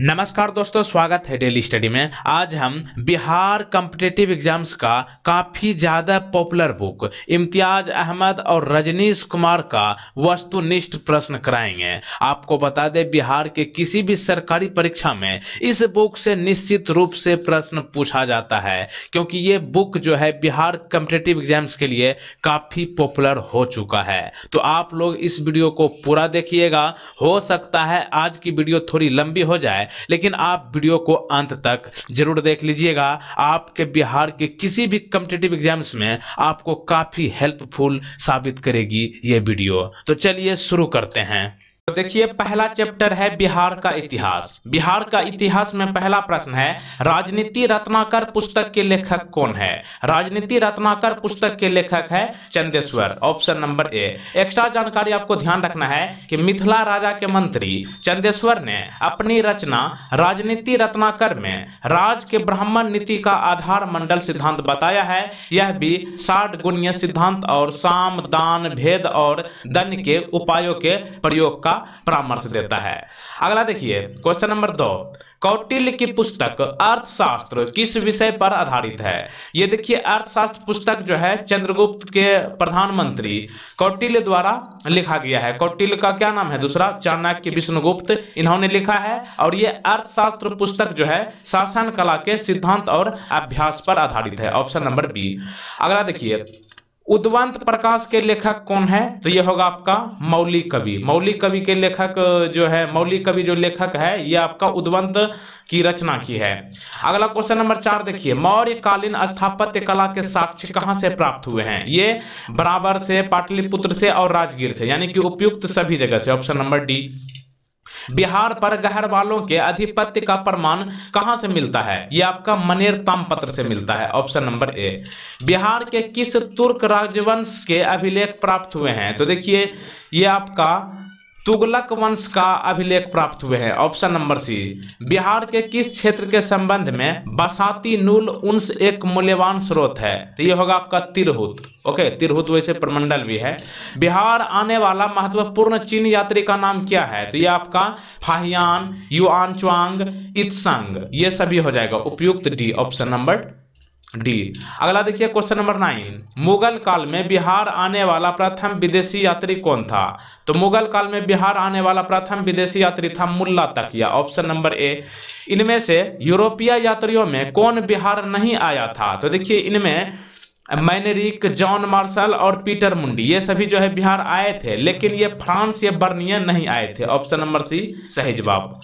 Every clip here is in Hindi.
नमस्कार दोस्तों स्वागत है डेली स्टडी में आज हम बिहार कॉम्पिटेटिव एग्जाम्स का काफ़ी ज़्यादा पॉपुलर बुक इम्तियाज अहमद और रजनीश कुमार का वस्तुनिष्ठ प्रश्न कराएंगे आपको बता दें बिहार के किसी भी सरकारी परीक्षा में इस बुक से निश्चित रूप से प्रश्न पूछा जाता है क्योंकि ये बुक जो है बिहार कॉम्पिटेटिव एग्जाम्स के लिए काफ़ी पॉपुलर हो चुका है तो आप लोग इस वीडियो को पूरा देखिएगा हो सकता है आज की वीडियो थोड़ी लंबी हो जाए है लेकिन आप वीडियो को अंत तक जरूर देख लीजिएगा आपके बिहार के किसी भी कम्पिटेटिव एग्जाम्स में आपको काफ़ी हेल्पफुल साबित करेगी ये वीडियो तो चलिए शुरू करते हैं तो देखिए पहला चैप्टर है बिहार का इतिहास बिहार का इतिहास में पहला प्रश्न है राजनीति रत्नाकर पुस्तक के लेखक कौन है राजनीति रत्नाकर पुस्तक के लेखक है Chandeshwar option number A extra जानकारी आपको ध्यान रखना है कि मिथिला राजा के मंत्री चंदेश्वर ने अपनी रचना राजनीति रत्नाकर में राज के ब्राह्मण नीति का आधार मंडल सिद्धांत बताया है यह भी साठ गुणीय सिद्धांत और साम दान भेद और दन के उपायों के प्रयोग का का परामर्श देता है अगला देखिए क्वेश्चन नंबर दो कौटिल्य की पुस्तक अर्थशास्त्र किस विषय पर आधारित है ये देखिए अर्थशास्त्र पुस्तक जो है चंद्रगुप्त के प्रधानमंत्री कौटिल्य द्वारा लिखा गया है कौटिल्य का क्या नाम है दूसरा चाणक्य विष्णुगुप्त इन्होंने लिखा है और ये अर्थशास्त्र पुस्तक जो है शासन कला के सिद्धांत और अभ्यास पर आधारित है ऑप्शन नंबर बी अगला देखिए उद्वंत प्रकाश के लेखक कौन है तो यह होगा आपका मौली कवि मौली कवि के लेखक जो है मौली कवि जो लेखक है ये आपका उद्वंत की रचना की है अगला क्वेश्चन नंबर चार देखिए मौर्य कालीन स्थापत्य कला के साक्ष्य कहां से प्राप्त हुए हैं ये बराबर से पाटलिपुत्र से और राजगीर से यानी कि उपयुक्त सभी जगह से ऑप्शन नंबर डी बिहार पर गहर वालों के अधिपत्य का प्रमाण कहां से मिलता है यह आपका मनेर पत्र से मिलता है ऑप्शन नंबर ए बिहार के किस तुर्क राजवंश के अभिलेख प्राप्त हुए हैं तो देखिए ये आपका तुगलक वंश का अभिलेख प्राप्त हुए हैं ऑप्शन नंबर सी बिहार के किस क्षेत्र के संबंध में बसाती नूल उन्स एक मूल्यवान स्रोत है तो ये होगा आपका तिरहुत ओके तिरहुत वैसे प्रमंडल भी है बिहार आने वाला महत्वपूर्ण चीन यात्री का नाम क्या है तो ये आपका फाहियान युआन चुआंग इत्संग ये सभी हो जाएगा उपयुक्त डी ऑप्शन नंबर डी अगला देखिए क्वेश्चन नंबर नाइन मुगल काल में बिहार आने वाला प्रथम विदेशी यात्री कौन था तो मुगल काल में बिहार आने वाला प्रथम विदेशी यात्री था मुल्ला तकिया ऑप्शन नंबर ए इनमें से यूरोपीय यात्रियों में कौन बिहार नहीं आया था तो देखिए इनमें मैनरिक जॉन मार्शल और पीटर मुंडी ये सभी जो है बिहार आए थे लेकिन ये फ्रांस या बर्निया नहीं आए थे ऑप्शन नंबर सी सही जवाब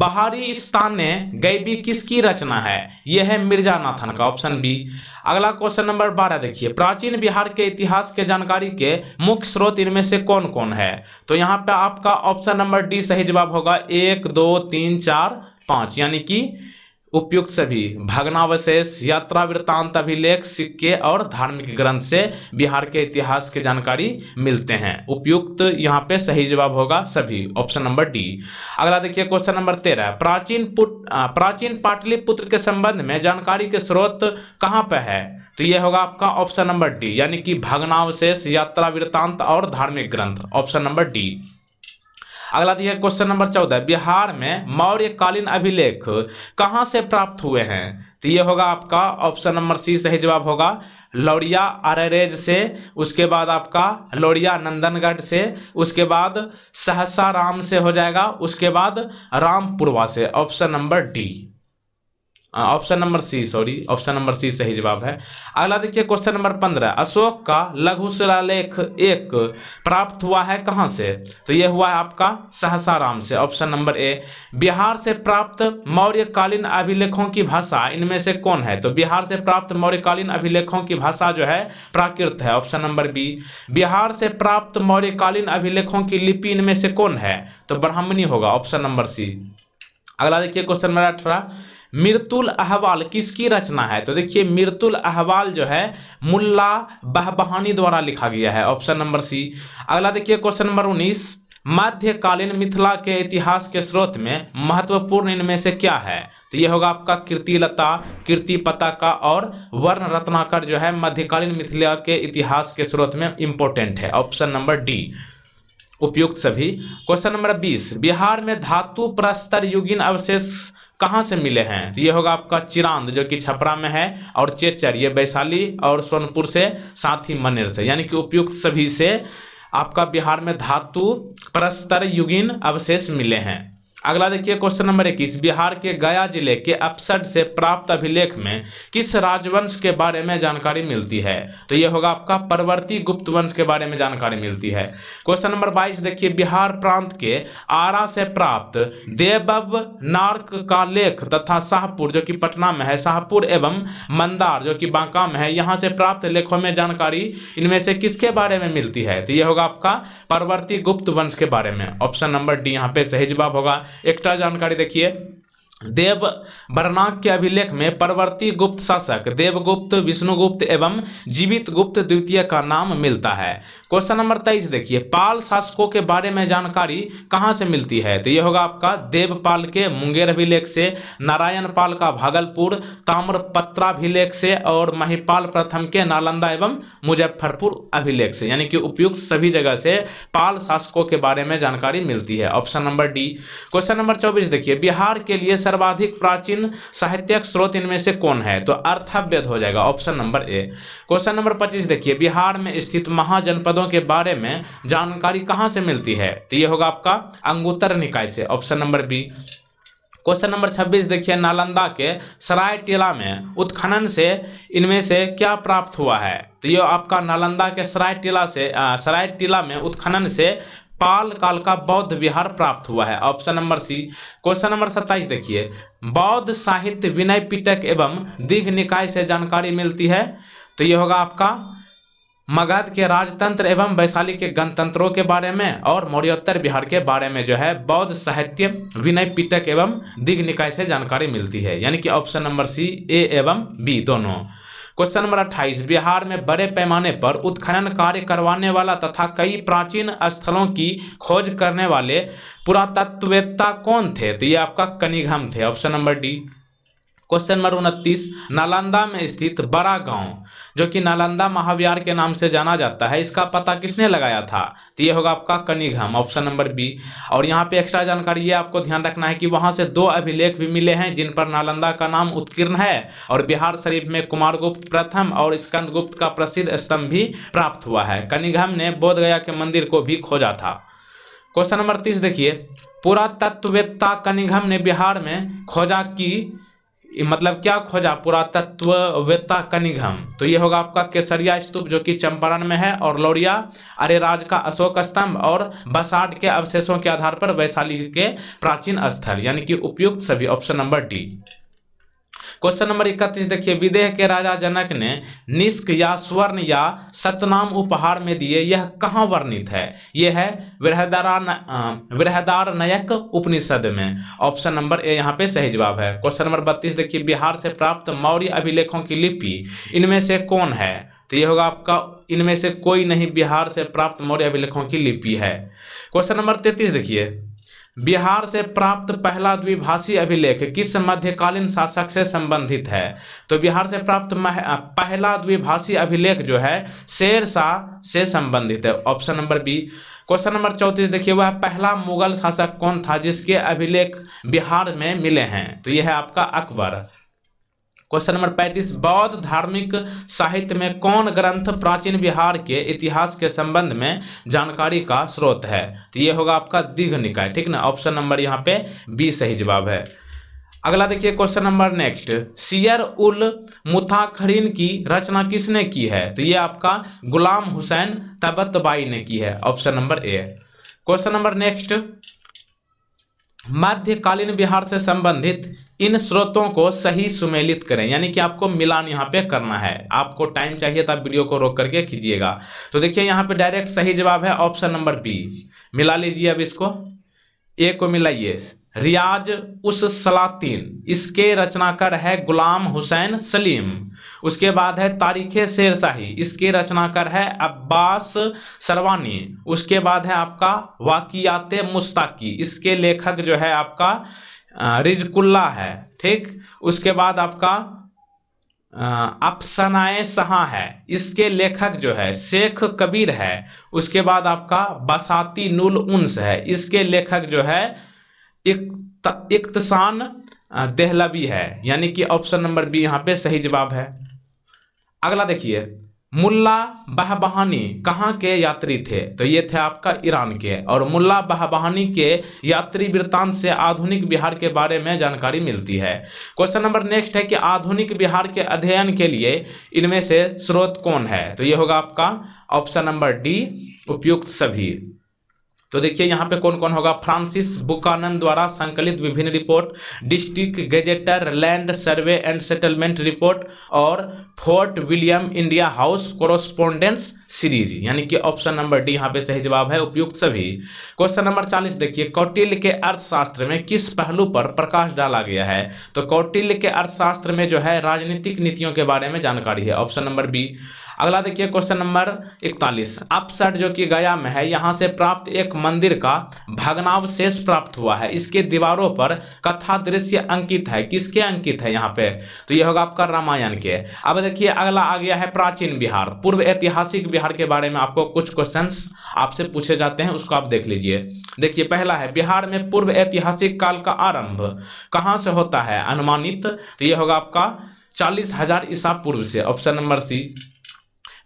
बाहरी स्थान ने गैबी किसकी रचना है यह है मिर्जा नाथन का ऑप्शन बी अगला क्वेश्चन नंबर बारह देखिए प्राचीन बिहार के इतिहास के जानकारी के मुख्य स्रोत इनमें से कौन कौन है तो यहाँ पे आपका ऑप्शन नंबर डी सही जवाब होगा एक दो तीन चार पांच यानी कि उपयुक्त सभी भग्नावशेष यात्रा वृत्तांत अभिलेख सिक्के और धार्मिक ग्रंथ से बिहार के इतिहास की जानकारी मिलते हैं उपयुक्त यहाँ पे सही जवाब होगा सभी ऑप्शन नंबर डी अगला देखिए क्वेश्चन नंबर तेरह प्राचीन पुट प्राचीन पाटलिपुत्र के संबंध में जानकारी के स्रोत कहाँ पे है तो ये होगा आपका ऑप्शन नंबर डी यानी कि भग्नावशेष यात्रा वृत्तांत और धार्मिक ग्रंथ ऑप्शन नंबर डी अगला दिया क्वेश्चन नंबर चौदह बिहार में मौर्यकालीन अभिलेख कहाँ से प्राप्त हुए हैं तो ये होगा आपका ऑप्शन नंबर सी सही जवाब होगा लौरिया अरेज से उसके बाद आपका लौरिया नंदनगढ़ से उसके बाद सहसाराम से हो जाएगा उसके बाद रामपुरवा से option number D option number C sorry option number C सही जवाब है अगला देखिए क्वेश्चन नंबर पंद्रह अशोक का लघु शिलालेख एक प्राप्त हुआ है कहाँ से तो यह हुआ है आपका सहसाराम से ऑप्शन नंबर ए बिहार से प्राप्त मौर्यकालीन अभिलेखों की भाषा इनमें से कौन है तो बिहार से प्राप्त मौर्यकालीन अभिलेखों की भाषा जो है प्राकृत है ऑप्शन नंबर बी बिहार से प्राप्त मौर्यकालीन अभिलेखों की लिपि इनमें से कौन है तो ब्राह्मणी होगा ऑप्शन नंबर सी अगला देखिए क्वेश्चन नंबर अठारह मृतुल अहवाल किसकी रचना है तो देखिए मृतुल अहवाल जो है मुल्ला बहबहानी द्वारा लिखा गया है ऑप्शन नंबर सी अगला देखिए क्वेश्चन नंबर उन्नीस मध्यकालीन मिथिला के इतिहास के स्रोत में महत्वपूर्ण इनमें से क्या है तो यह होगा आपका कीर्तिलता कीर्ति पताका और वर्ण रत्नाकर जो है मध्यकालीन मिथिला के इतिहास के स्रोत में इंपॉर्टेंट है ऑप्शन नंबर डी उपयुक्त सभी क्वेश्चन नंबर बीस बिहार में धातु प्रस्तर युगीन अवशेष कहाँ से मिले हैं तो ये होगा आपका चिरांद जो कि छपरा में है और चेचर ये वैशाली और सोनपुर से साथ ही मनेर से यानी कि उपयुक्त सभी से आपका बिहार में धातु परस्तर युगिन अवशेष मिले हैं अगला देखिए क्वेश्चन नंबर इक्कीस बिहार के गया जिले के अफसर से प्राप्त अभिलेख में किस राजवंश के बारे में जानकारी मिलती है तो ये होगा आपका परवर्ती गुप्त वंश के बारे में जानकारी मिलती है क्वेश्चन नंबर बाईस देखिए बिहार प्रांत के आरा से प्राप्त देवब नार्क का लेख तथा शाहपुर जो कि पटना में है शाहपुर एवं मंदार जो कि बांका में है यहाँ से प्राप्त लेखों में जानकारी इनमें से किसके बारे में मिलती है तो ये होगा आपका परवर्ती गुप्त वंश के बारे में ऑप्शन नंबर डी यहाँ पे सही जवाब होगा एक्स्ट्रा जानकारी देखिए देव वर्णाक के अभिलेख में परवर्ती गुप्त शासक देवगुप्त विष्णुगुप्त एवं जीवित गुप्त द्वितीय का नाम मिलता है क्वेश्चन नंबर तेईस देखिए पाल शासकों के बारे में जानकारी कहाँ से मिलती है तो ये होगा आपका देवपाल के मुंगेर अभिलेख से नारायण पाल का भागलपुर ताम्रपत्राभिलेख से और महिपाल प्रथम के नालंदा एवं मुजफ्फरपुर अभिलेख से यानी कि उपयुक्त सभी जगह से पाल शासकों के बारे में जानकारी मिलती है option number D question number चौबीस देखिए बिहार के लिए सर्वाधिक प्राचीन साहित्यिक स्रोत इनमें से कौन है तो अर्थव्यद हो जाएगा option number A question number पच्चीस देखिए बिहार में स्थित महाजनपदों के बारे में जानकारी कहाँ से मिलती है तो ये होगा आपका अंगुत्तर निकाय से option number B question number 26 देखिए नालंदा के सराय टीला में उत्खनन से इनमें से क्या प्राप्त हुआ है तो ये आपका नालंदा के सराय टीला से सराय टीला में उत्खनन से पाल काल का बौद्ध विहार प्राप्त हुआ है option number C question number सत्ताईस देखिए बौद्ध साहित्य विनय पिटक एवं दीघ निकाय से जानकारी मिलती है तो ये होगा आपका मगध के राजतंत्र एवं वैशाली के गणतंत्रों के बारे में और मौर्योत्तर बिहार के बारे में जो है बौद्ध साहित्य विनय पिटक एवं निकाय से जानकारी मिलती है यानी कि ऑप्शन नंबर सी ए एवं बी दोनों क्वेश्चन नंबर अट्ठाईस बिहार में बड़े पैमाने पर उत्खनन कार्य करवाने वाला तथा कई प्राचीन स्थलों की खोज करने वाले पुरातत्ववेत्ता कौन थे तो ये आपका कनिघम थे option number D question number उनतीस नालंदा में स्थित बड़ा गांव जो कि नालंदा महाविहार के नाम से जाना जाता है इसका पता किसने लगाया था तो ये होगा आपका कनिघम ऑप्शन नंबर बी और यहाँ पे एक्स्ट्रा जानकारी ये आपको ध्यान रखना है कि वहाँ से दो अभिलेख भी मिले हैं जिन पर नालंदा का नाम उत्कीर्ण है और बिहार शरीफ में कुमार गुप्त प्रथम और स्कंद गुप्त का प्रसिद्ध स्तंभ भी प्राप्त हुआ है कनिघम ने बोधगया के मंदिर को भी खोजा था क्वेश्चन नंबर तीस देखिए पुरातत्ववेत्ता कनिघम ने बिहार में खोजा की मतलब क्या खोजा वेता कनिघम तो ये होगा आपका केसरिया स्तूप जो कि चंपारण में है और लौरिया अरेराज का अशोक स्तंभ और बसाट के अवशेषों के आधार पर वैशाली के प्राचीन स्थल यानी कि उपयुक्त सभी option number D question number इकतीस देखिए विदेह के राजा जनक ने निष्क या स्वर्ण या सतनाम उपहार में दिए यह कहाँ वर्णित है यह है वृहदारा वृहदार नयक उपनिषद में ऑप्शन नंबर ए यहाँ पे सही जवाब है क्वेश्चन नंबर बत्तीस देखिए बिहार से प्राप्त मौर्य अभिलेखों की लिपि इनमें से कौन है तो ये होगा आपका इनमें से कोई नहीं बिहार से प्राप्त मौर्य अभिलेखों की लिपि है क्वेश्चन नंबर तैतीस देखिए बिहार से प्राप्त पहला द्विभाषी अभिलेख किस मध्यकालीन शासक से संबंधित है तो बिहार से प्राप्त पहला द्विभाषी अभिलेख जो है शेर शाह से संबंधित है option number B question number चौंतीस देखिए वह पहला मुगल शासक कौन था जिसके अभिलेख बिहार में मिले हैं तो यह है आपका अकबर क्वेश्चन नंबर पैंतीस बौद्ध धार्मिक साहित्य में कौन ग्रंथ प्राचीन बिहार के इतिहास के संबंध में जानकारी का स्रोत है तो ये होगा आपका दीघ निकाय ठीक ना ऑप्शन नंबर यहाँ पे बी सही जवाब है अगला देखिए question number next Siyar ul Mutakherin की रचना किसने की है तो ये आपका गुलाम हुसैन तबतबाई ने की है option number A question number next मध्यकालीन बिहार से संबंधित इन स्रोतों को सही सुमेलित करें यानी कि आपको मिलान यहाँ पे करना है आपको टाइम चाहिए तो आप वीडियो को रोक करके कीजिएगा तो देखिए यहाँ पे डायरेक्ट सही जवाब है ऑप्शन नंबर बी मिला लीजिए अब इसको ए को मिलाइए रियाज उस सलातीन इसके रचनाकार है गुलाम हुसैन सलीम उसके बाद है तारीख शेरशाही इसके रचनाकार है अब्बास सरवानी उसके बाद है आपका वाकियात मुस्ताकी इसके लेखक जो है आपका रिजकुल्ला है ठीक उसके बाद आपका अपसनाए सहा है इसके लेखक जो है शेख कबीर है उसके बाद आपका बसाती नुल उन्स है इसके लेखक जो है इकतसान देहलवी है यानी कि ऑप्शन नंबर बी यहाँ पे सही जवाब है अगला देखिए मुल्ला बहबहानी कहाँ के यात्री थे तो ये थे आपका ईरान के और मुल्ला बहबहानी के यात्री वृत्तांत से आधुनिक बिहार के बारे में जानकारी मिलती है क्वेश्चन नंबर नेक्स्ट है कि आधुनिक बिहार के अध्ययन के लिए इनमें से स्रोत कौन है तो ये होगा आपका ऑप्शन नंबर डी उपयुक्त सभी तो देखिए यहाँ पे कौन कौन होगा फ्रांसिस बुकानन द्वारा संकलित विभिन्न report district gazetteer land survey and settlement report और Fort William India House correspondence series यानी कि ऑप्शन नंबर डी यहाँ पे सही जवाब है उपयुक्त सभी क्वेश्चन नंबर चालीस देखिए कौटिल्य के अर्थशास्त्र में किस पहलू पर प्रकाश डाला गया है तो कौटिल्य के अर्थशास्त्र में जो है राजनीतिक नीतियों के बारे में जानकारी है ऑप्शन नंबर बी अगला देखिए क्वेश्चन नंबर इकतालीस अपसट जो कि गया में है यहाँ से प्राप्त एक मंदिर का भगनावशेष प्राप्त हुआ है इसके दीवारों पर कथा दृश्य अंकित है किसके अंकित है यहाँ पे तो ये होगा आपका रामायण के अब देखिए अगला आ गया है प्राचीन बिहार पूर्व ऐतिहासिक बिहार के बारे में आपको कुछ क्वेश्चन आपसे पूछे जाते हैं उसको आप देख लीजिए देखिए पहला है बिहार में पूर्व ऐतिहासिक काल का आरंभ कहाँ से होता है अनुमानित तो ये होगा आपका चालीस हजार ईसा पूर्व से ऑप्शन नंबर सी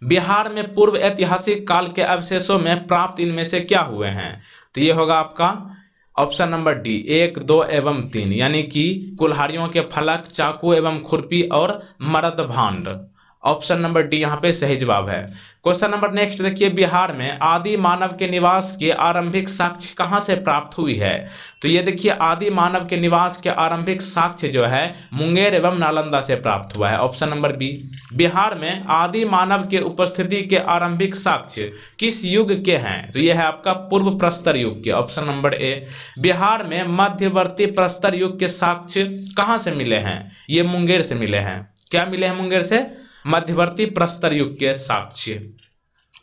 बिहार में पूर्व ऐतिहासिक काल के अवशेषों में प्राप्त इनमें से क्या हुए हैं तो ये होगा आपका ऑप्शन नंबर डी एक दो एवं तीन यानी कि कुल्हाड़ियों के फलक चाकू एवं खुरपी और मरद भांड ऑप्शन नंबर डी यहाँ पे सही जवाब है क्वेश्चन नंबर नेक्स्ट देखिए बिहार में आदि मानव के निवास के आरंभिक साक्ष्य कहाँ से प्राप्त हुई है तो ये देखिए आदि मानव के निवास के आरंभिक साक्ष्य जो है मुंगेर एवं नालंदा से प्राप्त हुआ है ऑप्शन नंबर बी बिहार में आदि मानव के उपस्थिति के आरंभिक साक्ष्य किस युग के हैं तो यह है आपका पूर्व प्रस्तर युग के ऑप्शन नंबर ए बिहार में मध्यवर्ती प्रस्तर युग के साक्ष्य कहाँ से मिले हैं ये मुंगेर से मिले हैं क्या मिले हैं मुंगेर से मध्यवर्ती प्रस्तर युग के साक्ष्य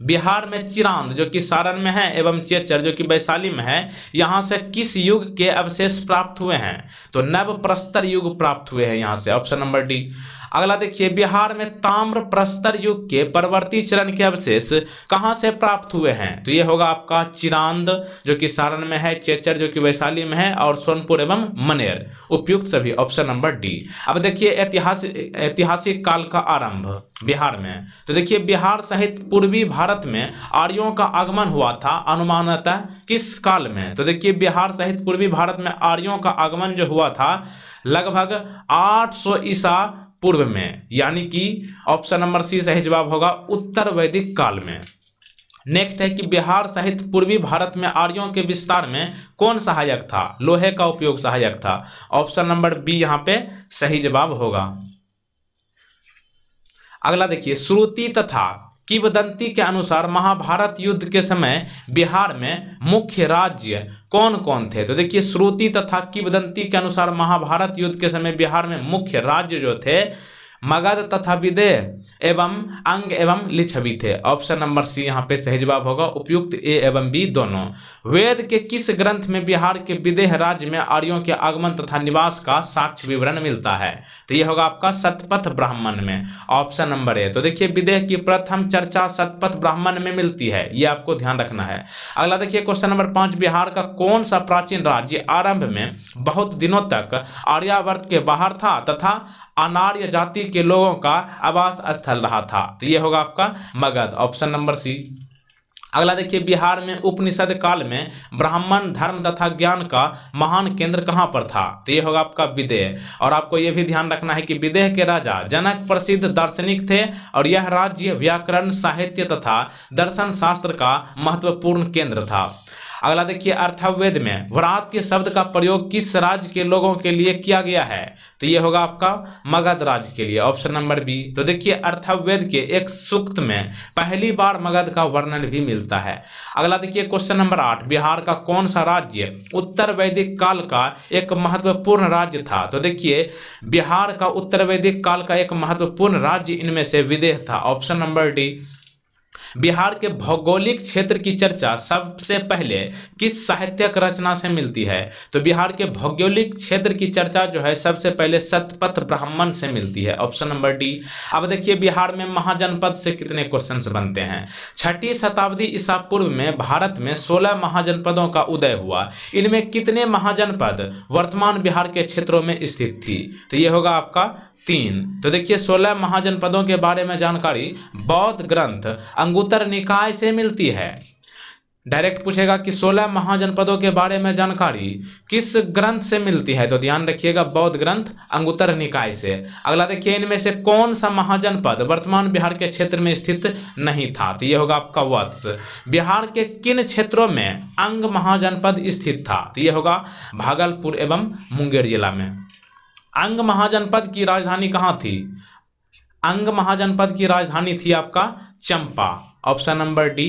बिहार में चिरांद जो कि सारण में है एवं चेचर जो कि वैशाली में है यहाँ से किस युग के अवशेष प्राप्त हुए हैं तो नव प्रस्तर युग प्राप्त हुए हैं यहाँ से ऑप्शन नंबर डी अगला देखिए बिहार में ताम्र प्रस्तर युग के परवर्ती चरण के अवशेष कहाँ से प्राप्त हुए हैं तो ये होगा आपका चिरांद जो कि सारण में है चेचर जो कि वैशाली में है और सोनपुर एवं मनेर उपयुक्त सभी ऑप्शन नंबर डी अब देखिए ऐतिहासिक ऐतिहासिक काल का आरंभ बिहार में तो देखिए बिहार सहित पूर्वी भारत में आर्यों का आगमन हुआ था अनुमानतः किस काल में तो देखिए बिहार सहित पूर्वी भारत में आर्यों का आगमन जो हुआ था लगभग 800 ईसा पूर्व में यानी कि ऑप्शन नंबर सी सही जवाब होगा उत्तर वैदिक काल में नेक्स्ट है कि बिहार सहित पूर्वी भारत में आर्यों के विस्तार में कौन सहायक था लोहे का उपयोग सहायक था ऑप्शन नंबर बी यहाँ पे सही जवाब होगा अगला देखिए श्रुति तथा किवदंती के अनुसार महाभारत युद्ध के समय बिहार में मुख्य राज्य कौन कौन थे तो देखिए श्रुति तथा किवदंती के अनुसार महाभारत युद्ध के समय बिहार में मुख्य राज्य जो थे मगध तथा विदेह एवं अंग एवं लिच्छवी थे ऑप्शन नंबर सी यहाँ पे सही जवाब होगा उपयुक्त ए एवं बी दोनों वेद के किस ग्रंथ में बिहार के विदेह राज्य में आर्यों के आगमन तथा निवास का साक्ष्य विवरण मिलता है तो ये होगा आपका सतपथ ब्राह्मण में ऑप्शन नंबर ए तो देखिए विदेह की प्रथम चर्चा सतपथ ब्राह्मण में मिलती है ये आपको ध्यान रखना है अगला देखिए क्वेश्चन नंबर पांच बिहार का कौन सा प्राचीन राज्य आरंभ में बहुत दिनों तक आर्यावर्त के बाहर था तथा अनार्य जाति के लोगों का आवास स्थल रहा था तो ये होगा आपका मगध ऑप्शन नंबर सी अगला देखिए बिहार में उपनिषद काल में ब्राह्मण धर्म तथा ज्ञान का महान केंद्र कहाँ पर था तो ये होगा आपका विदेह और आपको ये भी ध्यान रखना है कि विदेह के राजा जनक प्रसिद्ध दार्शनिक थे और यह राज्य व्याकरण साहित्य तथा दर्शन शास्त्र का महत्वपूर्ण केंद्र था अगला देखिए अर्थवेद में व्रात के शब्द का प्रयोग किस राज्य के लोगों के लिए किया गया है तो ये होगा आपका मगध राज्य के लिए ऑप्शन नंबर बी तो देखिए अर्थवेद के एक सूक्त में पहली बार मगध का वर्णन भी मिलता है अगला देखिए क्वेश्चन नंबर आठ बिहार का कौन सा राज्य उत्तर वैदिक काल का एक महत्वपूर्ण राज्य था तो देखिए बिहार का उत्तर वैदिक काल का एक महत्वपूर्ण राज्य इनमें से विदेह था ऑप्शन नंबर डी बिहार के भौगोलिक क्षेत्र की चर्चा सबसे पहले किस साहित्यक रचना से मिलती है तो बिहार के भौगोलिक क्षेत्र की चर्चा जो है सबसे पहले सतपथ ब्राह्मण से मिलती है ऑप्शन नंबर डी अब देखिए बिहार में महाजनपद से कितने क्वेश्चन बनते हैं छठी शताब्दी ईसा पूर्व में भारत में सोलह महाजनपदों का उदय हुआ इनमें कितने महाजनपद वर्तमान बिहार के क्षेत्रों में स्थित थी तो ये होगा आपका तीन तो देखिए सोलह महाजनपदों के बारे में जानकारी बौद्ध ग्रंथ अंगुतर निकाय से मिलती है डायरेक्ट पूछेगा कि सोलह महाजनपदों के बारे में जानकारी किस ग्रंथ से मिलती है तो ध्यान रखिएगा बौद्ध ग्रंथ अंगुतर निकाय से अगला देखिए इनमें से कौन सा महाजनपद वर्तमान बिहार के क्षेत्र में स्थित नहीं था तो ये होगा आपका वत्स बिहार के किन क्षेत्रों में अंग महाजनपद स्थित था तो ये होगा भागलपुर एवं मुंगेर जिला में अंग महाजनपद की राजधानी कहाँ थी अंग महाजनपद की राजधानी थी आपका चंपा ऑप्शन नंबर डी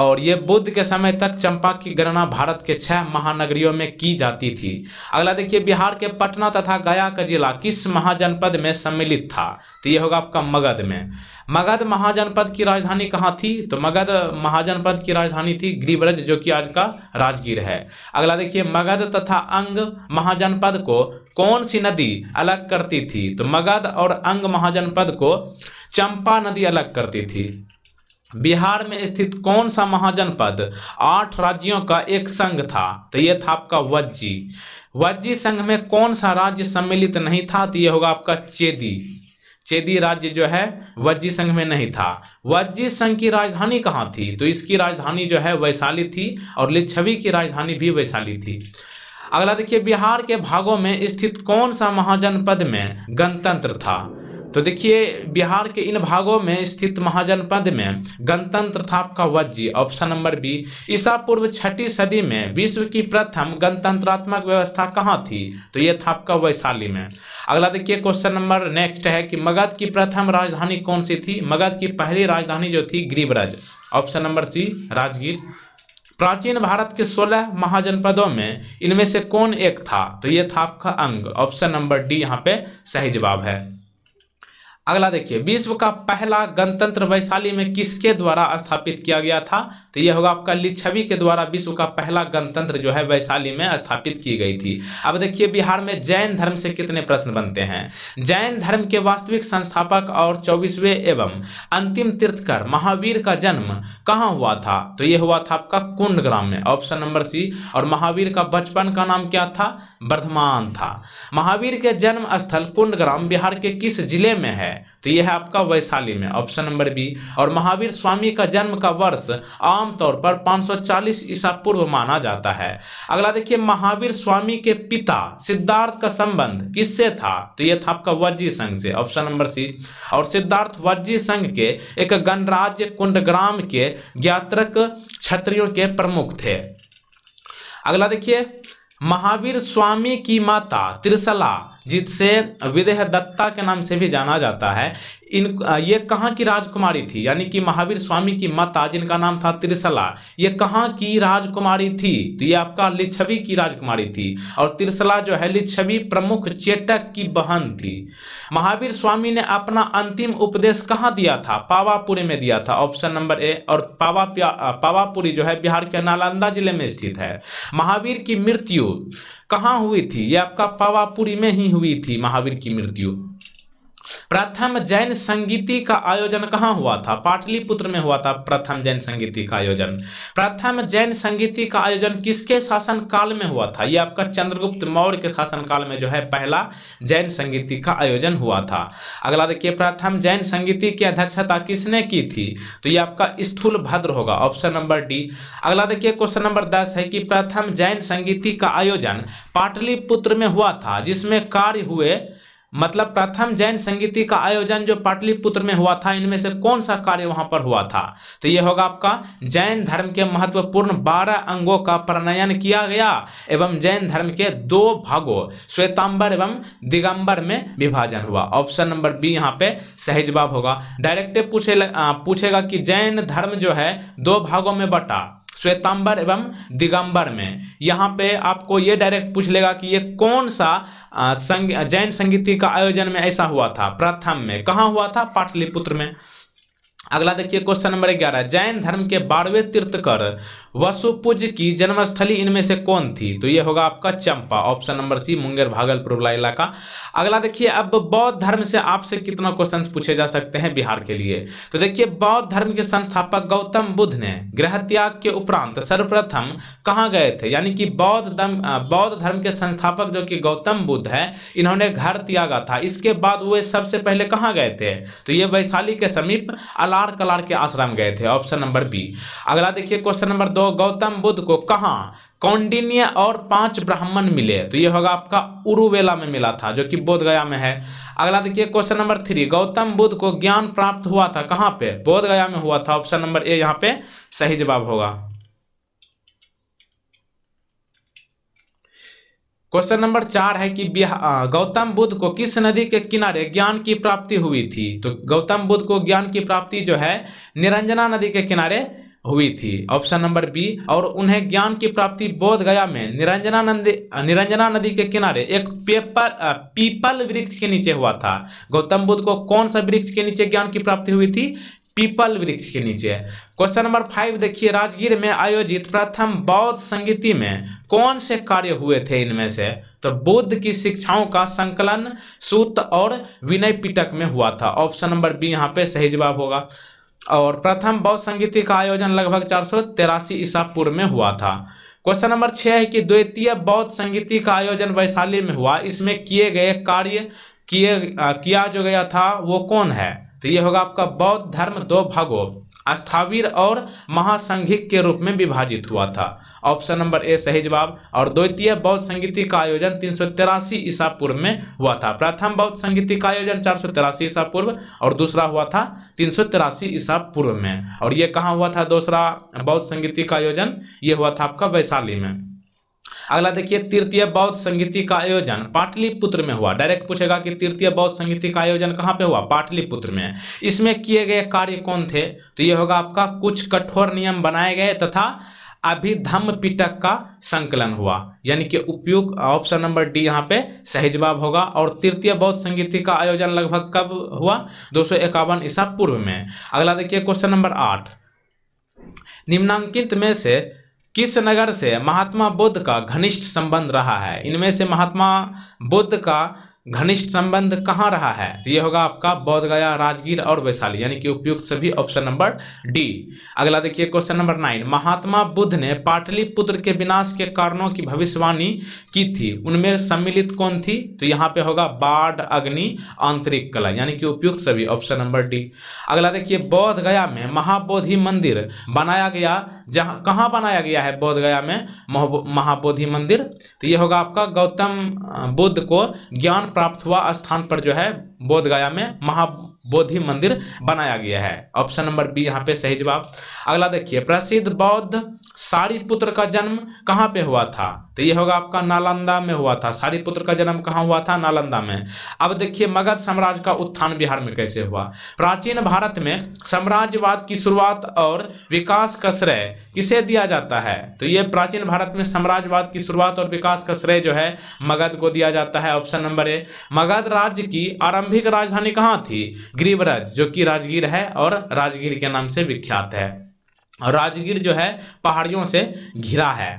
और ये बुद्ध के समय तक चंपा की गणना भारत के छह महानगरियों में की जाती थी अगला देखिए बिहार के पटना तथा गया का जिला किस महाजनपद में सम्मिलित था तो ये होगा आपका मगध में मगध महाजनपद की राजधानी कहाँ थी तो मगध महाजनपद की राजधानी थी गिरिव्रज जो कि आज का राजगीर है अगला देखिए मगध तथा अंग महाजनपद को कौन सी नदी अलग करती थी तो मगध और अंग महाजनपद को चंपा नदी अलग करती थी बिहार में स्थित कौन सा महाजनपद आठ राज्यों का एक संघ था तो यह था आपका वज्जी वज्जी संघ में कौन सा राज्य सम्मिलित नहीं था तो यह होगा आपका चेदी चेदी राज्य जो है वज्जी संघ में नहीं था वज्जी संघ की राजधानी कहाँ थी तो इसकी राजधानी जो है वैशाली थी और लिच्छवि की राजधानी भी वैशाली थी अगला देखिए बिहार के भागों में स्थित कौन सा महाजनपद में गणतंत्र था तो देखिए बिहार के इन भागों में स्थित महाजनपद में गणतंत्र था आपका वज्जी ऑप्शन नंबर बी ईसा पूर्व छठी सदी में विश्व की प्रथम गणतंत्रात्मक व्यवस्था कहाँ थी तो ये था आपका वैशाली में अगला देखिए क्वेश्चन नंबर नेक्स्ट है कि मगध की प्रथम राजधानी कौन सी थी मगध की पहली राजधानी जो थी Girivraj option number C Rajgir प्राचीन भारत के 16 महाजनपदों में इनमें से कौन एक था तो ये था आपका अंग ऑप्शन नंबर डी यहाँ पे सही जवाब है अगला देखिए विश्व का पहला गणतंत्र वैशाली में किसके द्वारा स्थापित किया गया था तो यह होगा आपका लिच्छवी के द्वारा विश्व का पहला गणतंत्र जो है वैशाली में स्थापित की गई थी अब देखिए बिहार में जैन धर्म से कितने प्रश्न बनते हैं जैन धर्म के वास्तविक संस्थापक और चौबीसवें एवं अंतिम तीर्थकर महावीर का जन्म कहाँ हुआ था तो यह हुआ था आपका कुंड ग्राम में ऑप्शन नंबर सी और महावीर का बचपन का नाम क्या था वर्धमान था महावीर के जन्म स्थल कुंड ग्राम बिहार के किस जिले में है है तो यह है आपका वैशाली में ऑप्शन नंबर बी और महावीर स्वामी का जन्म का वर्ष आमतौर पर 540 ईसा पूर्व माना जाता है अगला देखिए महावीर स्वामी के पिता सिद्धार्थ का संबंध किससे था तो यह था आपका वर्जी संघ से ऑप्शन नंबर सी और सिद्धार्थ वर्जी संघ के एक गणराज्य कुंड ग्राम के ज्ञात्रक क्षत्रियों के प्रमुख थे अगला देखिए महावीर स्वामी की माता त्रिशला जिससे विदेह दत्ता के नाम से भी जाना जाता है इन ये कहाँ की राजकुमारी थी यानी कि महावीर स्वामी की माता जिनका नाम था त्रिशला ये कहाँ की राजकुमारी थी तो ये आपका लिच्छवी की राजकुमारी थी और त्रिशला जो है लिच्छवी प्रमुख चेटक की बहन थी महावीर स्वामी ने अपना अंतिम उपदेश कहाँ दिया था पावापुरी में दिया था ऑप्शन नंबर ए और पावा पावापुरी जो है बिहार के नालंदा जिले में स्थित है महावीर की मृत्यु कहाँ हुई थी ये आपका पावापुरी में ही हुई थी महावीर की मृत्यु प्रथम जैन संगीति का आयोजन कहाँ हुआ था पाटलिपुत्र में हुआ था प्रथम जैन संगीति का आयोजन प्रथम जैन संगीति का आयोजन किसके शासन काल में हुआ था यह आपका चंद्रगुप्त मौर्य के शासन काल में जो है पहला जैन संगीति का आयोजन हुआ था अगला देखिए प्रथम जैन संगीति की अध्यक्षता किसने की थी तो यह आपका स्थूल भद्र होगा ऑप्शन नंबर डी अगला देखिए क्वेश्चन नंबर दस है कि प्रथम जैन संगीति का आयोजन पाटलिपुत्र में हुआ था जिसमें कार्य हुए मतलब प्रथम जैन संगीति का आयोजन जो पाटलिपुत्र में हुआ था इनमें से कौन सा कार्य वहां पर हुआ था तो यह होगा आपका जैन धर्म के महत्वपूर्ण बारह अंगों का प्रणयन किया गया एवं जैन धर्म के दो भागों श्वेतांबर एवं दिगंबर में विभाजन हुआ ऑप्शन नंबर बी यहाँ पे सही जवाब होगा डायरेक्ट पूछे पूछेगा कि जैन धर्म जो है दो भागों में बटा श्वेतांबर एवं दिगंबर में यहाँ पे आपको ये डायरेक्ट पूछ लेगा कि ये कौन सा संग, जैन संगीति का आयोजन में ऐसा हुआ था प्रथम में कहाँ हुआ था पाटलिपुत्र में अगला देखिए क्वेश्चन नंबर ग्यारह जैन धर्म के बारहवें तीर्थकर वसुपुज की जन्मस्थली इनमें से कौन थी तो ये होगा आपका Champa option number C Munger Bhagalpur वाला इलाका अगला देखिए अब बौद्ध धर्म से आपसे कितना क्वेश्चन पूछे जा सकते हैं बिहार के लिए तो देखिए बौद्ध धर्म के संस्थापक गौतम बुद्ध ने गृह त्याग के उपरांत सर्वप्रथम कहाँ गए थे यानी कि बौद्ध धर्म बौद्ध धर्म के संस्थापक जो कि गौतम बुद्ध है इन्होंने घर त्यागा था इसके बाद वे सबसे पहले कहाँ गए थे तो ये वैशाली के समीप अला कलार कलार के आश्रम गए थे ऑप्शन नंबर बी अगला देखिए क्वेश्चन नंबर दो गौतम बुद्ध को कहाँ कौंडिन्य और पांच ब्राह्मण मिले तो ये होगा आपका उरुवेला में मिला था जो कि बोध गया में है अगला देखिए question number three Gautam Buddha को ज्ञान प्राप्त हुआ था कहाँ पे बोध गया में हुआ था ऑप्शन नंबर ए यहाँ पे सही जवाब होगा क्वेश्चन नंबर चार है कि गौतम बुद्ध को किस नदी के किनारे ज्ञान की प्राप्ति हुई थी तो गौतम बुद्ध को ज्ञान की प्राप्ति जो है निरंजना नदी के किनारे हुई थी ऑप्शन नंबर बी और उन्हें ज्ञान की प्राप्ति बोध गया में निरंजना नदी निरंजना नदी के किनारे एक पेपर पीपल वृक्ष के नीचे हुआ था गौतम बुद्ध को कौन सा वृक्ष के नीचे ज्ञान की प्राप्ति हुई थी पीपल वृक्ष के नीचे क्वेश्चन नंबर फाइव देखिए राजगीर में आयोजित प्रथम बौद्ध संगीति में कौन से कार्य हुए थे इनमें से तो बुद्ध की शिक्षाओं का संकलन सूत और विनय पिटक में हुआ था ऑप्शन नंबर बी यहाँ पे सही जवाब होगा और प्रथम बौद्ध संगीति का आयोजन लगभग चार सौ तेरासी ईसा पूर्व में हुआ था क्वेश्चन नंबर छह है कि द्वितीय बौद्ध संगीति का आयोजन वैशाली में हुआ इसमें किए गए कार्य किए किया जो गया था वो कौन है तो ये होगा आपका बौद्ध धर्म दो भागों अस्थावीर और महासंघिक के रूप में विभाजित हुआ था ऑप्शन नंबर ए सही जवाब और द्वितीय बौद्ध संगीति का आयोजन तीन सौ तिरासी ईसा पूर्व में हुआ था प्रथम बौद्ध संगीति का आयोजन चार सौ तिरासी ईसा पूर्व और दूसरा हुआ था तीन सौ तिरासी ईसा पूर्व में और ये कहाँ हुआ था दूसरा बौद्ध संगीति का आयोजन ये हुआ था आपका वैशाली में अगला देखिए तृतीय बौद्ध संगीति का आयोजन पाटलिपुत्र में हुआ डायरेक्ट पूछेगा कि तृतीय बौद्ध संगीति का आयोजन कहाँ पे हुआ पाटलिपुत्र में इसमें किए गए कार्य कौन थे तो ये होगा आपका कुछ कठोर नियम बनाए गए तथा अभिधम पिटक का संकलन हुआ यानी कि उपयुक्त ऑप्शन नंबर डी यहाँ पे सही जवाब होगा और तृतीय बौद्ध संगीति का आयोजन लगभग कब हुआ दो ईसा पूर्व में अगला देखिए क्वेश्चन नंबर आठ निम्नांकित में से किस नगर से महात्मा बुद्ध का घनिष्ठ संबंध रहा है इनमें से महात्मा बुद्ध का घनिष्ठ संबंध कहाँ रहा है तो ये होगा आपका बोधगया राजगीर और वैशाली यानी कि उपयुक्त सभी ऑप्शन नंबर डी अगला देखिए question number nine Mahatma Buddha ने पाटलिपुत्र के विनाश के कारणों की भविष्यवाणी की थी उनमें सम्मिलित कौन थी तो यहाँ पे होगा बाढ़ अग्नि आंतरिक कला यानी कि उपयुक्त सभी ऑप्शन नंबर डी अगला देखिए गया में महाबोधि मंदिर बनाया गया जहाँ कहाँ बनाया गया है गया में महाबोधि मंदिर तो ये होगा आपका गौतम बुद्ध को ज्ञान प्राप्त हुआ स्थान पर जो है बोधगया में महाबोधि मंदिर बनाया गया है ऑप्शन नंबर बी यहाँ पे सही जवाब अगला देखिए प्रसिद्ध बौद्ध सारीपुत्र का जन्म कहाँ पे हुआ था तो ये होगा आपका नालंदा में हुआ था सारीपुत्र का जन्म कहाँ हुआ था नालंदा में अब देखिए मगध साम्राज्य का उत्थान बिहार में कैसे हुआ प्राचीन भारत में साम्राज्यवाद की शुरुआत और विकास का श्रेय किसे दिया जाता है तो ये प्राचीन भारत में साम्राज्यवाद की शुरुआत और विकास का श्रेय जो है मगध को दिया जाता है ऑप्शन नंबर ए मगध राज्य की आरंभ प्रारंभिक राजधानी कहाँ थी ग्रीवराज जो कि राजगीर है और राजगीर के नाम से विख्यात है और राजगीर जो है पहाड़ियों से घिरा है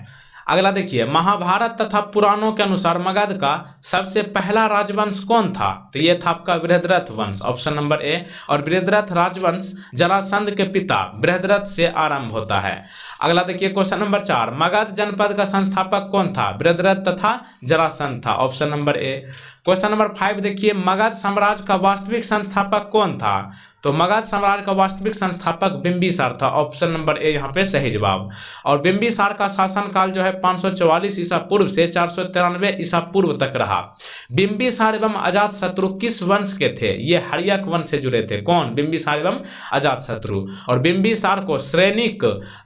अगला देखिए महाभारत तथा पुराणों के अनुसार मगध का सबसे पहला राजवंश कौन था तो ये था आपका बृहद्रथ वंश ऑप्शन नंबर ए और बृहद्रथ राजवंश जरासंध के पिता बृहद्रथ से आरंभ होता है अगला देखिए क्वेश्चन नंबर चार मगध जनपद का संस्थापक कौन था बृहद्रथ तथा जरासंध था option number A question number five देखिए मगध साम्राज्य का वास्तविक संस्थापक कौन था तो मगध साम्राज्य का वास्तविक संस्थापक बिंबिसार था ऑप्शन नंबर ए यहाँ पे सही जवाब और बिंबिसार का शासनकाल जो है 544 ईसा पूर्व से चार सौ तिरानवे ईसा पूर्व तक रहा बिंबिसार एवं अजात शत्रु किस वंश के थे ये हरियक वंश से जुड़े थे कौन बिंबिसार एवं अजात शत्रु और बिंबिसार को श्रेणिक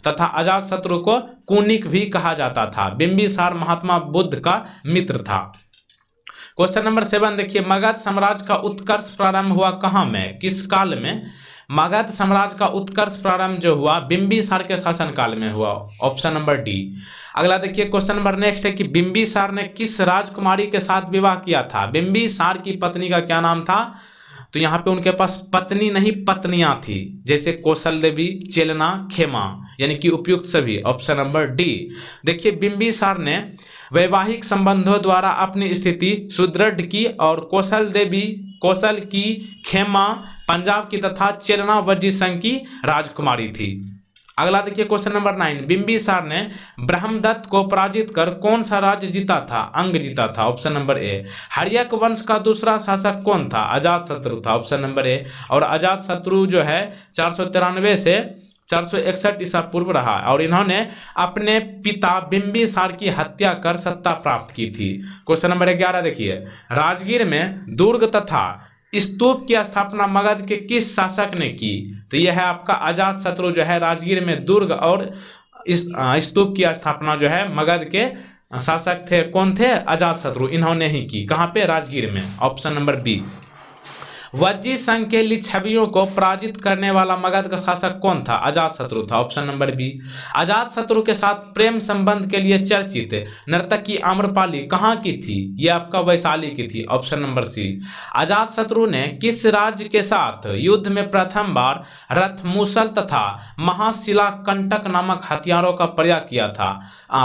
तथा अजात शत्रु को कुनिक भी कहा जाता था बिंबिसार महात्मा बुद्ध का मित्र था क्वेश्चन नंबर सेवन देखिए मगध साम्राज्य का उत्कर्ष प्रारंभ हुआ कहाँ में किस काल में मगध साम्राज्य का उत्कर्ष प्रारंभ जो हुआ सार के शासनकाल में हुआ ऑप्शन नंबर डी अगला देखिए क्वेश्चन नंबर नेक्स्ट है कि सार ने किस राजकुमारी के साथ विवाह किया था सार की पत्नी का क्या नाम था तो यहाँ पे उनके पास पत्नी नहीं पत्नियां थी जैसे कौशल देवी चेलना खेमा यानी कि उपयुक्त सभी ऑप्शन नंबर डी देखिए बिम्बिसार ने वैवाहिक संबंधों द्वारा अपनी स्थिति सुदृढ़ की और कौशल देवी कौशल की खेमा पंजाब की तथा चेलना वज्जी संघ की राजकुमारी थी अगला देखिए क्वेश्चन नंबर नाइन बिंबिसार ने ब्रह्मदत्त को पराजित कर कौन सा राज्य जीता था अंग जीता था ऑप्शन नंबर ए हरियक वंश का दूसरा शासक कौन था अजात शत्रु था ऑप्शन नंबर ए और अजात शत्रु जो है चार से चार सौ इकसठ ईसा पूर्व रहा और इन्होंने अपने पिता बिंबिसार की हत्या कर सत्ता प्राप्त की थी क्वेश्चन नंबर ग्यारह देखिए राजगीर में दुर्ग तथा स्तूप की स्थापना मगध के किस शासक ने की तो यह है आपका अजात शत्रु जो है राजगीर में दुर्ग और इस स्तूप की स्थापना जो है मगध के शासक थे कौन थे अजात शत्रु इन्होंने ही की कहाँ पे राजगीर में ऑप्शन नंबर बी वज्जी संघ के छवियों को पराजित करने वाला मगध का शासक कौन था अजात शत्रु था ऑप्शन नंबर बी अजात शत्रु के साथ प्रेम संबंध के लिए चर्चित की आम्रपाली कहाँ की थी ये आपका वैशाली की थी ऑप्शन नंबर सी अजात शत्रु ने किस राज्य के साथ युद्ध में प्रथम बार रथमूसल तथा महाशिला कंटक नामक हथियारों का प्रयोग किया था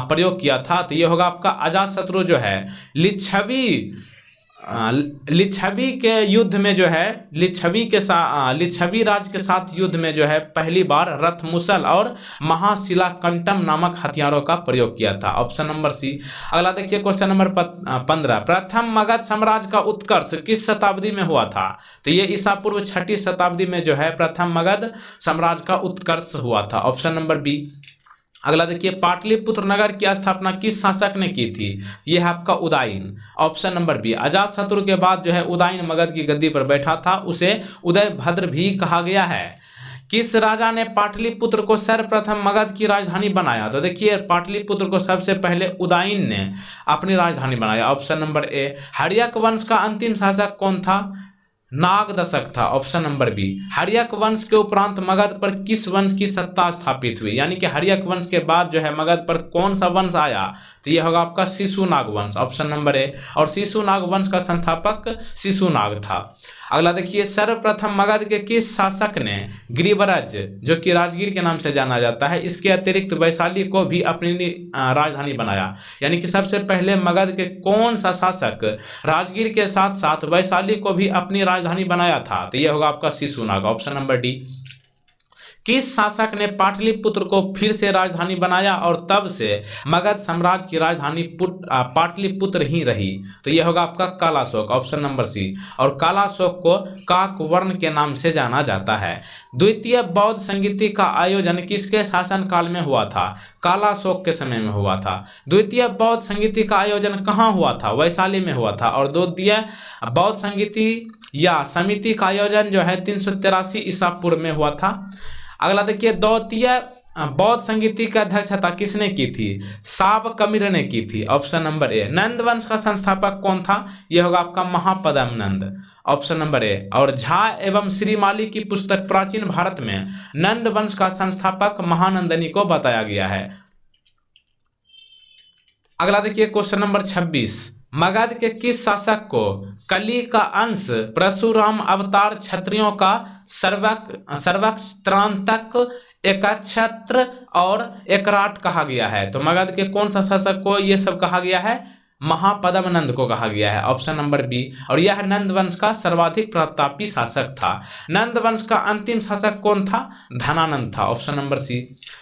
प्रयोग किया था तो ये होगा आपका अजात शत्रु जो है लिच्छवी लिच्छवी के युद्ध में जो है लिच्छवी के साथ लिच्छवी राज के साथ युद्ध में जो है पहली बार रथ मुसल और महाशिला कंटम नामक हथियारों का प्रयोग किया था ऑप्शन नंबर सी अगला देखिए क्वेश्चन नंबर पंद्रह प्रथम मगध साम्राज्य का उत्कर्ष किस शताब्दी में हुआ था तो ये ईसा पूर्व छठी शताब्दी में जो है प्रथम मगध साम्राज्य का उत्कर्ष हुआ था ऑप्शन नंबर बी अगला देखिए पाटलिपुत्र नगर की स्थापना किस शासक ने की थी यह है आपका उदयन ऑप्शन नंबर बी अजात शत्रु के बाद जो है उदयन मगध की गद्दी पर बैठा था उसे उदय भद्र भी कहा गया है किस राजा ने पाटलिपुत्र को सर्वप्रथम मगध की राजधानी बनाया तो देखिए पाटलिपुत्र को सबसे पहले उदयन ने अपनी राजधानी बनाया ऑप्शन नंबर ए हरियक वंश का अंतिम शासक कौन था दशक था ऑप्शन नंबर बी हरियक वंश के उपरांत मगध पर किस वंश की सत्ता स्थापित हुई यानी कि हरियक वंश के बाद जो है मगध पर कौन सा वंश आया तो यह होगा आपका शिशु नाग वंश ऑप्शन नंबर ए और शिशु नाग वंश का संस्थापक शिशु नाग था अगला देखिए सर्वप्रथम मगध के किस शासक ने गिरिवराज जो कि राजगीर के नाम से जाना जाता है इसके अतिरिक्त वैशाली को भी अपनी राजधानी बनाया यानी कि सबसे पहले मगध के कौन सा शासक राजगीर के साथ साथ वैशाली को भी अपनी राजधानी बनाया था तो यह होगा आपका शिशुनाग ऑप्शन नंबर डी किस शासक ने पाटलिपुत्र को फिर से राजधानी बनाया और तब से मगध साम्राज्य की राजधानी पाटलिपुत्र ही रही तो यह होगा आपका कालाशोक ऑप्शन नंबर सी और कालाशोक को काकवर्ण के नाम से जाना जाता है द्वितीय बौद्ध संगीति का आयोजन किसके शासनकाल में हुआ था कालाशोक के समय में हुआ था द्वितीय बौद्ध संगीति का आयोजन कहाँ हुआ था वैशाली में हुआ था और द्वितीय बौद्ध संगीति या समिति का आयोजन जो है तीन सौ तिरासी ईसा पूर्व में हुआ था अगला देखिए दौतिया बौद्ध संगीति का अध्यक्षता किसने की थी साब कमीर ने की थी ऑप्शन नंबर ए नंद वंश का संस्थापक कौन था यह होगा आपका महापदम नंद ऑप्शन नंबर ए और झा एवं श्रीमाली की पुस्तक प्राचीन भारत में नंद वंश का संस्थापक महानंदनी को बताया गया है अगला देखिए क्वेश्चन नंबर छब्बीस मगध के किस शासक को कली का अंश परशुराम अवतार क्षत्रियों का सर्वक सर्वक्रांतक छत्र और एकराट कहा गया है तो मगध के कौन सा शासक को यह सब कहा गया है नंद को कहा गया है ऑप्शन नंबर बी और यह नंद वंश का सर्वाधिक प्रतापी शासक था नंद वंश का अंतिम शासक कौन था धनानंद था ऑप्शन नंबर सी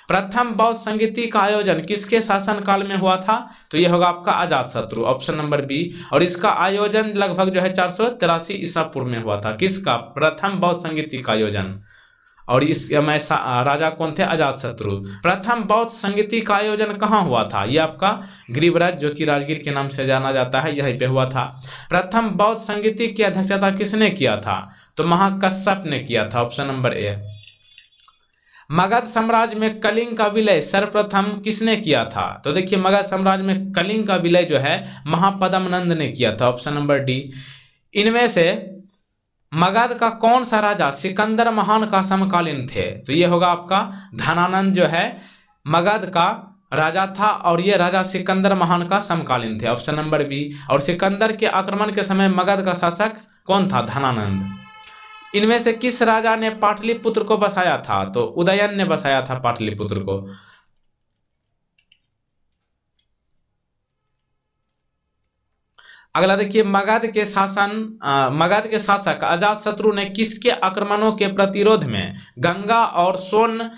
प्रथम बौद्ध संगीति का आयोजन किसके शासन काल में हुआ था तो यह होगा आपका आजाद शत्रु ऑप्शन नंबर बी और इसका आयोजन लगभग जो है चार सौ तिरासी ईसा पूर्व में हुआ था किसका प्रथम बौद्ध संगीति का आयोजन और इस समय राजा कौन थे अजात शत्रु प्रथम बौद्ध संगीति का आयोजन कहाँ हुआ था यह आपका ग्रीवराज जो कि राजगीर के नाम से जाना जाता है यहीं पे हुआ था प्रथम बौद्ध संगीति की अध्यक्षता किसने किया था तो महाकश्यप ने किया था ऑप्शन नंबर ए मगध साम्राज्य में कलिंग का विलय सर्वप्रथम किसने किया था तो देखिए मगध साम्राज्य में कलिंग का विलय जो है महापदमनंद ने किया था ऑप्शन नंबर डी इनमें से मगध का कौन सा राजा सिकंदर महान का समकालीन थे तो ये होगा आपका धनानंद जो है मगध का राजा था और ये राजा सिकंदर महान का समकालीन थे ऑप्शन नंबर बी और सिकंदर के आक्रमण के समय मगध का शासक कौन था धनानंद इनमें से किस राजा ने पाटलिपुत्र को बसाया था तो उदयन ने बसाया था पाटलिपुत्र को अगला देखिए मगध के शासन मगध के शासक अजात शत्रु ने किसके आक्रमणों के प्रतिरोध में गंगा और सोन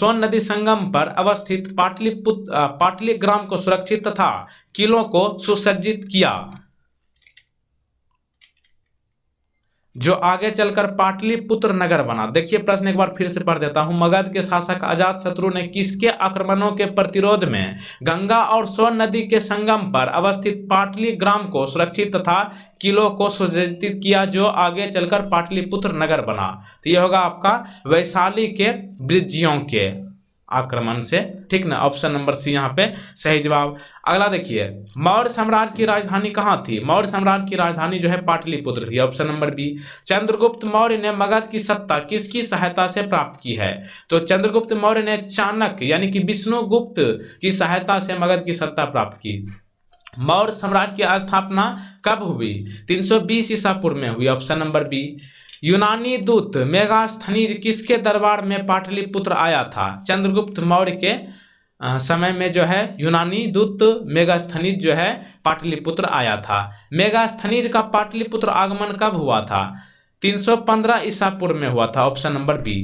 सोन नदी संगम पर अवस्थित पाटलिपुत्र पाटली ग्राम को सुरक्षित तथा किलों को सुसज्जित किया जो आगे चलकर पाटलिपुत्र नगर बना देखिए प्रश्न एक बार फिर से पढ़ देता हूं मगध के शासक अजात शत्रु ने किसके आक्रमणों के प्रतिरोध में गंगा और स्वर्ण नदी के संगम पर अवस्थित पाटली ग्राम को सुरक्षित तथा किलो को सुजित किया जो आगे चलकर पाटलिपुत्र नगर बना तो यह होगा आपका वैशाली के ब्रिजियों के आक्रमण से ठीक ना ऑप्शन नंबर सी यहाँ पे सही जवाब अगला देखिए मौर्य साम्राज्य की राजधानी कहाँ थी मौर्य साम्राज्य की राजधानी जो है पाटलिपुत्र थी option number B Chandragupta Maurya ने मगध की सत्ता किसकी सहायता से प्राप्त की है तो चंद्रगुप्त मौर्य ने चाणक्य यानी कि विष्णुगुप्त की सहायता से मगध की सत्ता प्राप्त की मौर्य साम्राज्य की स्थापना कब हुई तीन सौ ईसा पूर्व में हुई ऑप्शन नंबर बी यूनानी दूत मेगास्थनीज किसके दरबार में पाटलिपुत्र आया था चंद्रगुप्त मौर्य के समय में जो है यूनानी दूत मेगास्थनीज जो है पाटलिपुत्र आया था मेगास्थनीज का पाटलिपुत्र आगमन कब हुआ था 315 ईसा पूर्व में हुआ था option number B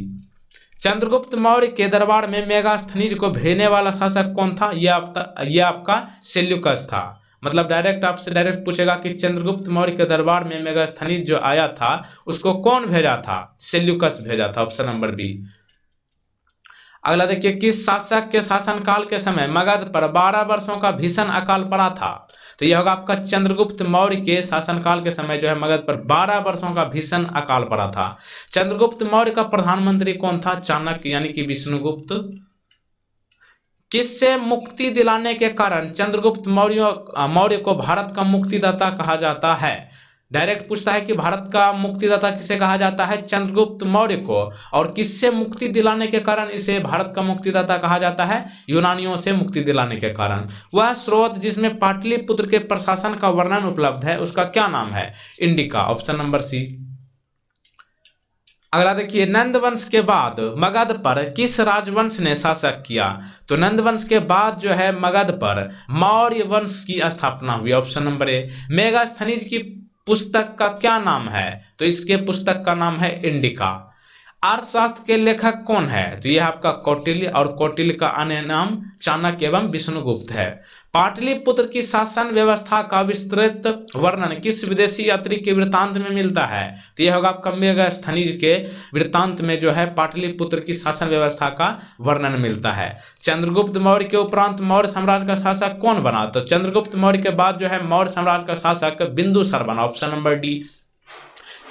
Chandragupta Maurya के दरबार में मेगास्थनीज को भेजने वाला शासक कौन था यह आपका यह आपका सेल्यूकस था मतलब डायरेक्ट आपसे डायरेक्ट पूछेगा कि चंद्रगुप्त मौर्य के दरबार में मेगास्थनीज जो आया था उसको कौन भेजा था सेल्यूकस भेजा था ऑप्शन नंबर बी अगला देखिए किस शासक के शासनकाल के समय मगध पर 12 वर्षों का भीषण अकाल पड़ा था तो यह होगा आपका चंद्रगुप्त मौर्य के शासनकाल के समय जो है मगध पर 12 वर्षों का भीषण अकाल पड़ा था चंद्रगुप्त मौर्य का प्रधानमंत्री कौन था चाणक्य यानी कि विष्णुगुप्त जिससे मुक्ति दिलाने के कारण चंद्रगुप्त मौर्य मौर्य को भारत का मुक्तिदाता कहा जाता है डायरेक्ट पूछता है कि भारत का मुक्तिदाता किसे कहा जाता है चंद्रगुप्त मौर्य को और किससे मुक्ति दिलाने के कारण इसे भारत का मुक्तिदाता कहा जाता है यूनानियों से मुक्ति दिलाने के कारण वह स्रोत जिसमें पाटलिपुत्र के प्रशासन का वर्णन उपलब्ध है उसका क्या नाम है इंडिका ऑप्शन नंबर सी अगला देखिए नंदवंश के बाद मगध पर किस राजवंश ने शासक किया तो नंदवंश के बाद जो है मगध पर मौर्य वंश की स्थापना हुई ऑप्शन नंबर ए मेगा की पुस्तक का क्या नाम है तो इसके पुस्तक का नाम है इंडिका अर्थशास्त्र के लेखक कौन है तो यह आपका कौटिल्य और कौटिल्य का अन्य नाम चाणक्य एवं विष्णुगुप्त है पाटलिपुत्र की शासन व्यवस्था का विस्तृत वर्णन किस विदेशी यात्री के वृत्तांत में मिलता है तो यह होगा आपका मेघस्थ के वृत्तांत में जो है पाटलिपुत्र की शासन व्यवस्था का वर्णन मिलता है चंद्रगुप्त मौर्य के उपरांत मौर्य सम्राट का शासक कौन बना तो चंद्रगुप्त मौर्य के बाद जो है मौर्य सम्राट का शासक बिंदुसर बना ऑप्शन नंबर डी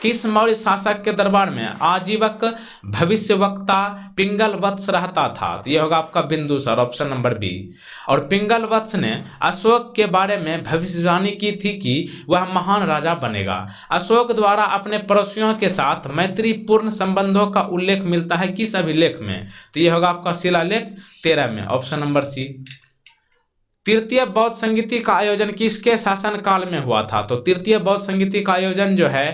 किस मौर्य शासक के दरबार में आजीवक भविष्य वक्ता पिंगल वत्स रहता था तो यह होगा आपका बिंदु सर ऑप्शन नंबर बी और पिंगल वत्स ने अशोक के बारे में भविष्यवाणी की थी कि वह महान राजा बनेगा अशोक द्वारा अपने पड़ोसियों के साथ मैत्रीपूर्ण संबंधों का उल्लेख मिलता है किस अभिलेख में तो यह होगा आपका शिलालेख तेरह में ऑप्शन नंबर सी तृतीय बौद्ध संगीति का आयोजन किसके शासन काल में हुआ था तो तृतीय बौद्ध संगीति का आयोजन जो है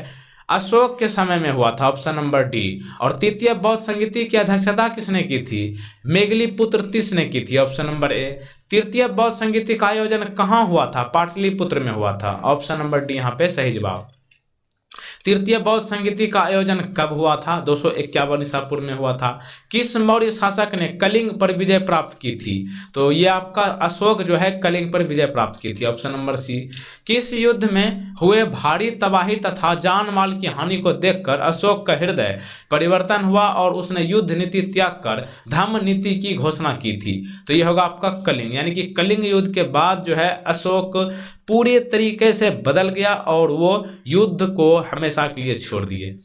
अशोक के समय में हुआ था ऑप्शन नंबर डी और तृतीय बौद्ध संगीति की अध्यक्षता किसने की थी मेघली पुत्र तीस ने की थी ऑप्शन नंबर ए तृतीय बौद्ध संगीति का आयोजन कहाँ हुआ था पाटलिपुत्र में हुआ था ऑप्शन नंबर डी यहाँ पे सही जवाब तृतीय बौद्ध संगीति का आयोजन कब हुआ था दो सौ इक्यावन ईसापुर में हुआ था किस मौर्य शासक ने कलिंग पर विजय प्राप्त की थी तो ये आपका अशोक जो है कलिंग पर विजय प्राप्त की थी ऑप्शन नंबर सी किस युद्ध में हुए भारी तबाही तथा जान माल की हानि को देखकर अशोक का हृदय परिवर्तन हुआ और उसने युद्ध नीति त्याग कर धम्म नीति की घोषणा की थी तो यह होगा आपका कलिंग यानी कि कलिंग युद्ध के बाद जो है अशोक पूरे तरीके से बदल गया और वो युद्ध को हमेशा के लिए छोड़ दिए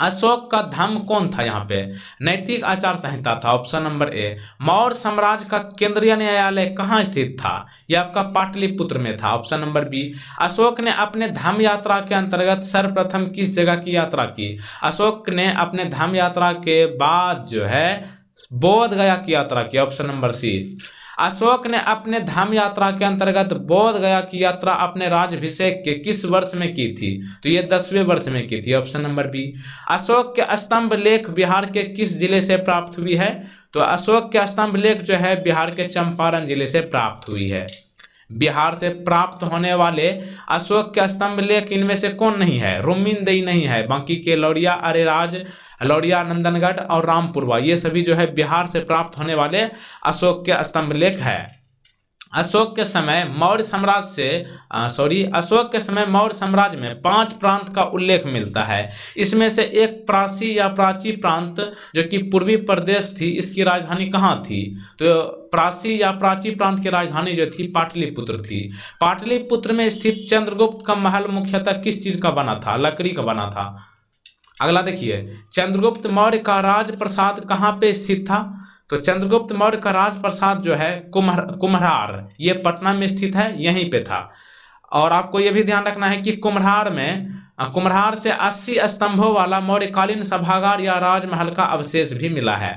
अशोक का धर्म कौन था यहाँ पे नैतिक आचार संहिता था ऑप्शन नंबर ए मौर्य साम्राज्य का केंद्रीय न्यायालय कहाँ स्थित था यह आपका पाटलिपुत्र में था ऑप्शन नंबर बी अशोक ने अपने धाम यात्रा के अंतर्गत सर्वप्रथम किस जगह की यात्रा की अशोक ने अपने धाम यात्रा के बाद जो है बोध गया की यात्रा की ऑप्शन नंबर सी अशोक ने अपने धाम यात्रा के अंतर्गत बोध गया की यात्रा अपने राजभिषेक के किस वर्ष में की थी तो ये दसवें वर्ष में की थी ऑप्शन नंबर बी अशोक के स्तंभ लेख बिहार के किस जिले से प्राप्त हुई है तो अशोक के स्तंभ लेख जो है बिहार के चंपारण जिले से प्राप्त हुई है बिहार से प्राप्त होने वाले अशोक के स्तंभ लेख इनमें से कौन नहीं है दई नहीं है बाकी के लौरिया अरेराज लौरिया नंदनगढ़ और रामपुरवा ये सभी जो है बिहार से प्राप्त होने वाले अशोक के स्तंभ लेख है अशोक के समय मौर्य साम्राज्य से सॉरी अशोक के समय मौर्य साम्राज्य में पांच प्रांत का उल्लेख मिलता है इसमें से एक प्राची या प्राची प्रांत जो कि पूर्वी प्रदेश थी इसकी राजधानी कहाँ थी तो प्रासी या प्राची प्रांत की राजधानी जो थी पाटलिपुत्र थी पाटलिपुत्र में स्थित चंद्रगुप्त का महल मुख्यतः किस चीज का बना था लकड़ी का बना था अगला देखिए चंद्रगुप्त मौर्य का राज प्रसाद कहाँ पे स्थित था तो चंद्रगुप्त मौर्य का राज प्रसाद जो है कुम्हर कुम्हरार ये पटना में स्थित है यहीं पे था और आपको ये भी ध्यान रखना है कि कुम्हरार में कुम्हरार से 80 स्तंभों वाला मौर्यकालीन सभागार या राजमहल का अवशेष भी मिला है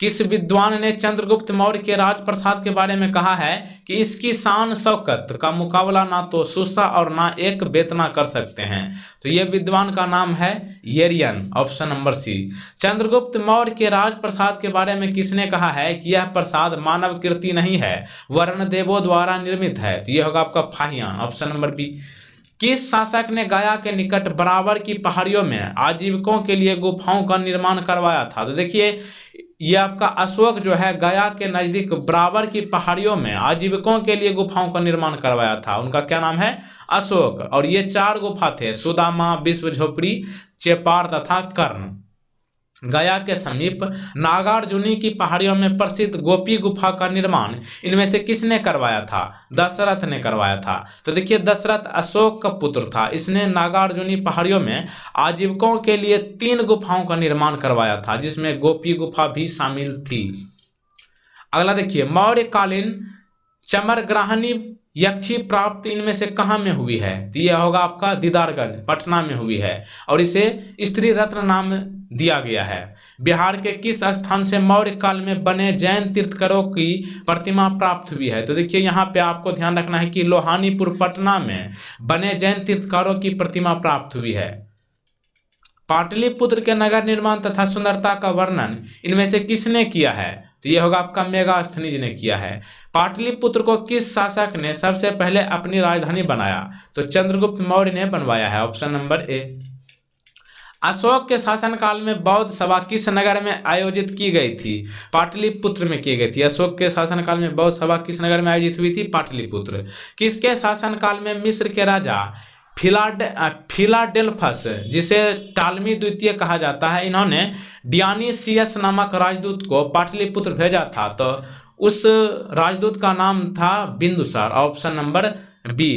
किस विद्वान ने चंद्रगुप्त मौर्य के राजप्रसाद के बारे में कहा है कि इसकी शान शौकत का मुकाबला ना तो सुसा और ना एक बेतना कर सकते हैं तो यह विद्वान का नाम है Arrian option number C Chandragupta Maurya के राजप्रसाद के बारे में किसने कहा है कि यह प्रसाद मानव कृति नहीं है वर्ण देवों द्वारा निर्मित है तो ये होगा आपका फाहियान ऑप्शन नंबर बी किस शासक ने गया के निकट बराबर की पहाड़ियों में आजीविकों के लिए गुफाओं का निर्माण करवाया था तो देखिए ये आपका अशोक जो है गया के नजदीक बराबर की पहाड़ियों में आजीविकों के लिए गुफाओं का निर्माण करवाया था उनका क्या नाम है अशोक और ये चार गुफा थे सुदामा विश्व झोपड़ी चेपार तथा कर्ण गया के समीप नागार्जुनी की पहाड़ियों में प्रसिद्ध गोपी गुफा का निर्माण इनमें से किसने करवाया था दशरथ ने करवाया था तो देखिए दशरथ अशोक का पुत्र था इसने नागार्जुनी पहाड़ियों में आजीविकों के लिए तीन गुफाओं का निर्माण करवाया था जिसमें गोपी गुफा भी शामिल थी अगला देखिए मौर्यकालीन चमरग्रहणी यक्षी प्राप्ति इनमें से कहाँ में हुई है तो यह होगा आपका दीदारगंज पटना में हुई है और इसे स्त्री रत्न नाम दिया गया है बिहार के किस स्थान से मौर्य काल में बने जैन तीर्थकरों की प्रतिमा प्राप्त हुई है तो देखिए यहाँ पे आपको ध्यान रखना है कि लोहानीपुर पटना में बने जैन तीर्थकरों की प्रतिमा प्राप्त हुई है पाटलिपुत्र के नगर निर्माण तथा सुंदरता का वर्णन इनमें से किसने किया है तो यह होगा आपका मेगा ने किया है पाटलिपुत्र को किस शासक ने सबसे पहले अपनी राजधानी बनाया तो चंद्रगुप्त मौर्य ने बनवाया है ऑप्शन नंबर ए अशोक के शासनकाल में बौद्ध सभा किस नगर में आयोजित की गई थी पाटलिपुत्र में की गई थी अशोक के शासनकाल में बौद्ध सभा किस नगर में आयोजित हुई थी पाटलिपुत्र किसके शासनकाल में मिस्र के राजा फिलाड फिलाडेल्फस जिसे टालमी द्वितीय कहा जाता है इन्होंने डियानी नामक राजदूत को पाटलिपुत्र भेजा था तो उस राजदूत का नाम था बिंदुसार ऑप्शन नंबर बी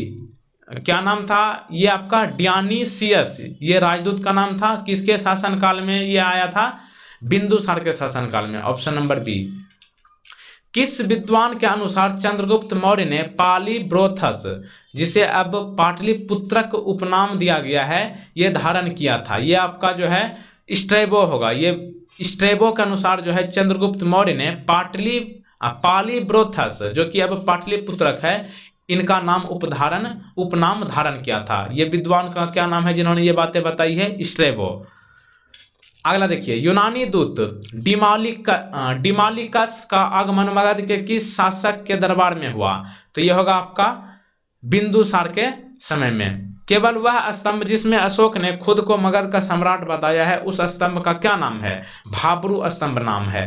क्या नाम था ये आपका डियानीसियस ये राजदूत का नाम था किसके शासनकाल में ये आया था बिंदुसार के शासनकाल में ऑप्शन नंबर बी किस विद्वान के अनुसार चंद्रगुप्त मौर्य ने पाली ब्रोथस जिसे अब पाटलिपुत्रक उपनाम दिया गया है ये धारण किया था ये आपका जो है स्ट्रेबो होगा ये स्ट्रेबो के अनुसार जो है चंद्रगुप्त मौर्य ने पाटली पालीब्रोथस जो कि अब पाटलिपुत्रक है इनका नाम उपधारण उपनाम धारण किया था ये विद्वान का क्या नाम है जिन्होंने ये बातें बताई है स्ट्रेबो अगला देखिए यूनानी दूत डिमालिका डिमालिकस का आगमन मगध के किस शासक के दरबार में हुआ तो यह होगा आपका बिंदुसार के समय में केवल वह स्तंभ जिसमें अशोक ने खुद को मगध का सम्राट बताया है उस स्तंभ का क्या नाम है भाबरू स्तंभ नाम है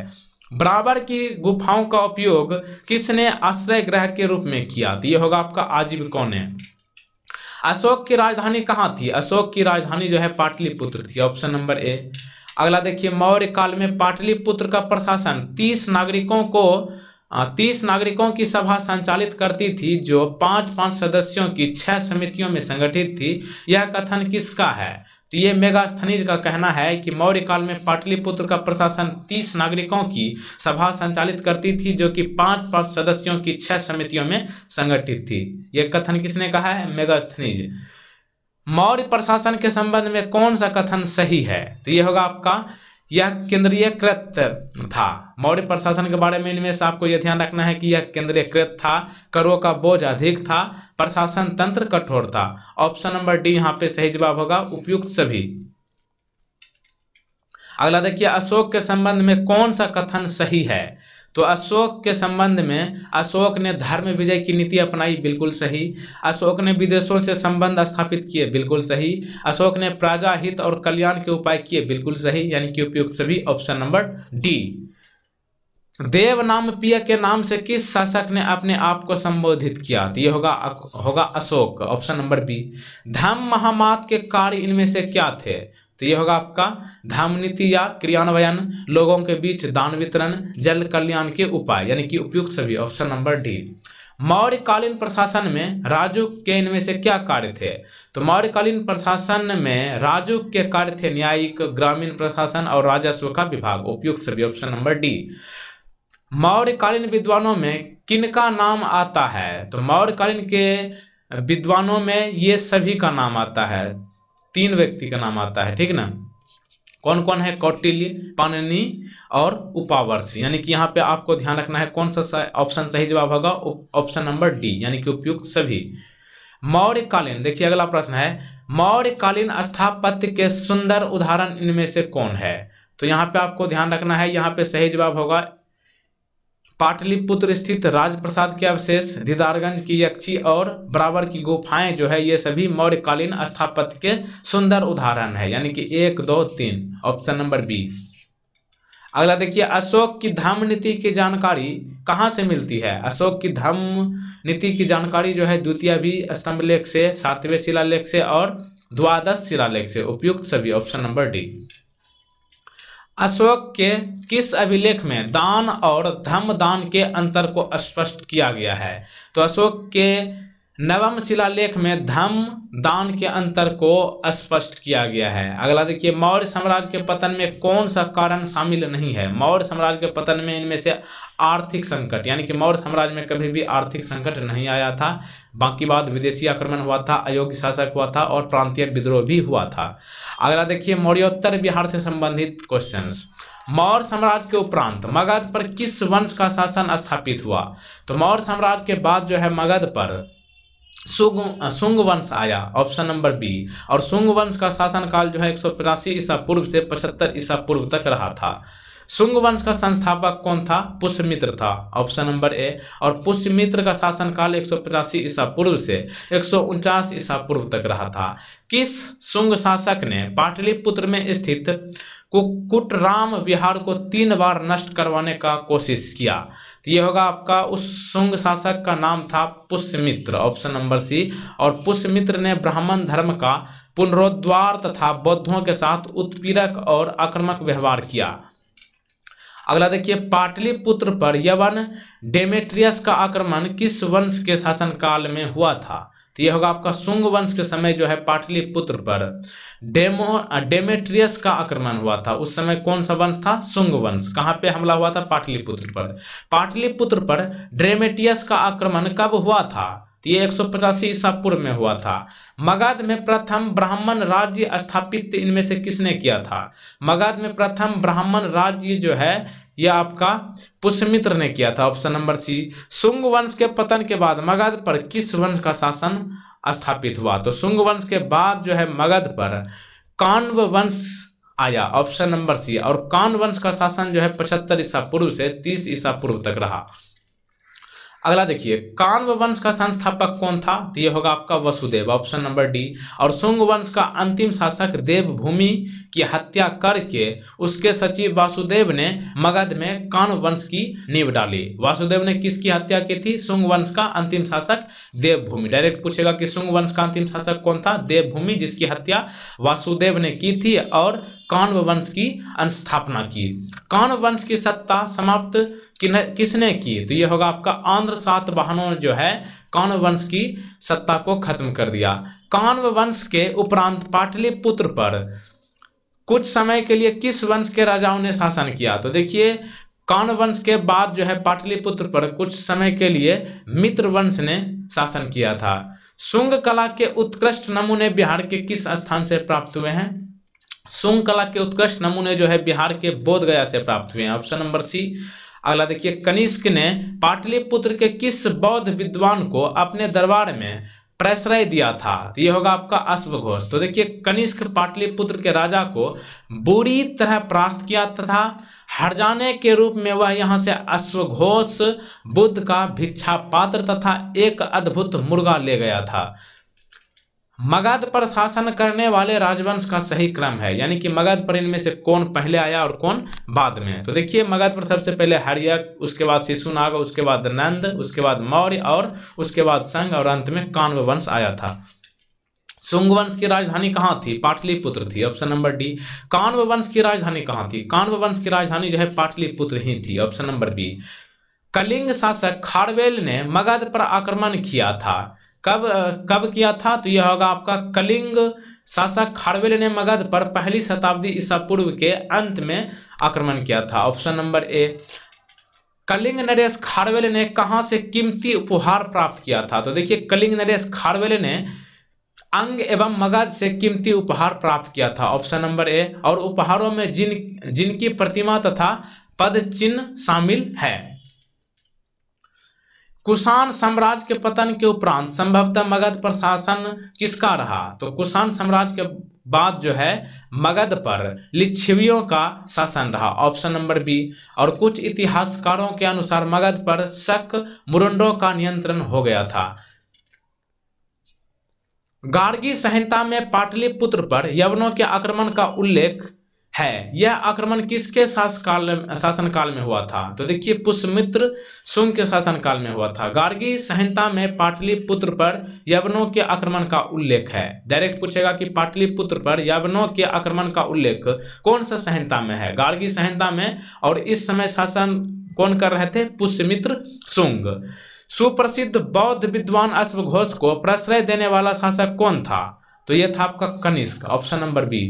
बराबर की गुफाओं का उपयोग किसने आश्रय ग्रह के रूप में किया तो यह होगा आपका आजीव कौन है अशोक की राजधानी कहाँ थी अशोक की राजधानी जो है पाटलिपुत्र थी ऑप्शन नंबर ए अगला देखिए मौर्य काल में पाटलिपुत्र का प्रशासन तीस नागरिकों को तीस नागरिकों की सभा संचालित करती थी जो पांच पांच सदस्यों की छह समितियों में संगठित थी यह कथन किसका है तो ये मेगास्थनीज का कहना है कि मौर्य काल में पाटलिपुत्र का प्रशासन तीस नागरिकों की सभा संचालित करती थी जो कि पांच पांच सदस्यों की छह समितियों में संगठित थी यह कथन किसने कहा है मेगास्थनीज मौर्य प्रशासन के संबंध में कौन सा कथन सही है तो ये होगा आपका यह केंद्रीयकृत था मौर्य प्रशासन के बारे में इनमें से आपको यह ध्यान रखना है कि यह केंद्रीयकृत था करों का बोझ अधिक था प्रशासन तंत्र कठोर था ऑप्शन नंबर डी यहां पे सही जवाब होगा उपयुक्त सभी अगला देखिए अशोक के संबंध में कौन सा कथन सही है तो अशोक के संबंध में अशोक ने धर्म विजय की नीति अपनाई बिल्कुल सही अशोक ने विदेशों से संबंध स्थापित किए बिल्कुल सही अशोक ने प्राजा हित और कल्याण के उपाय किए बिल्कुल सही यानी कि उपयुक्त सभी ऑप्शन नंबर डी देव नाम पिया के नाम से किस शासक ने अपने आप को संबोधित किया तो ये होगा होगा अशोक ऑप्शन नंबर बी धम महामात के कार्य इनमें से क्या थे तो ये होगा आपका धाम नीति या क्रियान्वयन लोगों के बीच दान वितरण जल कल्याण के उपाय यानी कि उपयुक्त सभी ऑप्शन नंबर डी मौर्यकालीन प्रशासन में राजू के इनमें से क्या कार्य थे तो मौर्यकालीन प्रशासन में राजू के कार्य थे न्यायिक ग्रामीण प्रशासन और राजस्व का विभाग उपयुक्त सभी ऑप्शन नंबर डी मौर्यकालीन विद्वानों में किनका नाम आता है तो मौर्यकालीन के विद्वानों में ये सभी का नाम आता है तीन व्यक्ति का नाम आता है ठीक ना कौन कौन है कौटिल्य पाननी और उपावर्षी यानी कि यहाँ पे आपको ध्यान रखना है कौन सा ऑप्शन सही जवाब होगा ऑप्शन नंबर डी यानी कि उपयुक्त सभी मौर्यकालीन देखिए अगला प्रश्न है मौर्यकालीन स्थापत्य के सुंदर उदाहरण इनमें से कौन है तो यहाँ पे आपको ध्यान रखना है यहाँ पे सही जवाब होगा पाटलिपुत्र स्थित राजप्रसाद के अवशेष दीदारगंज की यक्षी और बराबर की गुफाएं जो है ये सभी मौर्यकालीन स्थापत्य के सुंदर उदाहरण है यानी कि एक दो तीन ऑप्शन नंबर बी अगला देखिए अशोक की धाम नीति की जानकारी कहाँ से मिलती है अशोक की धाम नीति की जानकारी जो है द्वितीय भी स्तंभ लेख से सातवें शिलालेख से और द्वादश शिलालेख से उपयुक्त सभी ऑप्शन नंबर डी अशोक के किस अभिलेख में दान और धम दान के अंतर को स्पष्ट किया गया है तो अशोक के नवम शिलालेख में धम दान के अंतर को स्पष्ट किया गया है अगला देखिए मौर्य साम्राज्य के पतन में कौन सा कारण शामिल नहीं है मौर्य साम्राज्य के पतन में इनमें से आर्थिक संकट यानी कि मौर्य साम्राज्य में कभी भी आर्थिक संकट नहीं आया था बाकी बात विदेशी आक्रमण हुआ था अयोग्य शासक हुआ था और प्रांतीय विद्रोह भी हुआ था अगला देखिए मौर्योत्तर बिहार से संबंधित क्वेश्चन मौर्य साम्राज्य के उपरांत मगध पर किस वंश का शासन स्थापित हुआ तो मौर्य साम्राज्य के बाद जो है मगध पर सुंग वंश आया ऑप्शन नंबर बी और सुंग वंश का शासनकाल जो है एक सौ ईसा पूर्व से पचहत्तर ईसा पूर्व तक रहा था सुंग वंश का संस्थापक कौन था पुष्यमित्र था ऑप्शन नंबर ए और पुष्यमित्र का शासनकाल एक सौ पचासी ईसा पूर्व से एक सौ उनचास ईसा पूर्व तक रहा था किस सुंग शासक ने पाटलिपुत्र में स्थित कुटराम विहार को तीन बार नष्ट करवाने का कोशिश किया तो यह होगा आपका उस शुंग शासक का नाम था पुष्यमित्र ऑप्शन नंबर सी और पुष्यमित्र ने ब्राह्मण धर्म का पुनरोद्वार तथा बौद्धों के साथ उत्पीड़क और आक्रमक व्यवहार किया अगला देखिए पाटलिपुत्र पर यवन डेमेट्रियस का आक्रमण किस वंश के शासनकाल में हुआ था तो ये होगा आपका शुंग वंश के समय जो है पाटलिपुत्र पर डेमो डेमेट्रियस का आक्रमण हुआ था उस समय कौन सा वंश था शुंग वंश कहाँ पे हमला हुआ था पाटलिपुत्र पर पाटलिपुत्र पर डेमेट्रियस का आक्रमण कब हुआ था तो ये एक सौ ईसा पूर्व में हुआ था मगध में प्रथम ब्राह्मण राज्य स्थापित इनमें से किसने किया था मगध में प्रथम ब्राह्मण राज्य जो है यह आपका पुष्यमित्र ने किया था ऑप्शन नंबर सी शुंग वंश के पतन के बाद मगध पर किस वंश का शासन स्थापित हुआ तो शुंग वंश के बाद जो है मगध पर कान्व वंश आया ऑप्शन नंबर सी और कान वंश का शासन जो है पचहत्तर ईसा पूर्व से तीस ईसा पूर्व तक रहा अगला देखिए कान्व वंश का संस्थापक कौन था तो ये होगा आपका वसुदेव ऑप्शन नंबर डी और शुंग वंश का अंतिम शासक देवभूमि की हत्या करके उसके सचिव वासुदेव ने मगध में कान्व वंश की नींव डाली वासुदेव ने किसकी हत्या की थी शुंग वंश का अंतिम शासक देवभूमि डायरेक्ट पूछेगा कि शुंग वंश का अंतिम शासक कौन था देवभूमि जिसकी हत्या वासुदेव ने की थी और कान्व वंश की स्थापना की कान्व वंश की सत्ता समाप्त किसने की तो ये होगा आपका आंध्र सात वाहनों ने जो है कान्व वंश की सत्ता को खत्म कर दिया कान्व वंश के उपरांत पाटलिपुत्र पर कुछ समय के लिए किस वंश के राजाओं ने शासन किया तो देखिए कान्व वंश के बाद जो है पाटलिपुत्र पर कुछ समय के लिए मित्र वंश ने शासन किया था शुंग कला के उत्कृष्ट नमूने बिहार के किस स्थान से प्राप्त हुए हैं शुंग कला के उत्कृष्ट नमूने जो है बिहार के बोधगया से प्राप्त हुए हैं ऑप्शन नंबर सी अगला देखिए कनिष्क ने पाटलिपुत्र के किस बौद्ध विद्वान को अपने दरबार में प्रश्रय दिया था तो ये होगा आपका अश्वघोष तो देखिए कनिष्क पाटलिपुत्र के राजा को बुरी तरह प्रास्त किया तथा हरजाने के रूप में वह यहाँ से अश्वघोष बुद्ध का भिक्षा पात्र तथा एक अद्भुत मुर्गा ले गया था मगध पर शासन करने वाले राजवंश का सही क्रम है यानी कि मगध पर इनमें से कौन पहले आया और कौन बाद में तो देखिए मगध पर सबसे पहले हरियक उसके बाद शिशुनाग उसके बाद नंद उसके बाद मौर्य और उसके बाद संघ और अंत में कान्व वंश आया था सुंग वंश की राजधानी कहाँ थी पाटलिपुत्र थी ऑप्शन नंबर डी कान्व वंश की राजधानी कहाँ थी कान्व वंश की राजधानी जो है पाटलिपुत्र ही थी ऑप्शन नंबर बी कलिंग शासक खारवेल ने मगध पर आक्रमण किया था कब कब किया था तो यह होगा आपका कलिंग शासक खारवेल ने मगध पर पहली शताब्दी ईसा पूर्व के अंत में आक्रमण किया था ऑप्शन नंबर ए कलिंग नरेश खारवेल ने कहाँ से कीमती उपहार प्राप्त किया था तो देखिए कलिंग नरेश खारवेल ने अंग एवं मगध से कीमती उपहार प्राप्त किया था ऑप्शन नंबर ए और उपहारों में जिन जिनकी प्रतिमा तथा पद चिन्ह शामिल है कुषाण साम्राज्य के पतन के उपरांत संभवतः मगध पर शासन किसका रहा तो कुषाण साम्राज्य के बाद जो है मगध पर लिच्छवियों का शासन रहा ऑप्शन नंबर बी और कुछ इतिहासकारों के अनुसार मगध पर शक मुरंडों का नियंत्रण हो गया था गार्गी संहिता में पाटलिपुत्र पर यवनों के आक्रमण का उल्लेख है यह आक्रमण किसके शासकाल शासनकाल में हुआ था तो देखिए पुष्यमित्र सुंग के शासनकाल में हुआ था गार्गी संहिता में पाटलिपुत्र पर यवनों के आक्रमण का उल्लेख है डायरेक्ट पूछेगा कि पाटलिपुत्र पर यवनों के आक्रमण का उल्लेख कौन सा संहिता में है गार्गी संहिता में और इस समय शासन कौन कर रहे थे पुष्यमित्र सुंग सुप्रसिद्ध बौद्ध विद्वान अश्वघोष को प्रश्रय देने वाला शासक कौन था तो यह था आपका कनिष्क ऑप्शन नंबर बी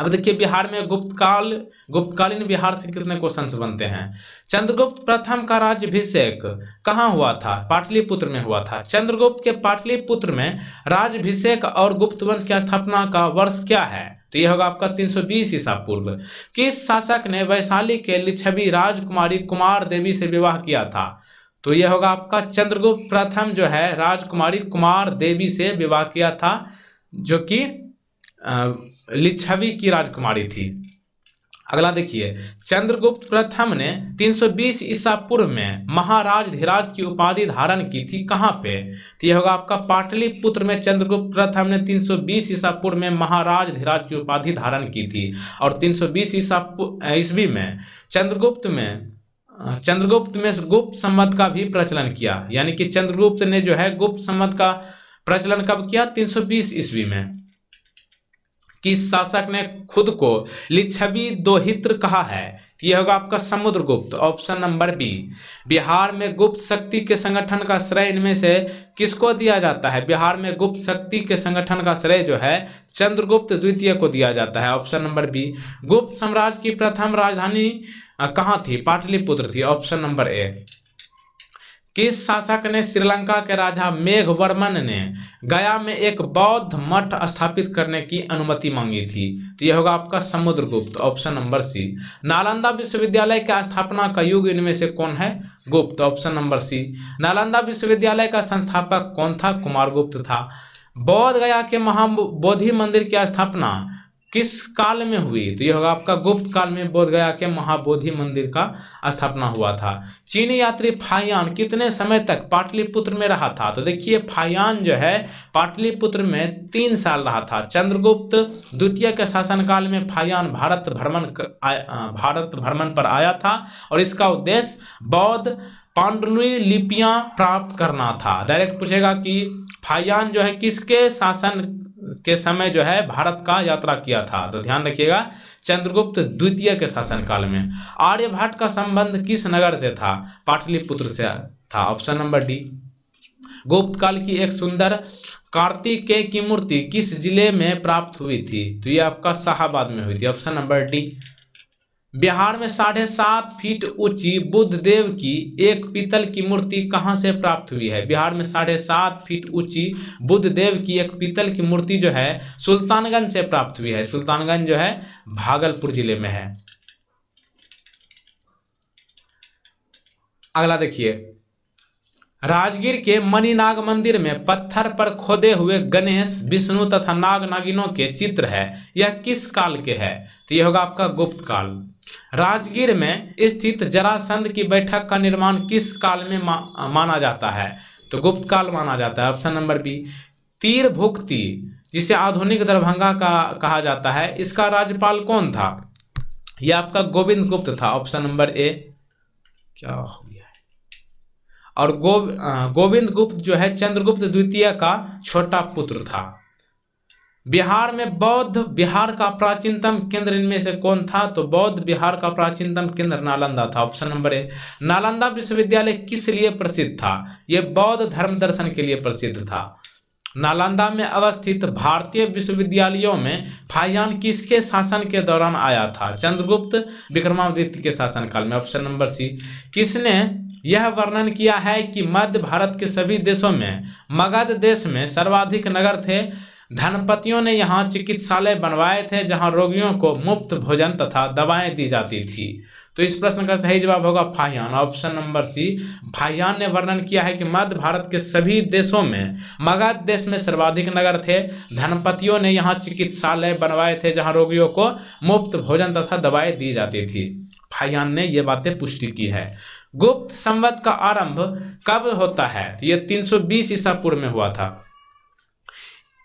अब देखिए बिहार में गुप्तकाल गुप्तकालीन बिहार से कितने क्वेश्चन बनते हैं चंद्रगुप्त प्रथम का राज्यभिषेक कहाँ हुआ था पाटलिपुत्र में हुआ था चंद्रगुप्त के पाटलिपुत्र में राज्यभिषेक और गुप्त वंश की स्थापना का वर्ष क्या है तो यह होगा आपका 320 ईसा पूर्व किस शासक ने वैशाली के लिच्छवी राजकुमारी कुमार देवी से विवाह किया था तो यह होगा आपका चंद्रगुप्त प्रथम जो है राजकुमारी कुमार देवी से विवाह किया था जो कि लिच्छवी की राजकुमारी थी अगला देखिए चंद्रगुप्त प्रथम ने 320 ईसा पूर्व में महाराज धीराज की उपाधि धारण की थी कहाँ पे तो यह होगा आपका पाटलिपुत्र में चंद्रगुप्त प्रथम ने 320 ईसा पूर्व में महाराज धीराज की उपाधि धारण की थी और 320 ईसा ईस्वी में चंद्रगुप्त में चंद्रगुप्त में गुप्त संबंध का भी प्रचलन किया यानी कि चंद्रगुप्त ने जो है गुप्त संबंध का प्रचलन कब किया तीन ईस्वी में कि शासक ने खुद को लिच्छवी दोहित्र कहा है यह होगा आपका Samudragupta option number B Bihar में गुप्त शक्ति के संगठन का श्रेय इनमें से किसको दिया जाता है बिहार में गुप्त शक्ति के संगठन का श्रेय जो है चंद्रगुप्त द्वितीय को दिया जाता है ऑप्शन नंबर बी गुप्त साम्राज्य की प्रथम राजधानी कहाँ थी पाटलिपुत्र थी ऑप्शन नंबर ए किस शासक ने श्रीलंका के राजा मेघवर्मन ने गया में एक बौद्ध मठ स्थापित करने की अनुमति मांगी थी तो यह होगा आपका Samudragupta option number C Nalanda विश्वविद्यालय का स्थापना का युग इनमें से कौन है गुप्त ऑप्शन नंबर सी नालंदा विश्वविद्यालय का संस्थापक कौन था कुमार गुप्त था बौद्ध गया के महाबोधि मंदिर की स्थापना किस काल में हुई तो ये होगा आपका गुप्त काल में बोधगया के महाबोधि मंदिर का स्थापना हुआ था चीनी यात्री फायान कितने समय तक पाटलिपुत्र में रहा था तो देखिए फायान जो है पाटलिपुत्र में तीन साल रहा था चंद्रगुप्त द्वितीय के शासनकाल में फायान भारत भ्रमण भारत भ्रमण पर आया था और इसका उद्देश्य बौद्ध पांडुलि लिपियां प्राप्त करना था डायरेक्ट पूछेगा कि फायान जो है किसके शासन के समय जो है भारत का यात्रा किया था तो ध्यान रखिएगा चंद्रगुप्त द्वितीय के शासनकाल में आर्यभट्ट का संबंध किस नगर से था पाटलिपुत्र से था ऑप्शन नंबर डी गुप्त काल की एक सुंदर कार्तिकेय की मूर्ति किस जिले में प्राप्त हुई थी तो ये आपका शाहबाद में हुई थी ऑप्शन नंबर डी बिहार में साढ़े सात फीट ऊंची बुद्ध देव की एक पीतल की मूर्ति कहाँ से प्राप्त हुई है बिहार में साढ़े सात फीट ऊंची बुद्ध देव की एक पीतल की मूर्ति जो है सुल्तानगंज से प्राप्त हुई है सुल्तानगंज जो है भागलपुर जिले में है अगला देखिए राजगीर के मणिनाग मंदिर में पत्थर पर खोदे हुए गणेश विष्णु तथा नाग नागिनों के चित्र है यह किस काल के है तो यह होगा आपका गुप्त काल राजगीर में स्थित जरासंध की बैठक का निर्माण किस काल में मा, माना जाता है तो गुप्त काल माना जाता है ऑप्शन नंबर बी तीर भुक्ति जिसे आधुनिक दरभंगा का कहा जाता है इसका राज्यपाल कौन था यह आपका गोविंद गुप्त था ऑप्शन नंबर ए क्या हो गया है और गो, गोविंद गुप्त जो है चंद्रगुप्त द्वितीय का छोटा पुत्र था बिहार में बौद्ध बिहार का प्राचीनतम केंद्र इनमें से कौन था तो बौद्ध बिहार का प्राचीनतम केंद्र नालंदा था ऑप्शन नंबर ए नालंदा विश्वविद्यालय किस लिए प्रसिद्ध था यह बौद्ध धर्म दर्शन के लिए प्रसिद्ध था नालंदा में अवस्थित भारतीय विश्वविद्यालयों में फाइयान किसके शासन के दौरान आया था चंद्रगुप्त विक्रमादित्य के शासनकाल में ऑप्शन नंबर सी किसने यह वर्णन किया है कि मध्य भारत के सभी देशों में मगध देश में सर्वाधिक नगर थे धनपतियों ने यहाँ चिकित्सालय बनवाए थे जहाँ रोगियों को मुफ्त भोजन तथा दवाएं दी जाती थी तो इस प्रश्न का सही जवाब होगा Fahien option number C Fahien ने वर्णन किया है कि मध्य भारत के सभी देशों में मगध देश में सर्वाधिक नगर थे धनपतियों ने यहाँ चिकित्सालय बनवाए थे जहाँ रोगियों को मुफ्त भोजन तथा दवाएं दी जाती थी फाहियान ने ये बातें पुष्टि की है गुप्त संवत का आरंभ कब होता है तो ये 320 ईसा पूर्व में हुआ था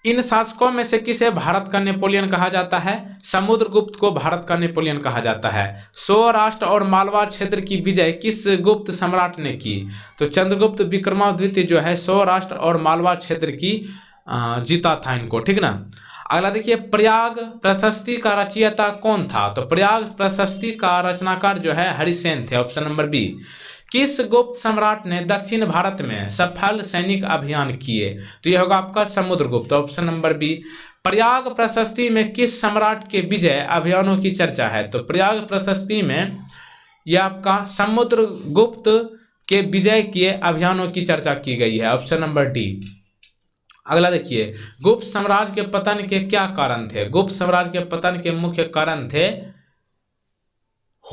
इन शासकों में से किसे भारत का नेपोलियन कहा जाता है समुद्रगुप्त को भारत का नेपोलियन कहा जाता है सौराष्ट्र और मालवा क्षेत्र की विजय किस गुप्त सम्राट ने की तो चंद्रगुप्त विक्रमादित्य जो है सौराष्ट्र और मालवा क्षेत्र की जीता था इनको ठीक ना अगला देखिए प्रयाग प्रशस्ति का रचयिता कौन था तो प्रयाग प्रशस्ति का रचनाकार जो है हरिसेन थे ऑप्शन नंबर बी किस गुप्त सम्राट ने दक्षिण भारत में सफल सैनिक अभियान किए तो यह होगा आपका Samudragupta option number B Prayag Prashasti में किस सम्राट के विजय अभियानों की चर्चा है तो प्रयाग प्रशस्ति में यह आपका समुद्रगुप्त के विजय किए अभियानों की चर्चा की गई है ऑप्शन नंबर डी अगला देखिए गुप्त साम्राज्य के पतन के क्या कारण थे गुप्त साम्राज्य के पतन के मुख्य कारण थे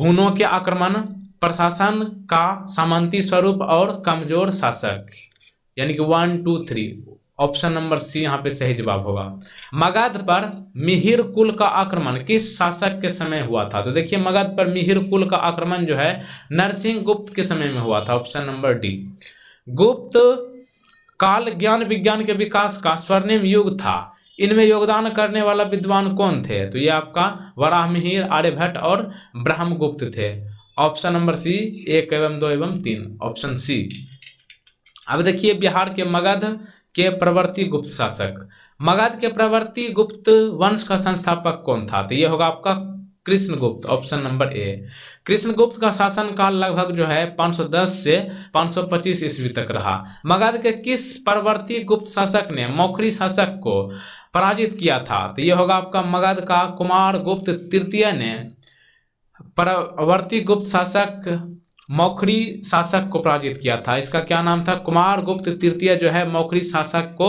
हुनों के आक्रमण प्रशासन का सामंती स्वरूप और कमजोर शासक यानी कि one two three option number C यहाँ पे सही जवाब होगा मगध पर मिहिर कुल का आक्रमण किस शासक के समय हुआ था तो देखिए मगध पर मिहिर कुल का आक्रमण जो है नरसिंह गुप्त के समय में हुआ था ऑप्शन नंबर डी गुप्त काल ज्ञान विज्ञान के विकास का स्वर्णिम युग था इनमें योगदान करने वाला विद्वान कौन थे तो ये आपका वराहमिहिर आर्यभट्ट और ब्रह्मगुप्त थे ऑप्शन नंबर सी एक एवं दो एवं तीन ऑप्शन सी अब देखिए बिहार के मगध के प्रवर्ती गुप्त शासक मगध के प्रवर्ती गुप्त वंश का संस्थापक कौन था तो ये होगा आपका कृष्णगुप्त ऑप्शन नंबर ए कृष्णगुप्त का शासन काल लगभग जो है 510 से 525 ईस्वी तक रहा मगध के किस परवर्ती गुप्त शासक ने मौखरी शासक को पराजित किया था तो ये होगा आपका मगध का कुमार गुप्त तृतीय ने परवर्ती गुप्त शासक मौखरी शासक को पराजित किया था इसका क्या नाम था कुमार गुप्त तृतीय जो है मौखरी शासक को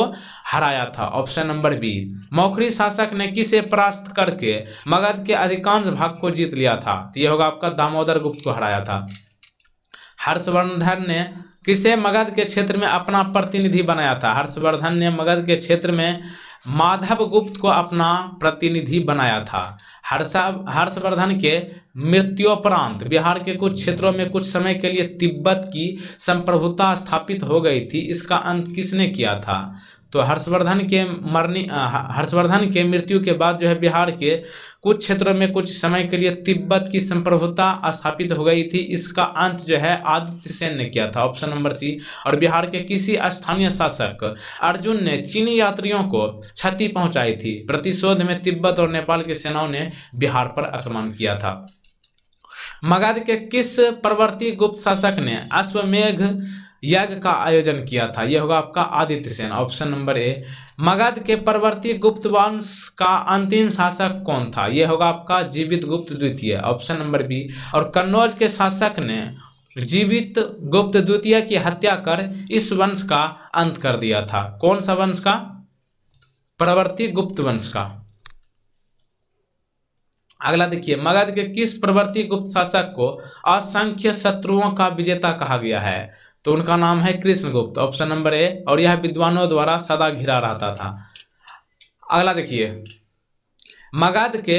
हराया था ऑप्शन नंबर बी मौखरी शासक ने किसे परास्त करके मगध के अधिकांश भाग को जीत लिया था तो यह होगा आपका दामोदर गुप्त को हराया था हर्षवर्धन ने किसे मगध के क्षेत्र में अपना प्रतिनिधि बनाया था हर्षवर्धन ने मगध के क्षेत्र में माधव गुप्त को अपना प्रतिनिधि बनाया था हर्षा हर्षवर्धन के मृत्युपरांत बिहार के कुछ क्षेत्रों में कुछ समय के लिए तिब्बत की संप्रभुता स्थापित हो गई थी इसका अंत किसने किया था तो हर्षवर्धन के मरने हर्षवर्धन के मृत्यु के बाद जो है बिहार के कुछ क्षेत्रों में कुछ समय के लिए तिब्बत की संप्रभुता स्थापित हो गई थी इसका अंत जो है आदित्य सेन ने किया था ऑप्शन नंबर सी और बिहार के किसी स्थानीय शासक अर्जुन ने चीनी यात्रियों को क्षति पहुंचाई थी प्रतिशोध में तिब्बत और नेपाल की सेनाओं ने बिहार पर आक्रमण किया था मगध के किस प्रवर्ती गुप्त शासक ने अश्वमेघ यज्ञ का आयोजन किया था यह होगा आपका Aditya Sen option number A Magadh के पर्वतीय गुप्त वंश का अंतिम शासक कौन था यह होगा आपका जीवित गुप्त द्वितीय ऑप्शन नंबर बी और कन्नौज के शासक ने जीवित गुप्त द्वितीय की हत्या कर इस वंश का अंत कर दिया था कौन सा वंश का प्रवर्ती गुप्त वंश का अगला देखिए मगध के किस प्रवर्ती गुप्त शासक को असंख्य शत्रुओं का विजेता कहा गया है तो उनका नाम है कृष्णगुप्त ऑप्शन नंबर ए और यह विद्वानों द्वारा सदा घिरा रहता था अगला देखिए मगध के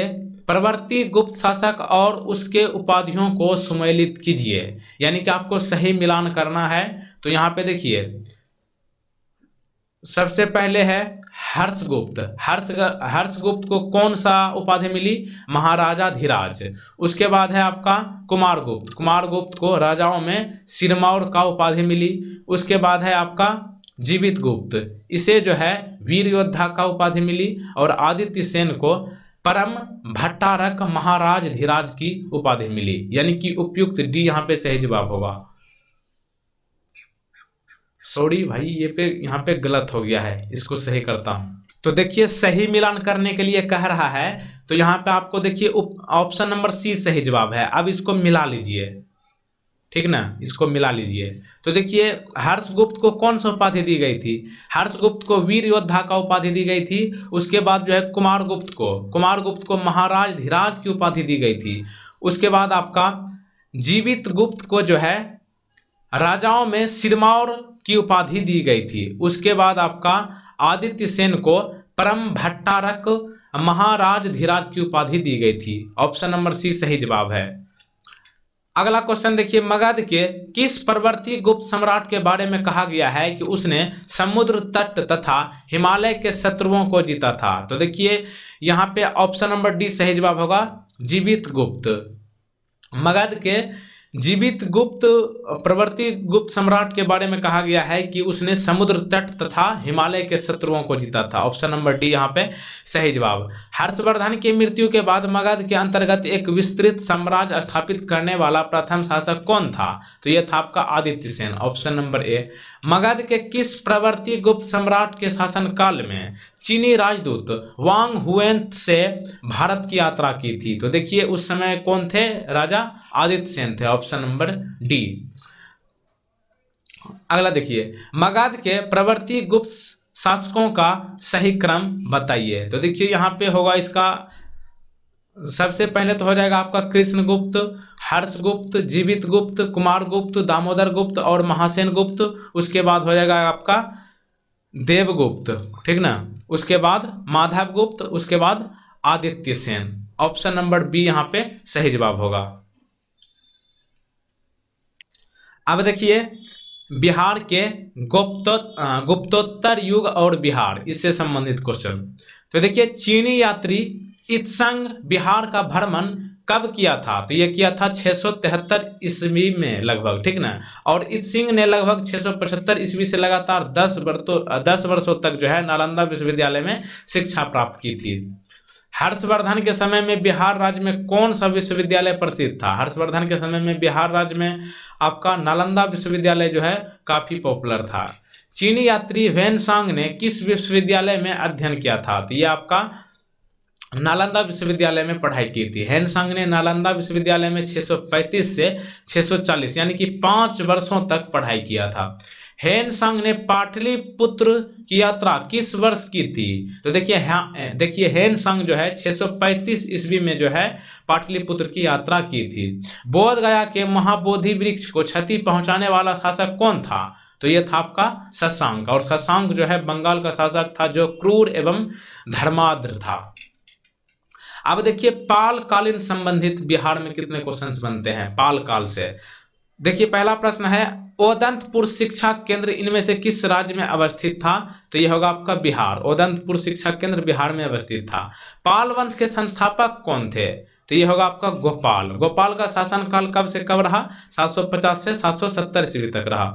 प्रवर्ती गुप्त शासक और उसके उपाधियों को सुमेलित कीजिए यानी कि आपको सही मिलान करना है तो यहाँ पे देखिए सबसे पहले है हर्षगुप्त हर्ष हर्षगुप्त को कौन सा उपाधि मिली महाराजा धीराज उसके बाद है आपका कुमार गुप्त कुमार गुप्त को राजाओं में सिरमौर का उपाधि मिली उसके बाद है आपका जीवित गुप्त इसे जो है वीर योद्धा का उपाधि मिली और आदित्य सेन को परम भट्टारक महाराज धीराज की उपाधि मिली यानी कि उपयुक्त डी यहाँ पे सही जवाब होगा सॉरी भाई ये पे यहाँ पे गलत हो गया है इसको सही करता हूँ तो देखिए सही मिलान करने के लिए कह रहा है तो यहाँ पे आपको देखिए ऑप्शन नंबर सी सही जवाब है अब इसको मिला लीजिए ठीक ना इसको मिला लीजिए तो देखिए हर्षगुप्त को कौन सा उपाधि दी गई थी हर्षगुप्त को वीर योद्धा का उपाधि दी गई थी उसके बाद जो है कुमार गुप्त को कुमार गुप्त को महाराज धीराज की उपाधि दी गई थी उसके बाद आपका जीवित गुप्त को जो है राजाओं में सिरमौर की उपाधि दी गई थी उसके बाद आपका आदित्य सेन को परम भट्टारक महाराज धीराज की उपाधि दी गई थी ऑप्शन नंबर सी सही जवाब है अगला क्वेश्चन देखिए मगध के किस परवर्ती गुप्त सम्राट के बारे में कहा गया है कि उसने समुद्र तट तथा हिमालय के शत्रुओं को जीता था तो देखिए यहाँ पे ऑप्शन नंबर डी सही जवाब होगा जीवित गुप्त मगध के जीवित गुप्त प्रवृत्ति गुप्त सम्राट के बारे में कहा गया है कि उसने समुद्र तट तथा हिमालय के शत्रुओं को जीता था ऑप्शन नंबर डी यहाँ पे सही जवाब हर्षवर्धन की मृत्यु के बाद मगध के अंतर्गत एक विस्तृत साम्राज्य स्थापित करने वाला प्रथम शासक कौन था तो यह था आपका Aditya Sen option number A Magadh के किस प्रवृत्ति गुप्त सम्राट के शासनकाल में चीनी राजदूत वांग हुएंत से भारत की यात्रा की थी तो देखिए उस समय कौन थे राजा आदित्य सेन थे ऑप्शन ऑप्शन नंबर डी अगला देखिए मगध के प्रवृत्ति गुप्त शासकों का सही क्रम बताइए तो देखिए यहाँ पे होगा इसका सबसे पहले तो हो जाएगा आपका कृष्णगुप्त हर्षगुप्त जीवित गुप्त कुमार गुप्त दामोदर गुप्त और महासेन गुप्त उसके बाद हो जाएगा आपका देवगुप्त ठीक ना उसके बाद माधव गुप्त उसके बाद Aditya Sen option number B यहाँ पे सही जवाब होगा अब देखिए बिहार के गुप्त गुप्तोत्तर युग और बिहार इससे संबंधित क्वेश्चन तो देखिए चीनी यात्री इत्संग बिहार का भ्रमण कब किया था तो ये किया था 673 ईस्वी में लगभग ठीक ना और इत सिंह ने लगभग 675 ईस्वी से लगातार 10 वर्षों 10 वर्षों तक जो है नालंदा विश्वविद्यालय में शिक्षा प्राप्त की थी हर्षवर्धन के समय में बिहार राज्य में कौन सा विश्वविद्यालय प्रसिद्ध था हर्षवर्धन के समय में बिहार राज्य में आपका नालंदा विश्वविद्यालय जो है काफ़ी पॉपुलर था चीनी यात्री वेनसांग ने किस विश्वविद्यालय में अध्ययन किया था तो ये आपका नालंदा विश्वविद्यालय में पढ़ाई की थी हेनसांग ने नालंदा विश्वविद्यालय में 635 से 640 यानी कि पाँच वर्षों तक पढ़ाई किया था हेनसंग ने पाटलिपुत्र की यात्रा किस वर्ष की थी तो देखिए हाँ, देखिए हेनसंग जो है 635 ईस्वी में जो है पाटलिपुत्र की यात्रा की थी बोध गया के महाबोधि वृक्ष को क्षति पहुंचाने वाला शासक कौन था तो ये था आपका शशांक और शशांक जो है बंगाल का शासक था जो क्रूर एवं धर्माद्र था अब देखिए पाल कालीन संबंधित बिहार में कितने क्वेश्चंस बनते हैं पाल काल से देखिए पहला प्रश्न है ओदंतपुर शिक्षा केंद्र इनमें से किस राज्य में अवस्थित था तो यह होगा आपका बिहार ओदंतपुर शिक्षा केंद्र बिहार में अवस्थित था पाल वंश के संस्थापक कौन थे तो यह होगा आपका गोपाल गोपाल का शासनकाल कब से कब रहा 750 से 770 ईस्वी तक रहा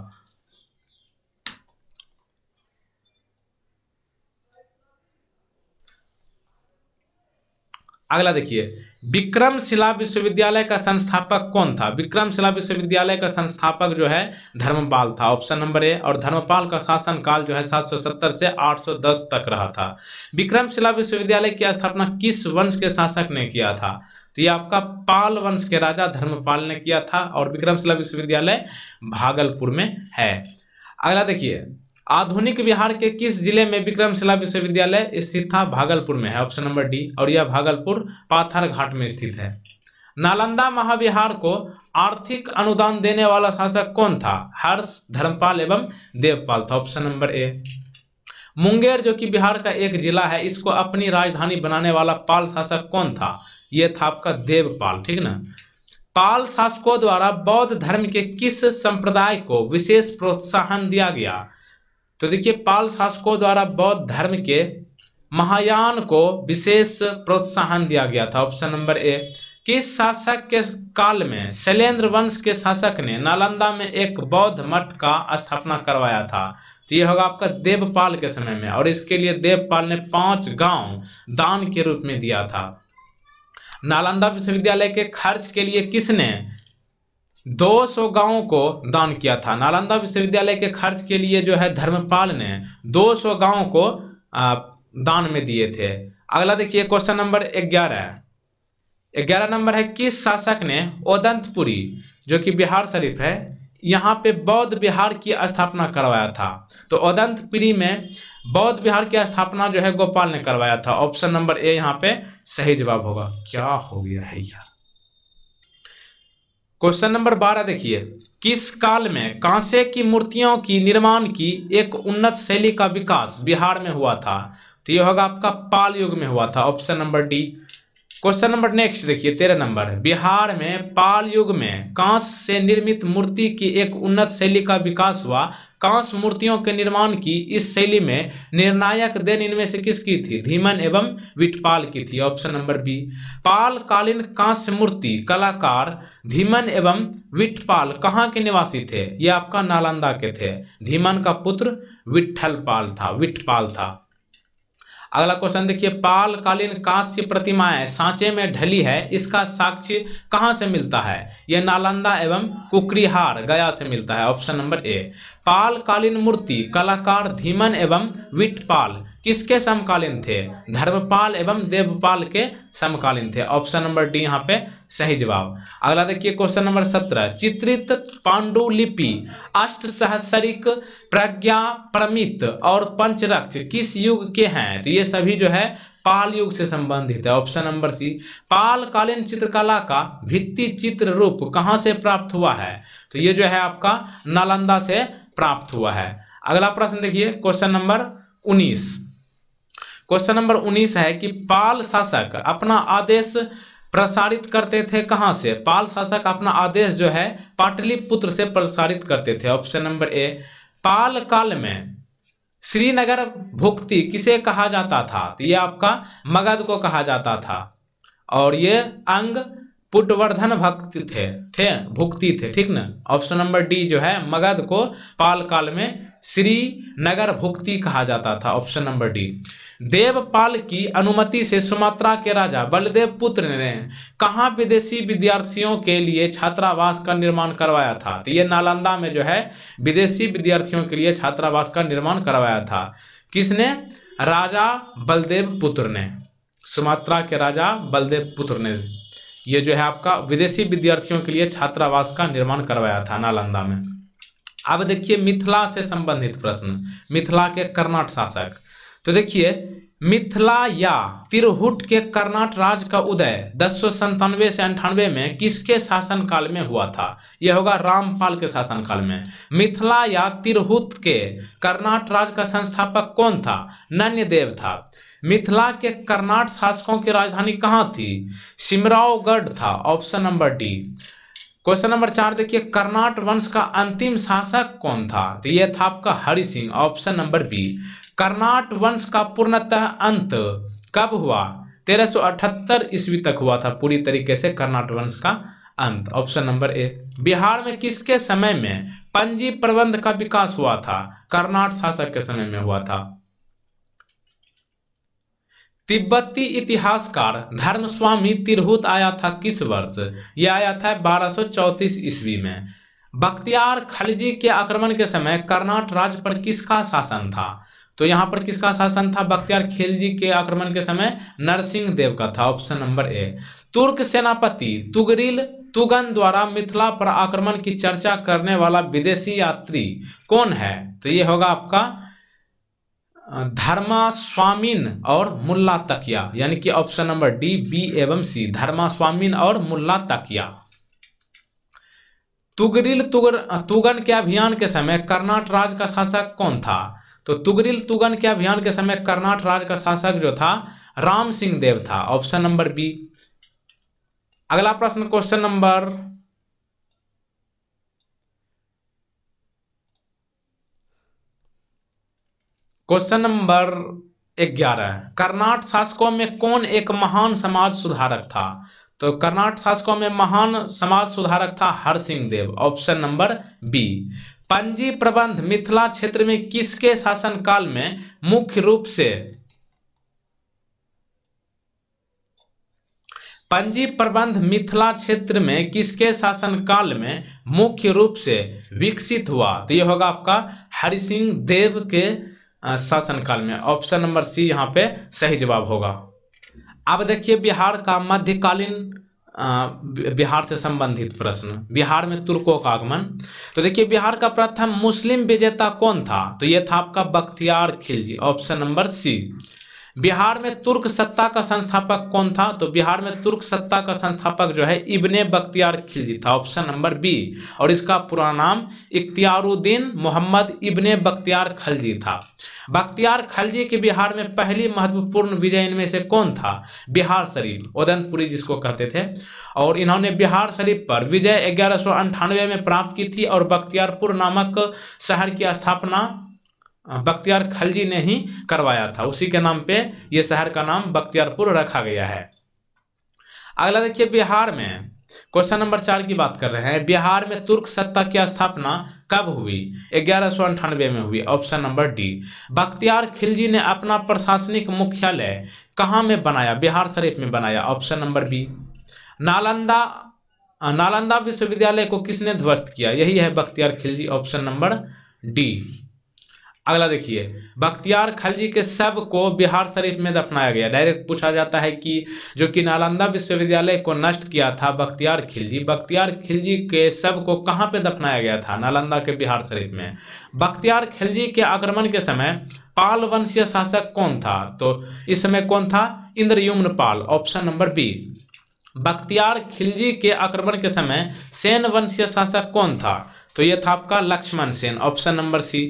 अगला देखिए विक्रमशिला विश्वविद्यालय का संस्थापक कौन था विक्रमशिला विश्वविद्यालय का संस्थापक जो है धर्मपाल था ऑप्शन नंबर ए और धर्मपाल का शासन काल जो है 770 से 810 तक रहा था विक्रमशिला विश्वविद्यालय की स्थापना किस वंश के शासक ने किया था तो ये आपका पाल वंश के राजा धर्मपाल ने किया था और विक्रमशिला विश्वविद्यालय भागलपुर में है अगला देखिए आधुनिक बिहार के किस जिले में विक्रमशिला विश्वविद्यालय स्थित था भागलपुर में है ऑप्शन नंबर डी और यह भागलपुर पाथर घाट में स्थित है नालंदा महाविहार को आर्थिक अनुदान देने वाला शासक कौन था हर्ष धर्मपाल एवं देवपाल था ऑप्शन नंबर ए मुंगेर जो कि बिहार का एक जिला है इसको अपनी राजधानी बनाने वाला पाल शासक कौन था यह था आपका देवपाल ठीक ना पाल शासकों द्वारा बौद्ध धर्म के किस संप्रदाय को विशेष प्रोत्साहन दिया गया तो देखिए पाल शासकों द्वारा बौद्ध धर्म के महायान को विशेष प्रोत्साहन दिया गया था ऑप्शन नंबर ए किस शासक के काल में शैलेंद्र वंश के शासक ने नालंदा में एक बौद्ध मठ का स्थापना करवाया था तो यह होगा आपका देवपाल के समय में और इसके लिए देवपाल ने पांच गांव दान के रूप में दिया था नालंदा विश्वविद्यालय के खर्च के लिए किसने 200 गांवों को दान किया था नालंदा विश्वविद्यालय के खर्च के लिए जो है धर्मपाल ने 200 गांवों को दान में दिए थे अगला देखिए क्वेश्चन नंबर ग्यारह ग्यारह नंबर है किस शासक ने ओदंतपुरी जो कि बिहार शरीफ है यहाँ पे बौद्ध बिहार की स्थापना करवाया था तो ओदंतपुरी में बौद्ध बिहार की स्थापना जो है गोपाल ने करवाया था ऑप्शन नंबर ए यहाँ पे सही जवाब होगा क्या हो गया है यार क्वेश्चन नंबर बारह देखिए किस काल में कांसे की मूर्तियों की निर्माण की एक उन्नत शैली का विकास बिहार में हुआ था तो यह होगा आपका पाल युग में हुआ था option number D question number next देखिए तेरह नंबर बिहार में पाल युग में कांस से निर्मित मूर्ति की एक उन्नत शैली का विकास हुआ कांस मूर्तियों के निर्माण की इस शैली में निर्णायक देन इनमें से किसकी थी धीमन एवं विटपाल की थी ऑप्शन नंबर बी पाल कालीन कांस मूर्ति कलाकार धीमन एवं विटपाल कहाँ के निवासी थे ये आपका नालंदा के थे धीमन का पुत्र विठल पाल था विठपाल था अगला क्वेश्चन देखिए पालकालीन कांस्य प्रतिमाएं सांचे में ढली है इसका साक्ष्य कहाँ से मिलता है यह नालंदा एवं कुकरीहार गया से मिलता है ऑप्शन नंबर ए पालकालीन मूर्ति कलाकार धीमन एवं विटपाल किसके समकालीन थे धर्मपाल एवं देवपाल के समकालीन थे ऑप्शन नंबर डी यहाँ पे सही जवाब अगला देखिए क्वेश्चन नंबर सत्रह चित्रित पांडुलिपि अष्ट सहसरिक प्रज्ञा प्रमित और पंचरक्ष किस युग के हैं तो ये सभी जो है पाल युग से संबंधित है ऑप्शन नंबर सी पालकालीन चित्रकला का भित्ति चित्र रूप कहाँ से प्राप्त हुआ है तो ये जो है आपका नालंदा से प्राप्त हुआ है अगला प्रश्न देखिए क्वेश्चन नंबर उन्नीस क्वेश्चन नंबर 19 है कि पाल शासक अपना आदेश प्रसारित करते थे कहाँ से पाल शासक अपना आदेश जो है पाटलिपुत्र से प्रसारित करते थे ऑप्शन नंबर ए पाल काल में श्रीनगर भुक्ति किसे कहा जाता था तो ये आपका मगध को कहा जाता था और ये अंग पुटवर्धन भक्ति थे थे भुक्ति थे ठीक ना ऑप्शन नंबर डी जो है मगध को पाल काल में श्रीनगर भुक्ति कहा जाता था ऑप्शन नंबर डी देवपाल की अनुमति से सुमात्रा के राजा बलदेव पुत्र ने कहा विदेशी विद्यार्थियों के लिए छात्रावास का निर्माण करवाया था तो ये नालंदा में जो है विदेशी विद्यार्थियों के लिए छात्रावास का निर्माण करवाया था किसने राजा बलदेव पुत्र ने सुमात्रा के राजा बलदेव पुत्र ने ये जो है आपका विदेशी विद्यार्थियों के लिए छात्रावास का निर्माण करवाया था नालंदा में अब देखिए मिथिला से संबंधित प्रश्न मिथिला के कर्नाट शासक तो देखिए मिथिला या तिरहुट के कर्नाट राज्य का उदय दस से अंठानवे में किसके शासनकाल में हुआ था यह होगा रामपाल के शासनकाल में मिथिला या तिरहुत के कर्नाट राज का संस्थापक कौन था नन्यदेव था मिथिला के कर्नाट शासकों की राजधानी कहाँ थी सिमरावगढ़ था option number D question number चार देखिए कर्नाट वंश का अंतिम शासक कौन था तो यह था आपका Hari Singh option number B Karnat वंश का पूर्णतः अंत कब हुआ 1378 ईस्वी तक हुआ था पूरी तरीके से कर्नाट वंश का अंत ऑप्शन नंबर ए बिहार में किसके समय में पंजी प्रबंध का विकास हुआ था कर्नाट शासक के समय में हुआ था तिब्बती इतिहासकार धर्मस्वामी तिरहुत आया था किस वर्ष यह आया था 1234 ईस्वी में बख्तियार खलजी के आक्रमण के समय कर्नाट राज्य पर किसका शासन था तो यहाँ पर किसका शासन था बख्तियार खिलजी के आक्रमण के समय नरसिंह देव का था ऑप्शन नंबर ए तुर्क सेनापति तुगरिल तुगन द्वारा मिथिला पर आक्रमण की चर्चा करने वाला विदेशी यात्री कौन है तो ये होगा आपका धर्मा स्वामीन और मुल्ला तकिया यानी कि ऑप्शन नंबर डी बी एवं सी धर्मा स्वामीन और मुल्ला तकिया तुगरिल तुगर तुगन के अभियान के समय कर्नाट राज का शासक कौन था तो तुगरिल तुगन के अभियान के समय कर्नाट राज्य का शासक जो था राम सिंह देव था ऑप्शन नंबर बी अगला प्रश्न क्वेश्चन नंबर क्वेश्चन नंबर ग्यारह कर्नाट शासकों में कौन एक महान समाज सुधारक था तो कर्नाट शासकों में महान समाज सुधारक था Har Singh Dev option number B Panji Prabandh Mithila क्षेत्र में किसके शासनकाल में मुख्य रूप से पंजी प्रबंध मिथिला क्षेत्र में किसके शासनकाल में मुख्य रूप से विकसित हुआ तो यह होगा आपका हरिसिंह देव के शासनकाल में ऑप्शन नंबर सी यहां पे सही जवाब होगा अब देखिए बिहार का मध्यकालीन बिहार से संबंधित प्रश्न बिहार में तुर्कों का आगमन तो देखिए बिहार का प्रथम मुस्लिम विजेता कौन था तो यह था आपका Bakhtiyar Khilji option number C Bihar में तुर्क सत्ता का संस्थापक कौन था तो बिहार में तुर्क सत्ता का संस्थापक जो है इब्ने बख्तियार खिलजी था ऑप्शन नंबर बी और इसका पूरा नाम इख्तियारुद्दीन मोहम्मद इब्ने बख्तियार खलजी था बख्तियार खलजी के बिहार में पहली महत्वपूर्ण विजय इनमें से कौन था बिहार शरीफ उदनपुरी जिसको कहते थे और इन्होंने बिहार शरीफ पर विजय ग्यारह में प्राप्त की थी और बख्तियारपुर नामक शहर की स्थापना बख्तियार खलजी ने ही करवाया था उसी के नाम पे ये शहर का नाम बख्तियारपुर रखा गया है अगला देखिए बिहार में क्वेश्चन नंबर चार की बात कर रहे हैं बिहार में तुर्क सत्ता की स्थापना कब हुई ग्यारह सौ अंठानवे में हुई option number D Bakhtiyar Khilji ने अपना प्रशासनिक मुख्यालय कहाँ में बनाया बिहार शरीफ में बनाया option number B Nalanda Nalanda विश्वविद्यालय को किसने ध्वस्त किया यही है Bakhtiyar Khilji option number D अगला देखिए बख्तियार खलजी के सब को बिहार शरीफ में दफनाया गया डायरेक्ट पूछा जाता है कि जो कि नालंदा विश्वविद्यालय को नष्ट किया था बख्तियार खिलजी बख्तियार खिलजी के सब को कहाँ पे दफनाया गया था नालंदा के बिहार शरीफ में बख्तियार खिलजी के आक्रमण के समय पाल वंशीय शासक कौन था तो इस समय कौन था Indradyumna Pal option number B Bakhtiyar Khilji के आक्रमण के समय सेन वंशीय शासक कौन था तो यह था आपका Lakshman Sen option number C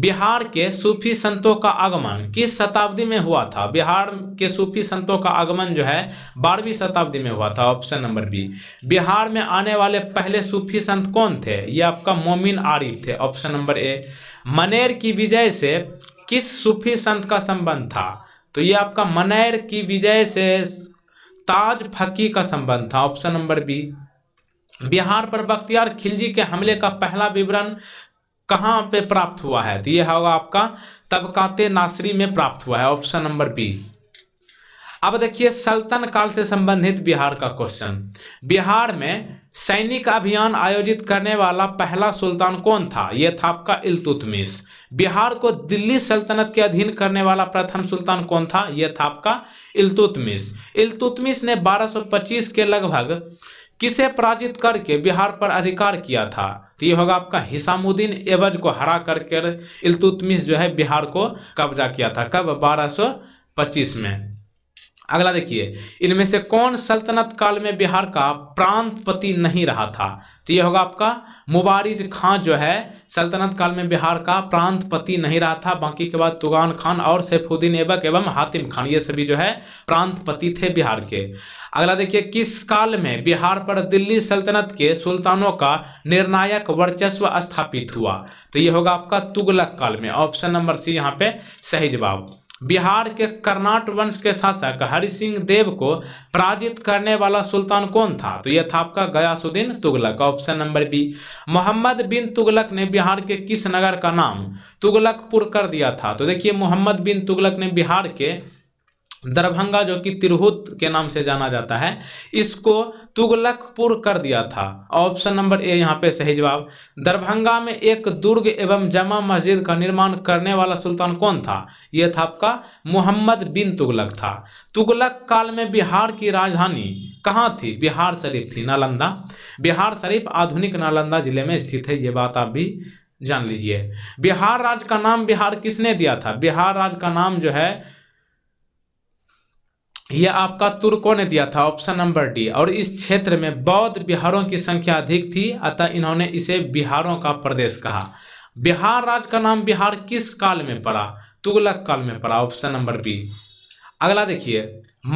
Bihar के सूफी संतों का आगमन किस शताब्दी में हुआ था बिहार के सूफी संतों का आगमन जो है बारहवीं शताब्दी में हुआ था ऑप्शन नंबर बी बिहार में आने वाले पहले सूफी संत कौन थे ये आपका मोमिन आरिफ थे ऑप्शन नंबर ए मनेर की विजय से किस सूफी संत का संबंध था तो ये आपका मनेर की विजय से ताज फकी का संबंध था ऑप्शन नंबर बी बिहार पर बख्तियार खिलजी के हमले का पहला विवरण कहाँ पे प्राप्त हुआ है तो ये होगा आपका तबकाते नासरी में प्राप्त हुआ है ऑप्शन नंबर बी अब देखिए सल्तन काल से संबंधित बिहार का क्वेश्चन बिहार में सैनिक अभियान आयोजित करने वाला पहला सुल्तान कौन था यह था आपका इलतुतमिस बिहार को दिल्ली सल्तनत के अधीन करने वाला प्रथम सुल्तान कौन था यह था आपका इलतुतमिस इलतुतमिस ने 1225 के लगभग किसे पराजित करके बिहार पर अधिकार किया था तो ये होगा आपका हिसामुद्दीन एवज को हरा करके इलतुतमिश जो है बिहार को कब्जा किया था कब बारह 25 में अगला देखिए इनमें से कौन सल्तनत काल में बिहार का प्रांतपति नहीं रहा था तो ये होगा आपका मुबारिज खां जो है सल्तनत काल में बिहार का प्रांतपति नहीं रहा था बाकी के बाद तुगान खान और सैफुद्दीन एबक एवं हातिम खान ये सभी जो है प्रांतपति थे बिहार के अगला देखिए किस काल में बिहार पर दिल्ली सल्तनत के सुल्तानों का निर्णायक वर्चस्व स्थापित हुआ तो ये होगा आपका तुगलक काल में ऑप्शन नंबर सी यहाँ पे सही जवाब बिहार के कर्नाट वंश के शासक हरि सिंह देव को पराजित करने वाला सुल्तान कौन था तो यह था आपका Ghiyasuddin Tughlaq option number B Mohammad bin Tughlaq ने बिहार के किस नगर का नाम तुगलकपुर कर दिया था तो देखिए मोहम्मद बिन तुगलक ने बिहार के दरभंगा जो कि तिरहुत के नाम से जाना जाता है इसको तुगलकपुर कर दिया था ऑप्शन नंबर ए यहाँ पे सही जवाब दरभंगा में एक दुर्ग एवं जमा मस्जिद का निर्माण करने वाला सुल्तान कौन था यह था आपका मोहम्मद बिन तुगलक था तुगलक काल में बिहार की राजधानी कहाँ थी बिहार शरीफ थी नालंदा बिहार शरीफ आधुनिक नालंदा जिले में स्थित है ये बात आप भी जान लीजिए बिहार राज्य का नाम बिहार किसने दिया था बिहार राज्य का नाम जो है यह आपका तुर्कों ने दिया था ऑप्शन नंबर डी और इस क्षेत्र में बौद्ध बिहारों की संख्या अधिक थी अतः इन्होंने इसे बिहारों का प्रदेश कहा बिहार राज्य का नाम बिहार किस काल में पड़ा तुगलक काल में पड़ा ऑप्शन नंबर बी अगला देखिए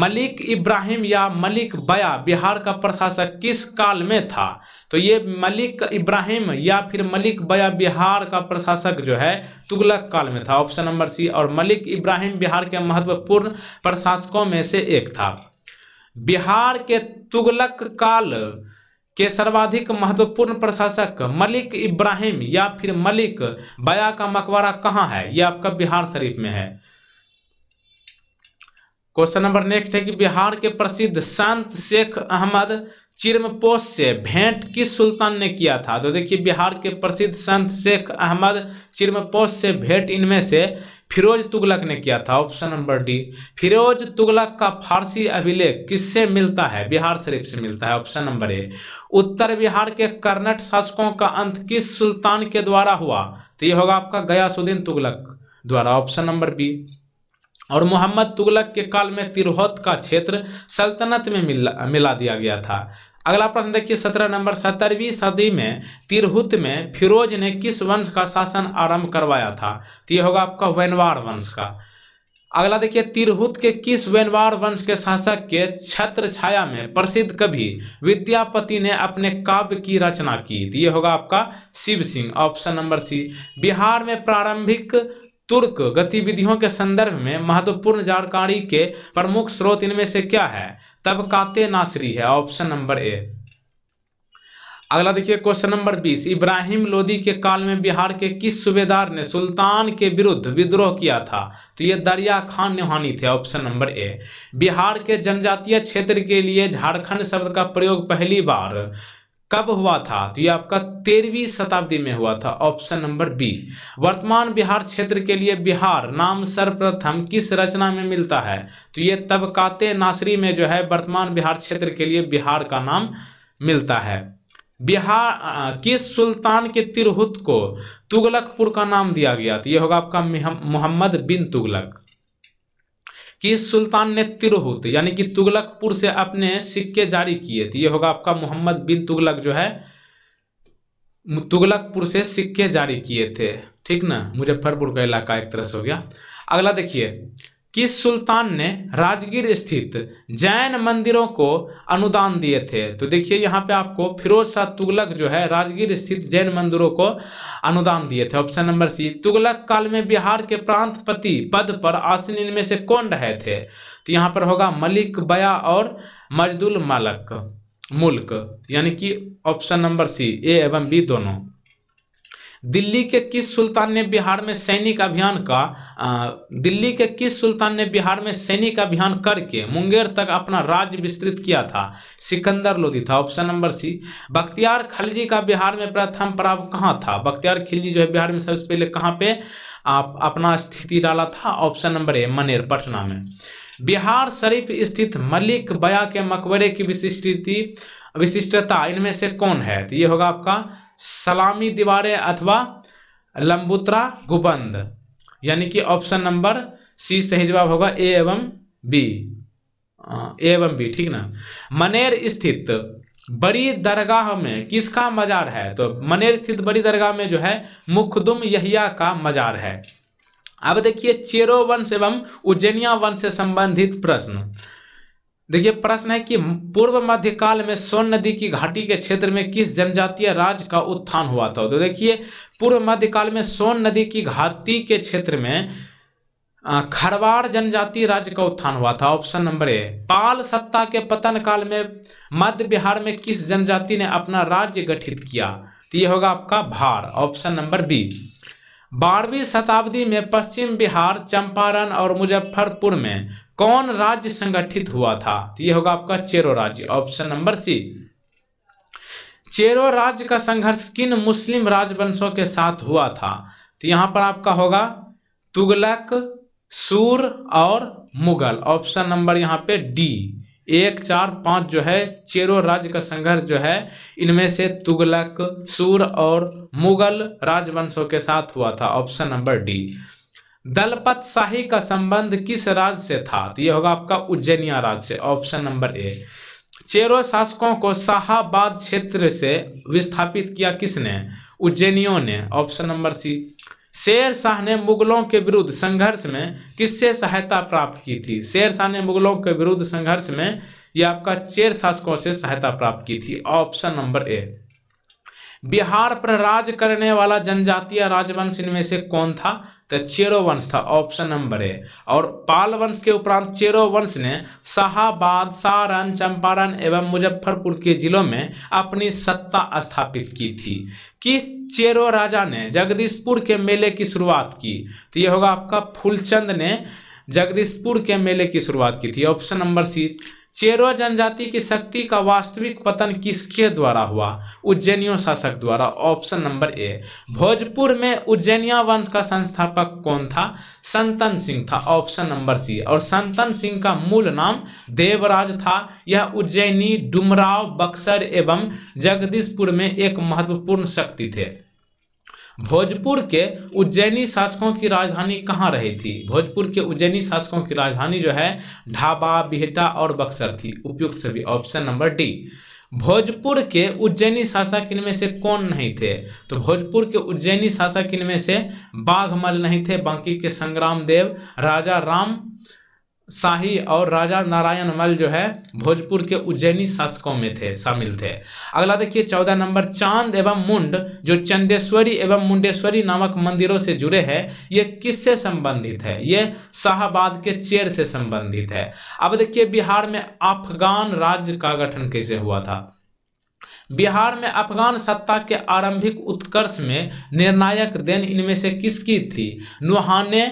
मलिक इब्राहिम या मलिक बया बिहार का प्रशासक किस काल में था तो ये मलिक इब्राहिम या फिर मलिक बया बिहार का प्रशासक जो है तुगलक काल में था ऑप्शन नंबर सी और मलिक इब्राहिम बिहार के महत्वपूर्ण प्रशासकों में से एक था बिहार के तुगलक काल के सर्वाधिक महत्वपूर्ण प्रशासक मलिक इब्राहिम या फिर मलिक बया का मकबरा कहाँ है यह आपका बिहार शरीफ में है क्वेश्चन नंबर नेक्स्ट है कि बिहार के प्रसिद्ध संत शेख अहमद चिरमपोस से भेंट किस सुल्तान ने किया था तो देखिए बिहार के प्रसिद्ध संत शेख अहमद चिरमपोस से भेंट इनमें से फिरोज तुगलक ने किया था option number D Firoz Tughlaq का फारसी अभिलेख किससे मिलता है बिहार शरीफ से मिलता है ऑप्शन नंबर ए उत्तर बिहार के कर्नट शासकों का अंत किस सुल्तान के द्वारा हुआ तो ये होगा आपका गयासुद्दीन तुगलक द्वारा ऑप्शन नंबर बी और मोहम्मद तुगलक के काल में तिरहोत का क्षेत्र सल्तनत में मिला मिला दिया गया था अगला प्रश्न देखिए सत्रह नंबर सत्तरवीं सदी में तिरहुत में फिरोज ने किस वंश का शासन आरंभ करवाया था तो ये होगा आपका वैनवार वंश का अगला देखिए तिरहुत के किस वैनवार वंश के शासक के छत्र छाया में प्रसिद्ध कवि विद्यापति ने अपने काव्य की रचना की तो ये होगा आपका Shiv Singh option number C Bihar में प्रारंभिक तुर्क गतिविधियों के संदर्भ में महत्वपूर्ण जानकारी के प्रमुख स्रोत इनमें से क्या है तब काते नासरी है ऑप्शन नंबर ए अगला देखिए क्वेश्चन नंबर बीस इब्राहिम लोदी के काल में बिहार के किस सूबेदार ने सुल्तान के विरुद्ध विद्रोह किया था तो ये दरिया खान निहानी थे ऑप्शन नंबर ए बिहार के जनजातीय क्षेत्र के लिए झारखंड शब्द का प्रयोग पहली बार कब हुआ था तो ये आपका तेरहवीं शताब्दी में हुआ था ऑप्शन नंबर बी वर्तमान बिहार क्षेत्र के लिए बिहार नाम सर्वप्रथम किस रचना में मिलता है तो ये तबकाते नासरी में जो है वर्तमान बिहार क्षेत्र के लिए बिहार का नाम मिलता है बिहार किस सुल्तान के तिरहुत को तुगलकपुर का नाम दिया गया तो ये होगा आपका मोहम्मद बिन तुगलक कि सुल्तान ने तिरहुत यानी कि तुगलकपुर से अपने सिक्के जारी किए थे ये होगा आपका मोहम्मद बिन तुगलक जो है तुगलकपुर से सिक्के जारी किए थे ठीक ना मुजफ्फरपुर का इलाका एक तरह से हो गया अगला देखिए किस सुल्तान ने राजगीर स्थित जैन मंदिरों को अनुदान दिए थे तो देखिए यहाँ पे आपको फिरोज शाह तुगलक जो है राजगीर स्थित जैन मंदिरों को अनुदान दिए थे ऑप्शन नंबर सी तुगलक काल में बिहार के प्रांतपति पद पर आसन इनमें से कौन रहे थे तो यहाँ पर होगा मलिक बया और मजदुल मलक मुल्क यानी कि ऑप्शन नंबर सी ए एवं बी दोनों दिल्ली के किस सुल्तान ने बिहार में सैनिक अभियान का आ, दिल्ली के किस सुल्तान ने बिहार में सैनिक अभियान करके मुंगेर तक अपना राज्य विस्तृत किया था सिकंदर लोधी था option number C Bakhtiyar Khilji का बिहार में प्रथम पड़ाव कहाँ था बख्तियार खिलजी जो है बिहार में सबसे पहले कहाँ पे आप अपना स्थिति डाला था option number A Maner Patna में बिहार शरीफ स्थित मलिक बया के मकबरे की विशिष्टि विशिष्टता इनमें से कौन है तो ये होगा आपका सलामी दीवारें अथवा लंबूत्रा गुबंद यानी कि ऑप्शन नंबर सी सही जवाब होगा ए एवं बी ए एवं बी ठीक ना मनेर स्थित बड़ी दरगाह में किसका मजार है तो मनेर स्थित बड़ी दरगाह में जो है मुखदुम यहिया का मजार है अब देखिए चेरो वंश एवं उज्जैनिया वंश से संबंधित प्रश्न देखिए प्रश्न है कि पूर्व मध्यकाल में सोन नदी की घाटी के क्षेत्र में किस जनजातीय राज्य का उत्थान हुआ था तो देखिए पूर्व मध्यकाल में सोन नदी की घाटी के क्षेत्र में खरवाड़ जनजाति राज्य का उत्थान हुआ था ऑप्शन नंबर ए पाल सत्ता के पतन काल में मध्य बिहार में किस जनजाति ने अपना राज्य गठित किया तो ये होगा आपका भार ऑप्शन नंबर बी बारहवीं शताब्दी में पश्चिम बिहार चंपारण और मुजफ्फरपुर में कौन राज्य संगठित हुआ था तो ये होगा आपका चेरो राज्य ऑप्शन नंबर सी चेरो राज्य का संघर्ष किन मुस्लिम राजवंशों के साथ हुआ था तो यहां पर आपका होगा तुगलक सूर और मुगल ऑप्शन नंबर यहां पे डी एक चार पाँच जो है चेरो राज्य का संघर्ष जो है इनमें से तुगलक सूर और मुगल राजवंशों के साथ हुआ था option number D Dalpat Shahi का संबंध किस राज्य से था तो यह होगा आपका उज्जैनिया राज्य से ऑप्शन नंबर ए चेरो शासकों को शाहबाद क्षेत्र से विस्थापित किया किसने उज्जैनियों ने ऑप्शन नंबर सी शेर शाह ने मुगलों के विरुद्ध संघर्ष में किससे सहायता प्राप्त की थी शेर शाह ने मुगलों के विरुद्ध संघर्ष में यह आपका चेर शासकों से सहायता प्राप्त की थी ऑप्शन नंबर ए बिहार पर राज करने वाला जनजातीय राजवंश इनमें से कौन था तो चेरो वंश था ऑप्शन नंबर ए और पाल वंश के उपरांत चेरो वंश ने शाहबाद सारण चंपारण एवं मुजफ्फरपुर के जिलों में अपनी सत्ता स्थापित की थी किस चेरो राजा ने जगदीशपुर के मेले की शुरुआत की तो ये होगा आपका फूलचंद ने जगदीशपुर के मेले की शुरुआत की थी ऑप्शन नंबर सी चेरो जनजाति की शक्ति का वास्तविक पतन किसके द्वारा हुआ उज्जैनियों शासक द्वारा ऑप्शन नंबर ए भोजपुर में उज्जैनिया वंश का संस्थापक कौन था संतन सिंह था ऑप्शन नंबर सी और संतन सिंह का मूल नाम देवराज था यह उज्जैनी डुमराव बक्सर एवं जगदीशपुर में एक महत्वपूर्ण शक्ति थे भोजपुर के उज्जैनी शासकों की राजधानी कहाँ रही थी भोजपुर के उज्जैनी शासकों की राजधानी जो है ढाबा बिहटा और बक्सर थी उपयुक्त सभी ऑप्शन नंबर डी भोजपुर के उज्जैनी शासक इनमें से कौन नहीं थे तो भोजपुर के उज्जैनी शासक इनमें से बाघमल नहीं थे बाकी के संग्राम देव राजा राम शाही और राजा नारायण मल जो है भोजपुर के उज्जैनी शासकों में थे शामिल थे अगला देखिए चौदह नंबर चांद एवं मुंड जो चंदेश्वरी एवं मुंडेश्वरी नामक मंदिरों से जुड़े हैं ये किससे संबंधित है ये शाहबाद के चेर से संबंधित है अब देखिए बिहार में अफगान राज्य का गठन कैसे हुआ था बिहार में अफगान सत्ता के आरंभिक उत्कर्ष में निर्णायक देन इनमें से किसकी थी नुहाने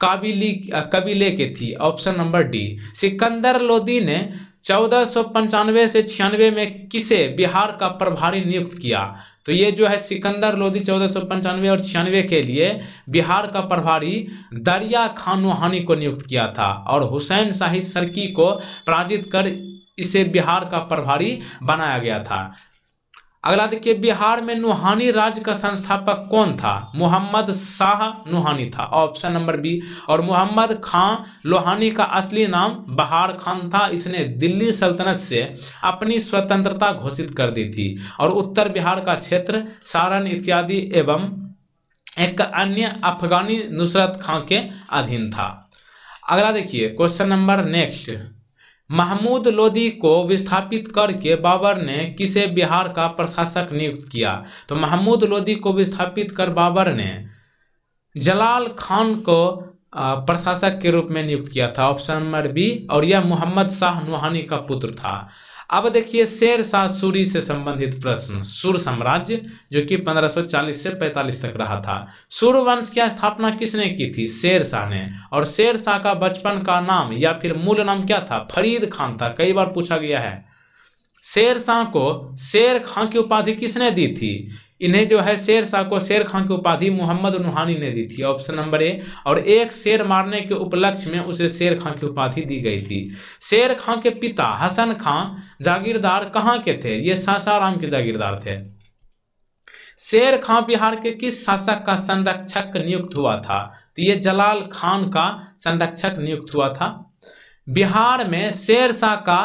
काबिली कबीले के थी option number D Sikandar Lodi ने चौदह से छियानवे में किसे बिहार का प्रभारी नियुक्त किया तो ये जो है सिकंदर लोधी चौदह और छियानवे के लिए बिहार का प्रभारी दरिया खान रूहानी को नियुक्त किया था और हुसैन शाही सरकी को पराजित कर इसे बिहार का प्रभारी बनाया गया था अगला देखिए तो बिहार में नुहानी राज्य का संस्थापक कौन था मोहम्मद शाह नुहानी था ऑप्शन नंबर बी और मोहम्मद खां लोहानी का असली नाम बहार खान था इसने दिल्ली सल्तनत से अपनी स्वतंत्रता घोषित कर दी थी और उत्तर बिहार का क्षेत्र सारण इत्यादि एवं एक अन्य अफगानी नुसरत खां के अधीन था अगला देखिए question number next Mahmud Lodi को विस्थापित करके बाबर ने किसे बिहार का प्रशासक नियुक्त किया तो महमूद लोदी को विस्थापित कर बाबर ने जलाल खान को प्रशासक के रूप में नियुक्त किया था ऑप्शन नंबर बी और यह मोहम्मद शाह नुहानी का पुत्र था अब देखिए शेर शाह सूरी से संबंधित प्रश्न सूर साम्राज्य जो कि 1540 से 45 तक रहा था सुर वंश की स्थापना किसने की थी शेर शाह ने और शेर शाह का बचपन का नाम या फिर मूल नाम क्या था फरीद खान था कई बार पूछा गया है शेर शाह को शेर खां की उपाधि किसने दी थी इन्हें जो है शेर शाह को शेर खान की उपाधि मोहम्मद रूहानी ने दी थी ऑप्शन नंबर ए और एक शेर मारने के उपलक्ष्य में उसे शेर खां की उपाधि दी गई थी शेर खां के पिता हसन खां जागीरदार कहाँ के थे ये सासाराम के जागीरदार थे शेर खां बिहार के किस शासक का संरक्षक नियुक्त हुआ था तो ये जलाल खान का संरक्षक नियुक्त हुआ था बिहार में शेर शाह का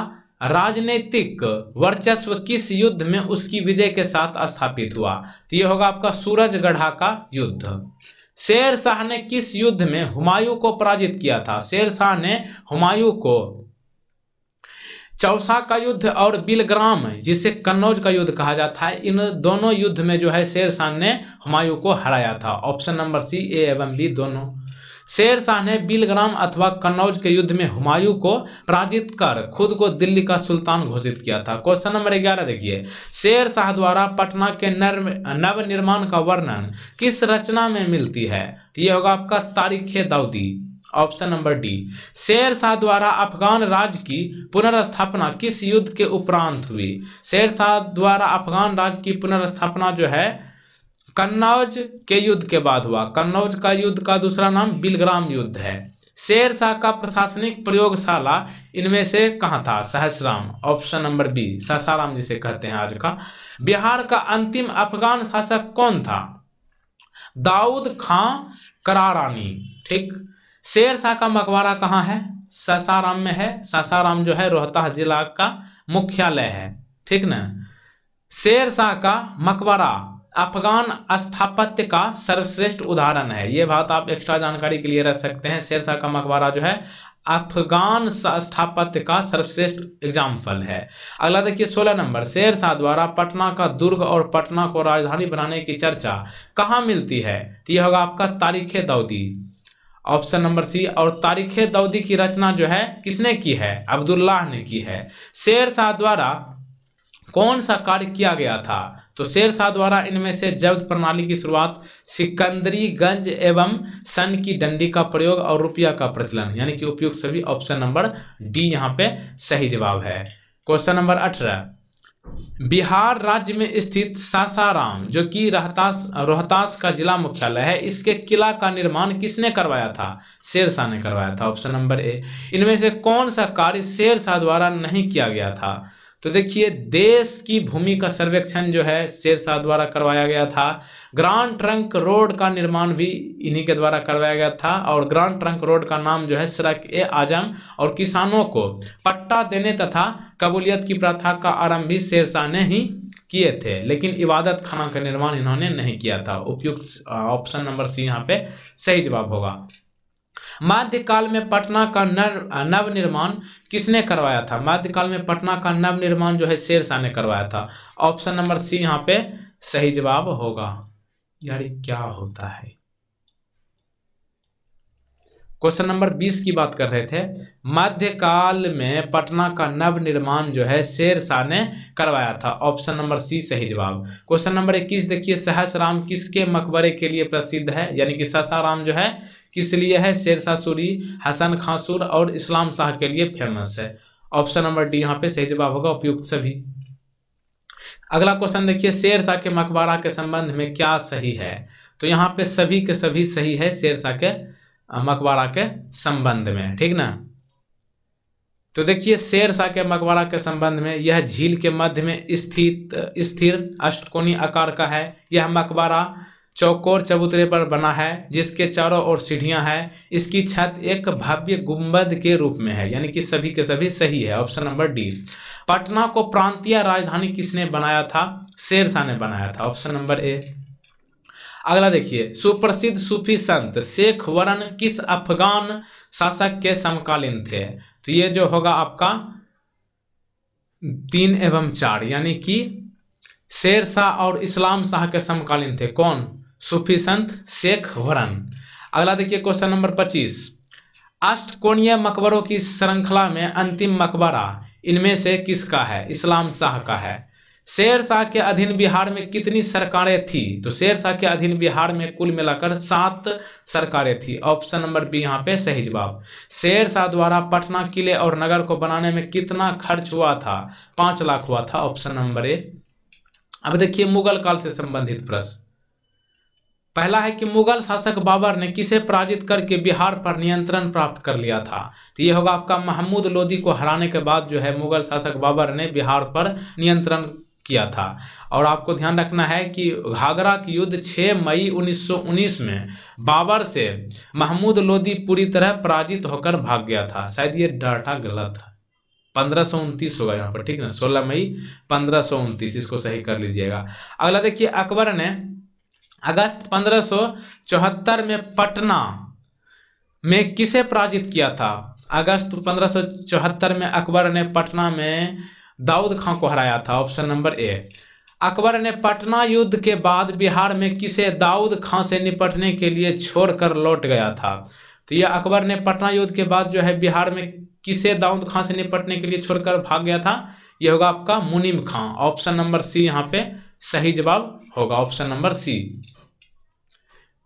राजनीतिक वर्चस्व किस युद्ध में उसकी विजय के साथ स्थापित हुआ तो यह होगा आपका सूरजगढ़ा का युद्ध शेर शाह ने किस युद्ध में हुमायूं को पराजित किया था शेर शाह ने हुमायूं को चौसा का युद्ध और बिलग्राम जिसे कन्नौज का युद्ध कहा जाता है इन दोनों युद्ध में जो है शेर शाह ने हुमायूं को हराया था ऑप्शन नंबर सी ए एवं बी दोनों शेर शाह ने बिलग्राम अथवा कन्नौज के युद्ध में हुमायूं को पराजित कर खुद को दिल्ली का सुल्तान घोषित किया था क्वेश्चन नंबर ग्यारह देखिए शेर शाह द्वारा पटना के नव निर्माण का वर्णन किस रचना में मिलती है तो यह होगा आपका तारीख दाऊदी ऑप्शन नंबर डी शेर शाह द्वारा अफगान राज्य की पुनर्स्थापना किस युद्ध के उपरांत हुई शेर शाह द्वारा अफगान राज्य की पुनर्स्थापना जो है कन्नौज के युद्ध के बाद हुआ कन्नौज का युद्ध का दूसरा नाम बिलग्राम युद्ध है शेर शाह का प्रशासनिक प्रयोगशाला इनमें से कहाँ था Sahasram option number B Sahasaram जिसे कहते हैं आज का बिहार का अंतिम अफगान शासक कौन था दाऊद खां करारानी ठीक शेर शाह का मकबरा कहाँ है सहसाराम में है सासाराम जो है रोहतास जिला का मुख्यालय है ठीक ना शेर शाह का मकबरा अफगान स्थापत्य का सर्वश्रेष्ठ उदाहरण है ये बात आप एक्स्ट्रा जानकारी के लिए रख सकते हैं शेरशाह का मकबरा जो है अफगान स्थापत्य का सर्वश्रेष्ठ एग्जाम्पल है अगला देखिए सोलह नंबर शेर शाह द्वारा पटना का दुर्ग और पटना को राजधानी बनाने की चर्चा कहाँ मिलती है तो यह होगा आपका तारीख दाऊदी ऑप्शन नंबर सी और तारीख दाऊदी की रचना जो है किसने की है अब्दुल्लाह ने की है शेर शाह द्वारा कौन सा कार्य किया गया था तो शेरशाह द्वारा इनमें से जब्त प्रणाली की शुरुआत सिकंदरी गंज एवं सन की डंडी का प्रयोग और रुपया का प्रचलन यानी कि उपयुक्त सभी ऑप्शन नंबर डी यहां पे सही जवाब है क्वेश्चन नंबर अठारह बिहार राज्य में स्थित सासाराम जो कि रोहतास रोहतास का जिला मुख्यालय है इसके किला का निर्माण किसने करवाया था शेरशाह ने करवाया था ऑप्शन नंबर ए इनमें से कौन सा कार्य शेरशाह द्वारा नहीं किया गया था तो देखिए देश की भूमि का सर्वेक्षण जो है शेरशाह द्वारा करवाया गया था ग्रांड ट्रंक रोड का निर्माण भी इन्हीं के द्वारा करवाया गया था और ग्रांड ट्रंक रोड का नाम जो है सड़क ए आजम और किसानों को पट्टा देने तथा कबूलियत की प्रथा का आरंभ भी शेरशाह ने ही किए थे लेकिन इबादत खाना का निर्माण इन्होंने नहीं किया था उपयुक्त ऑप्शन नंबर सी यहाँ पे सही जवाब होगा मध्यकाल में पटना का नर निर्माण किसने करवाया था मध्यकाल में पटना का नव निर्माण जो है शेर शाह ने करवाया था ऑप्शन नंबर सी यहाँ पे सही जवाब होगा यार क्या होता है क्वेश्चन नंबर 20 की बात कर रहे थे मध्यकाल में पटना का नव निर्माण जो है शेर शाह ने करवाया था ऑप्शन नंबर सी सही जवाब क्वेश्चन नंबर 21 देखिए सहसराम किसके मकबरे के लिए प्रसिद्ध है यानी कि सहसाराम जो है किस लिए है शेरशाह सूरी हसन खासुर और इस्लाम शाह के लिए फेमस है ऑप्शन नंबर डी यहाँ पे सही जवाब होगा उपयुक्त सभी अगला क्वेश्चन देखिए शेरशाह के मकबरा के संबंध में क्या सही है तो यहाँ पे सभी के सभी सही है शेरशाह के मकबरा के संबंध में ठीक ना तो देखिए शेरशाह के मकबरा के संबंध में यह झील के मध्य में स्थित स्थिर अष्टकोणी आकार का है यह मकबरा चौकोर चबूतरे पर बना है जिसके चारों ओर सीढ़ियां हैं इसकी छत एक भव्य गुंबद के रूप में है यानी कि सभी के सभी सही है ऑप्शन नंबर डी पटना को प्रांतीय राजधानी किसने बनाया था शेरशाह ने बनाया था ऑप्शन नंबर ए अगला देखिए सुप्रसिद्ध सूफी संत शेख वरन किस अफगान शासक के समकालीन थे तो ये जो होगा आपका तीन एवं चार यानी कि शेर शाह और इस्लाम शाह के समकालीन थे कौन सूफी संत शेख वरन अगला देखिए क्वेश्चन नंबर पच्चीस अष्टकोणीय मकबरों की श्रृंखला में अंतिम मकबरा इनमें से किसका है इस्लाम शाह का है शेर शाह के अधीन बिहार में कितनी सरकारें थी तो शेर शाह के अधीन बिहार में कुल मिलाकर सात सरकारें थी ऑप्शन नंबर बी यहाँ पे सही जवाब शेर शाह द्वारा पटना किले और नगर को बनाने में कितना खर्च हुआ था पाँच लाख हुआ था ऑप्शन नंबर ए अब देखिए मुगल काल से संबंधित प्रश्न पहला है कि मुगल शासक बाबर ने किसे पराजित करके बिहार पर नियंत्रण प्राप्त कर लिया था तो ये होगा आपका महमूद लोधी को हराने के बाद जो है मुगल शासक बाबर ने बिहार पर नियंत्रण किया था और आपको ध्यान रखना है कि घाघरा की युद्ध 6 मई 1919 में बाबर से महमूद लोधी पूरी तरह पराजित होकर भाग गया था शायद ये डाटा गलत था पंद्रह सौ उनतीस होगा यहाँ पर ठीक है ना सोलह मई पंद्रह सौ उनतीस इसको सही कर लीजिएगा अगला देखिए अकबर ने अगस्त पंद्रह में पटना में किसे पराजित किया था अगस्त पंद्रह में अकबर ने पटना में दाऊद खां को हराया था ऑप्शन नंबर ए अकबर ने पटना युद्ध के बाद बिहार में किसे दाऊद खां से निपटने के लिए छोड़कर लौट गया था तो यह अकबर ने पटना युद्ध के बाद जो है बिहार में किसे दाऊद खां से निपटने के लिए छोड़कर भाग गया था यह होगा आपका मुनीम खां ऑप्शन नंबर सी यहाँ पे सही जवाब होगा ऑप्शन नंबर सी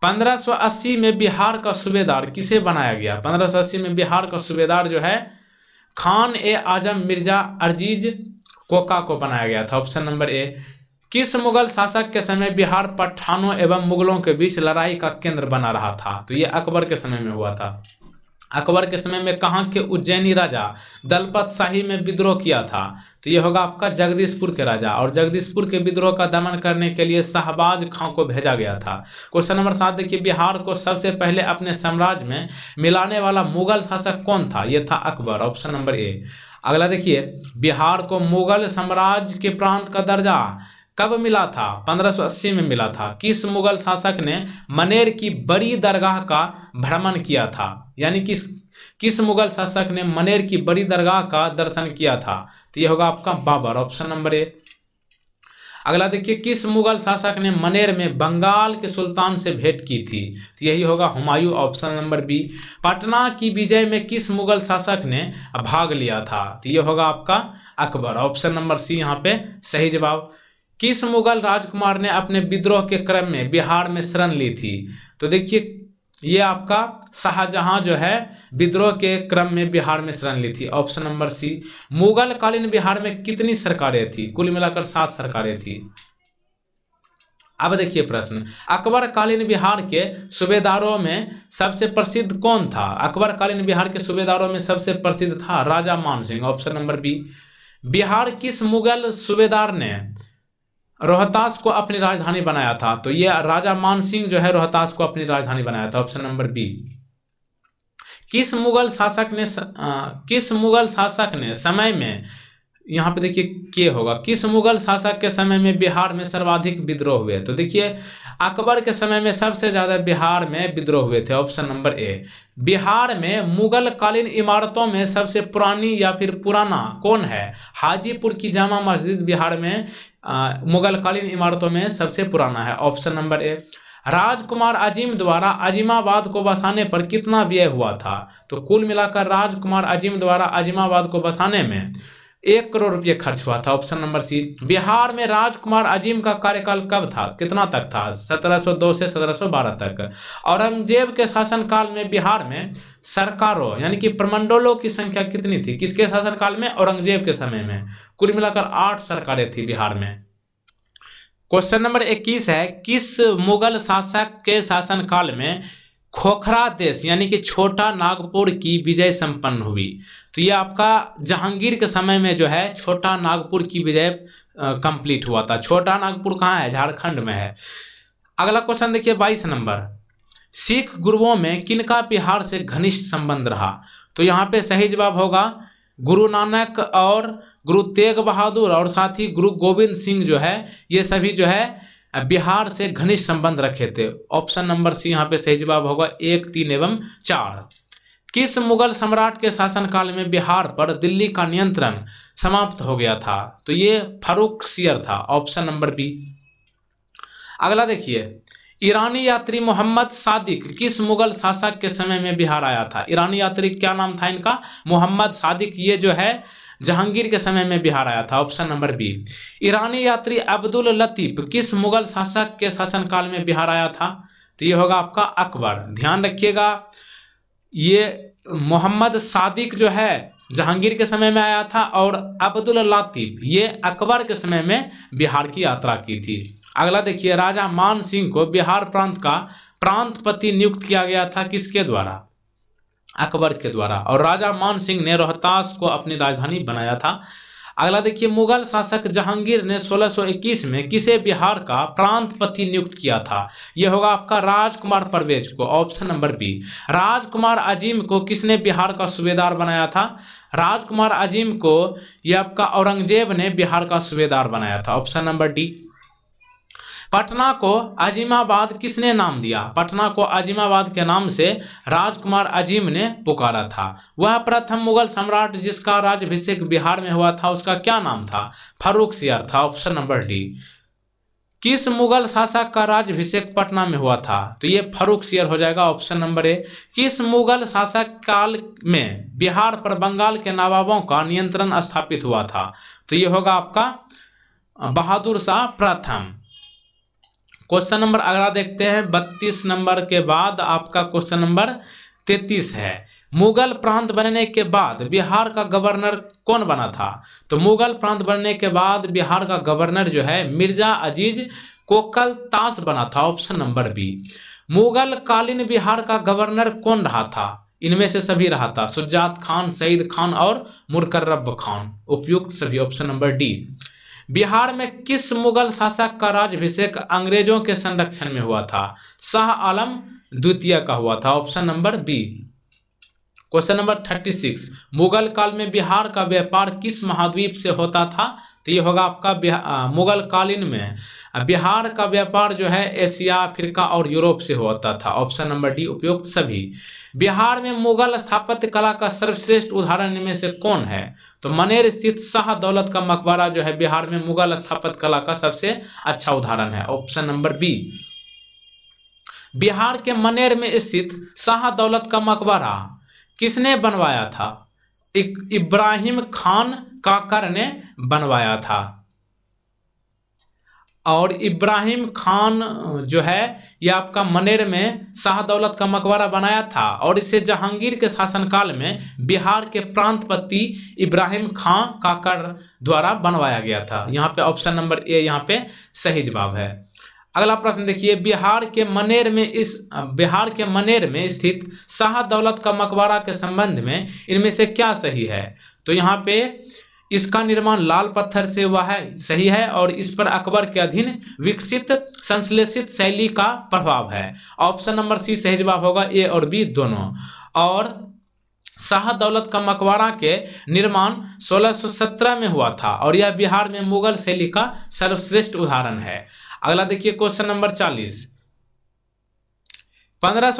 1580 में बिहार का सूबेदार किसे बनाया गया 1580 में बिहार का सूबेदार जो है खान ए आजम मिर्जा अर्जीज कोका को बनाया गया था ऑप्शन नंबर ए किस मुगल शासक के समय बिहार पठानों एवं मुगलों के बीच लड़ाई का केंद्र बना रहा था तो ये अकबर के समय में हुआ था अकबर के समय में कहाँ के उज्जैनी राजा दलपत शाही में विद्रोह किया था तो ये होगा आपका जगदीशपुर के राजा और जगदीशपुर के विद्रोह का दमन करने के लिए शाहबाज खां को भेजा गया था क्वेश्चन नंबर सात देखिए बिहार को सबसे पहले अपने साम्राज्य में मिलाने वाला मुगल शासक कौन था यह था अकबर ऑप्शन नंबर ए अगला देखिए बिहार को मुगल साम्राज्य के प्रांत का दर्जा कब मिला था 1580 में मिला था किस मुगल शासक ने मनेर की बड़ी दरगाह का भ्रमण किया था यानी किस किस मुगल शासक ने मनेर की बड़ी दरगाह का दर्शन किया था तो यह होगा आपका बाबर ऑप्शन नंबर ए अगला देखिए किस मुगल शासक ने मनेर में बंगाल के सुल्तान से भेंट की थी तो यही होगा Humayun option number B Patna की विजय में किस मुगल शासक ने भाग लिया था तो यह होगा आपका अकबर ऑप्शन नंबर सी यहाँ पे सही जवाब किस मुगल राजकुमार ने अपने विद्रोह के क्रम में बिहार में शरण ली थी तो देखिए ये आपका शाहजहां जो है विद्रोह के क्रम में बिहार में शरण ली थी ऑप्शन नंबर सी मुगल कालीन बिहार में कितनी सरकारें थी कुल मिलाकर सात सरकारें थी अब देखिए प्रश्न अकबर कालीन बिहार के सूबेदारों में सबसे प्रसिद्ध कौन था अकबर कालीन बिहार के सूबेदारों में सबसे प्रसिद्ध था Raja Man Singh option number B Bihar किस मुगल सूबेदार ने रोहतास को अपनी राजधानी बनाया था तो ये राजा मानसिंह जो है रोहतास को अपनी राजधानी बनाया था ऑप्शन नंबर बी किस मुगल शासक ने आ, किस मुगल शासक ने समय में यहाँ पे देखिए के होगा किस मुगल शासक के समय में बिहार में सर्वाधिक विद्रोह हुए तो देखिए अकबर के समय में सबसे ज़्यादा बिहार में विद्रोह हुए थे ऑप्शन नंबर ए बिहार में मुगल कालीन इमारतों में सबसे पुरानी या फिर पुराना कौन है हाजीपुर की जामा मस्जिद बिहार में मुगल कालीन इमारतों में सबसे पुराना है ऑप्शन नंबर ए राजकुमार अजीम द्वारा अजीमाबाद को बसाने पर कितना व्यय हुआ था तो कुल मिलाकर राजकुमार अजीम द्वारा अजीमाबाद को बसाने में एक करोड़ रुपये खर्च हुआ था ऑप्शन नंबर सी बिहार में राजकुमार अजीम का कार्यकाल कब था कितना तक था 1702 से 1712 तक औरंगजेब के शासनकाल में बिहार में सरकारों यानी कि प्रमंडलों की संख्या कितनी थी किसके शासनकाल में औरंगजेब के समय में कुल मिलाकर आठ सरकारें थी बिहार में क्वेश्चन नंबर 21 है किस मुगल शासक के शासनकाल में खोखरा देश यानी कि छोटा नागपुर की विजय संपन्न हुई तो ये आपका जहांगीर के समय में जो है छोटा नागपुर की विजय कंप्लीट हुआ था छोटा नागपुर कहाँ है झारखंड में है अगला क्वेश्चन देखिए बाईस नंबर सिख गुरुओं में किनका बिहार से घनिष्ठ संबंध रहा तो यहाँ पे सही जवाब होगा गुरु नानक और गुरु तेग बहादुर और साथ ही गुरु गोविंद सिंह जो है ये सभी जो है बिहार से घनिष्ठ संबंध रखे थे ऑप्शन नंबर सी यहाँ पे सही जवाब होगा एक तीन एवं चार किस मुगल सम्राट के शासनकाल में बिहार पर दिल्ली का नियंत्रण समाप्त हो गया था तो ये फारूक सियर था ऑप्शन नंबर बी अगला देखिए ईरानी यात्री मोहम्मद सादिक किस मुगल शासक के समय में बिहार आया था ईरानी यात्री क्या नाम था इनका मोहम्मद सादिक ये जो है जहांगीर के समय में बिहार आया था ऑप्शन नंबर बी ईरानी यात्री अब्दुल लतीफ किस मुगल शासक के शासनकाल में बिहार आया था तो ये होगा आपका अकबर ध्यान रखिएगा ये मोहम्मद सादिक जो है जहांगीर के समय में आया था और अब्दुल लातिफ ये अकबर के समय में बिहार की यात्रा की थी अगला देखिए राजा मान सिंह को बिहार प्रांत का प्रांतपति नियुक्त किया गया था किसके द्वारा अकबर के द्वारा और राजा मान सिंह ने रोहतास को अपनी राजधानी बनाया था अगला देखिए मुगल शासक जहांगीर ने 1621 में किसे बिहार का प्रांतपति नियुक्त किया था यह होगा आपका राजकुमार परवेज को ऑप्शन नंबर बी राजकुमार अजीम को किसने बिहार का सूबेदार बनाया था राजकुमार अजीम को यह आपका औरंगजेब ने बिहार का सूबेदार बनाया था ऑप्शन नंबर डी पटना को अजीमाबाद किसने नाम दिया पटना को अजीमाबाद के नाम से राजकुमार अजीम ने पुकारा था वह प्रथम मुगल सम्राट जिसका राजभिषेक बिहार में हुआ था उसका क्या नाम था फारूक सियार था ऑप्शन नंबर डी किस मुगल शासक का राजभिषेक पटना में हुआ था तो ये फारूक सियर हो जाएगा ऑप्शन नंबर ए किस मुगल शासक काल में बिहार पर बंगाल के नवाबों का नियंत्रण स्थापित हुआ था तो ये होगा आपका बहादुर शाह प्रथम क्वेश्चन नंबर अगला देखते हैं बत्तीस नंबर के बाद आपका क्वेश्चन नंबर तैतीस है मुगल प्रांत बनने के बाद बिहार का गवर्नर कौन बना था तो मुगल प्रांत बनने के बाद बिहार का गवर्नर जो है मिर्जा अजीज कोकल तास बना था ऑप्शन नंबर बी मुगल कालीन बिहार का गवर्नर कौन रहा था इनमें से सभी रहा था सुजात खान सईद खान और मुरकर्रब खान उपयुक्त सभी ऑप्शन नंबर डी बिहार में किस मुगल शासक का राजभिषेक अंग्रेजों के संरक्षण में हुआ था शाह आलम द्वितीय का हुआ था option number B question number thirty six Mughal काल में बिहार का व्यापार किस महाद्वीप से होता था तो ये होगा आपका मुगल कालीन में बिहार का व्यापार जो है एशिया अफ्रीका और यूरोप से होता था ऑप्शन नंबर डी उपयुक्त सभी बिहार में मुगल स्थापत्य कला का सर्वश्रेष्ठ उदाहरण में से कौन है तो मनेर स्थित शाह दौलत का मकबरा जो है बिहार में मुगल स्थापत्य कला का सबसे अच्छा उदाहरण है ऑप्शन नंबर बी बिहार के मनेर में स्थित शाह दौलत का मकबरा किसने बनवाया था इब्राहिम खान काकर ने बनवाया था और इब्राहिम खान जो है ये आपका मनेर में शाह दौलत का मकबरा बनाया था और इसे जहांगीर के शासनकाल में बिहार के प्रांतपति इब्राहिम खान काकर द्वारा बनवाया गया था यहाँ पे ऑप्शन नंबर ए यहाँ पे सही जवाब है अगला प्रश्न देखिए बिहार के मनेर में इस बिहार के मनेर में स्थित शाह दौलत का मकबरा के संबंध में इनमें से क्या सही है तो यहाँ पे इसका निर्माण लाल पत्थर से हुआ है सही है और इस पर अकबर के अधीन विकसित संश्लेषित शैली का प्रभाव है ऑप्शन नंबर सी सही जवाब होगा ए और बी दोनों और शाह दौलत का मकबरा के निर्माण 1617 में हुआ था और यह बिहार में मुगल शैली का सर्वश्रेष्ठ उदाहरण है अगला देखिए क्वेश्चन नंबर 40 पंद्रह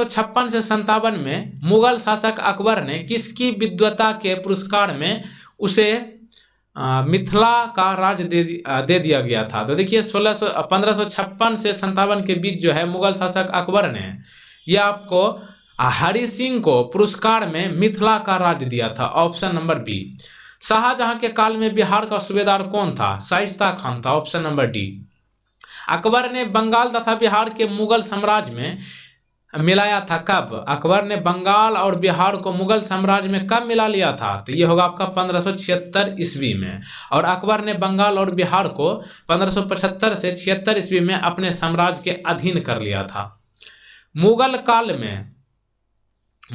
से संतावन में मुगल शासक अकबर ने किसकी विद्वता के पुरस्कार में उसे मिथिला का राज्य दे दे दिया गया था तो देखिए सोलह सौ पंद्रह सौ छप्पन से संतावन के बीच जो है मुगल शासक अकबर ने यह आपको हरि सिंह को पुरस्कार में मिथिला का राज्य दिया था ऑप्शन नंबर बी शाहजहां के काल में बिहार का सूबेदार कौन था साइस्ता खान था ऑप्शन नंबर डी अकबर ने बंगाल तथा बिहार के मुगल साम्राज्य में मिलाया था कब अकबर ने बंगाल और बिहार को मुगल साम्राज्य में कब मिला लिया था तो ये होगा आपका पंद्रह ईस्वी में और अकबर ने बंगाल और बिहार को 1575 से छिहत्तर ईस्वी में अपने साम्राज्य के अधीन कर लिया था मुगल काल में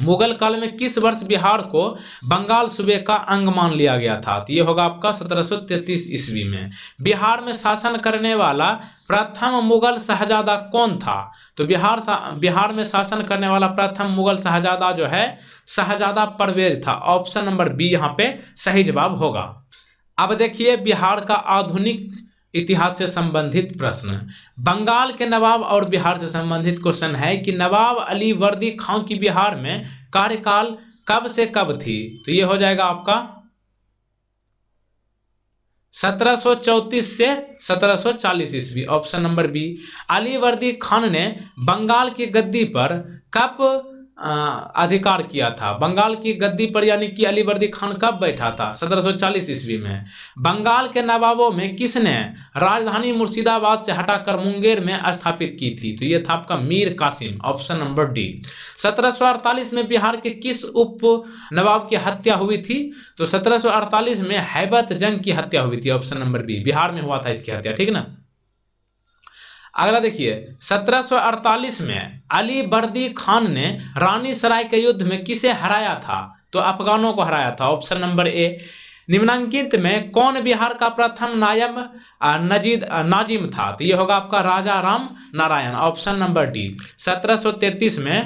मुगल काल में किस वर्ष बिहार को बंगाल सूबे का अंग मान लिया गया था तो ये होगा आपका 1733 ईस्वी में बिहार में शासन करने वाला प्रथम मुगल शहजादा कौन था तो बिहार बिहार में शासन करने वाला प्रथम मुगल शहजादा जो है शहजादा परवेज था ऑप्शन नंबर बी यहाँ पे सही जवाब होगा अब देखिए बिहार का आधुनिक इतिहास से संबंधित प्रश्न बंगाल के नवाब और बिहार से संबंधित क्वेश्चन है कि नवाब अली वर्दी खां की बिहार में कार्यकाल कब से कब थी तो ये हो जाएगा आपका 1734 से 1740 ईस्वी ऑप्शन नंबर बी अली वर्दी खान ने बंगाल की गद्दी पर कब अधिकार किया था बंगाल की गद्दी पर यानी कि अलीवर्दी खान कब बैठा था 1740 ईस्वी में बंगाल के नवाबों में किसने राजधानी मुर्शिदाबाद से हटाकर मुंगेर में स्थापित की थी तो ये था आपका Mir Qasim option number D 1748 में बिहार के किस उप नवाब की हत्या हुई थी तो 1748 में हैबत जंग की हत्या हुई थी ऑप्शन नंबर बी बिहार में हुआ था इसकी हत्या ठीक ना अगला देखिए 1748 में अली बर्दी खान ने रानी सराय के युद्ध में किसे हराया था तो अफगानों को हराया था ऑप्शन नंबर ए निम्नांकित में कौन बिहार का प्रथम नायब नजीद नाजिम था तो ये होगा आपका Raja Ram Narayan option number D 1733 में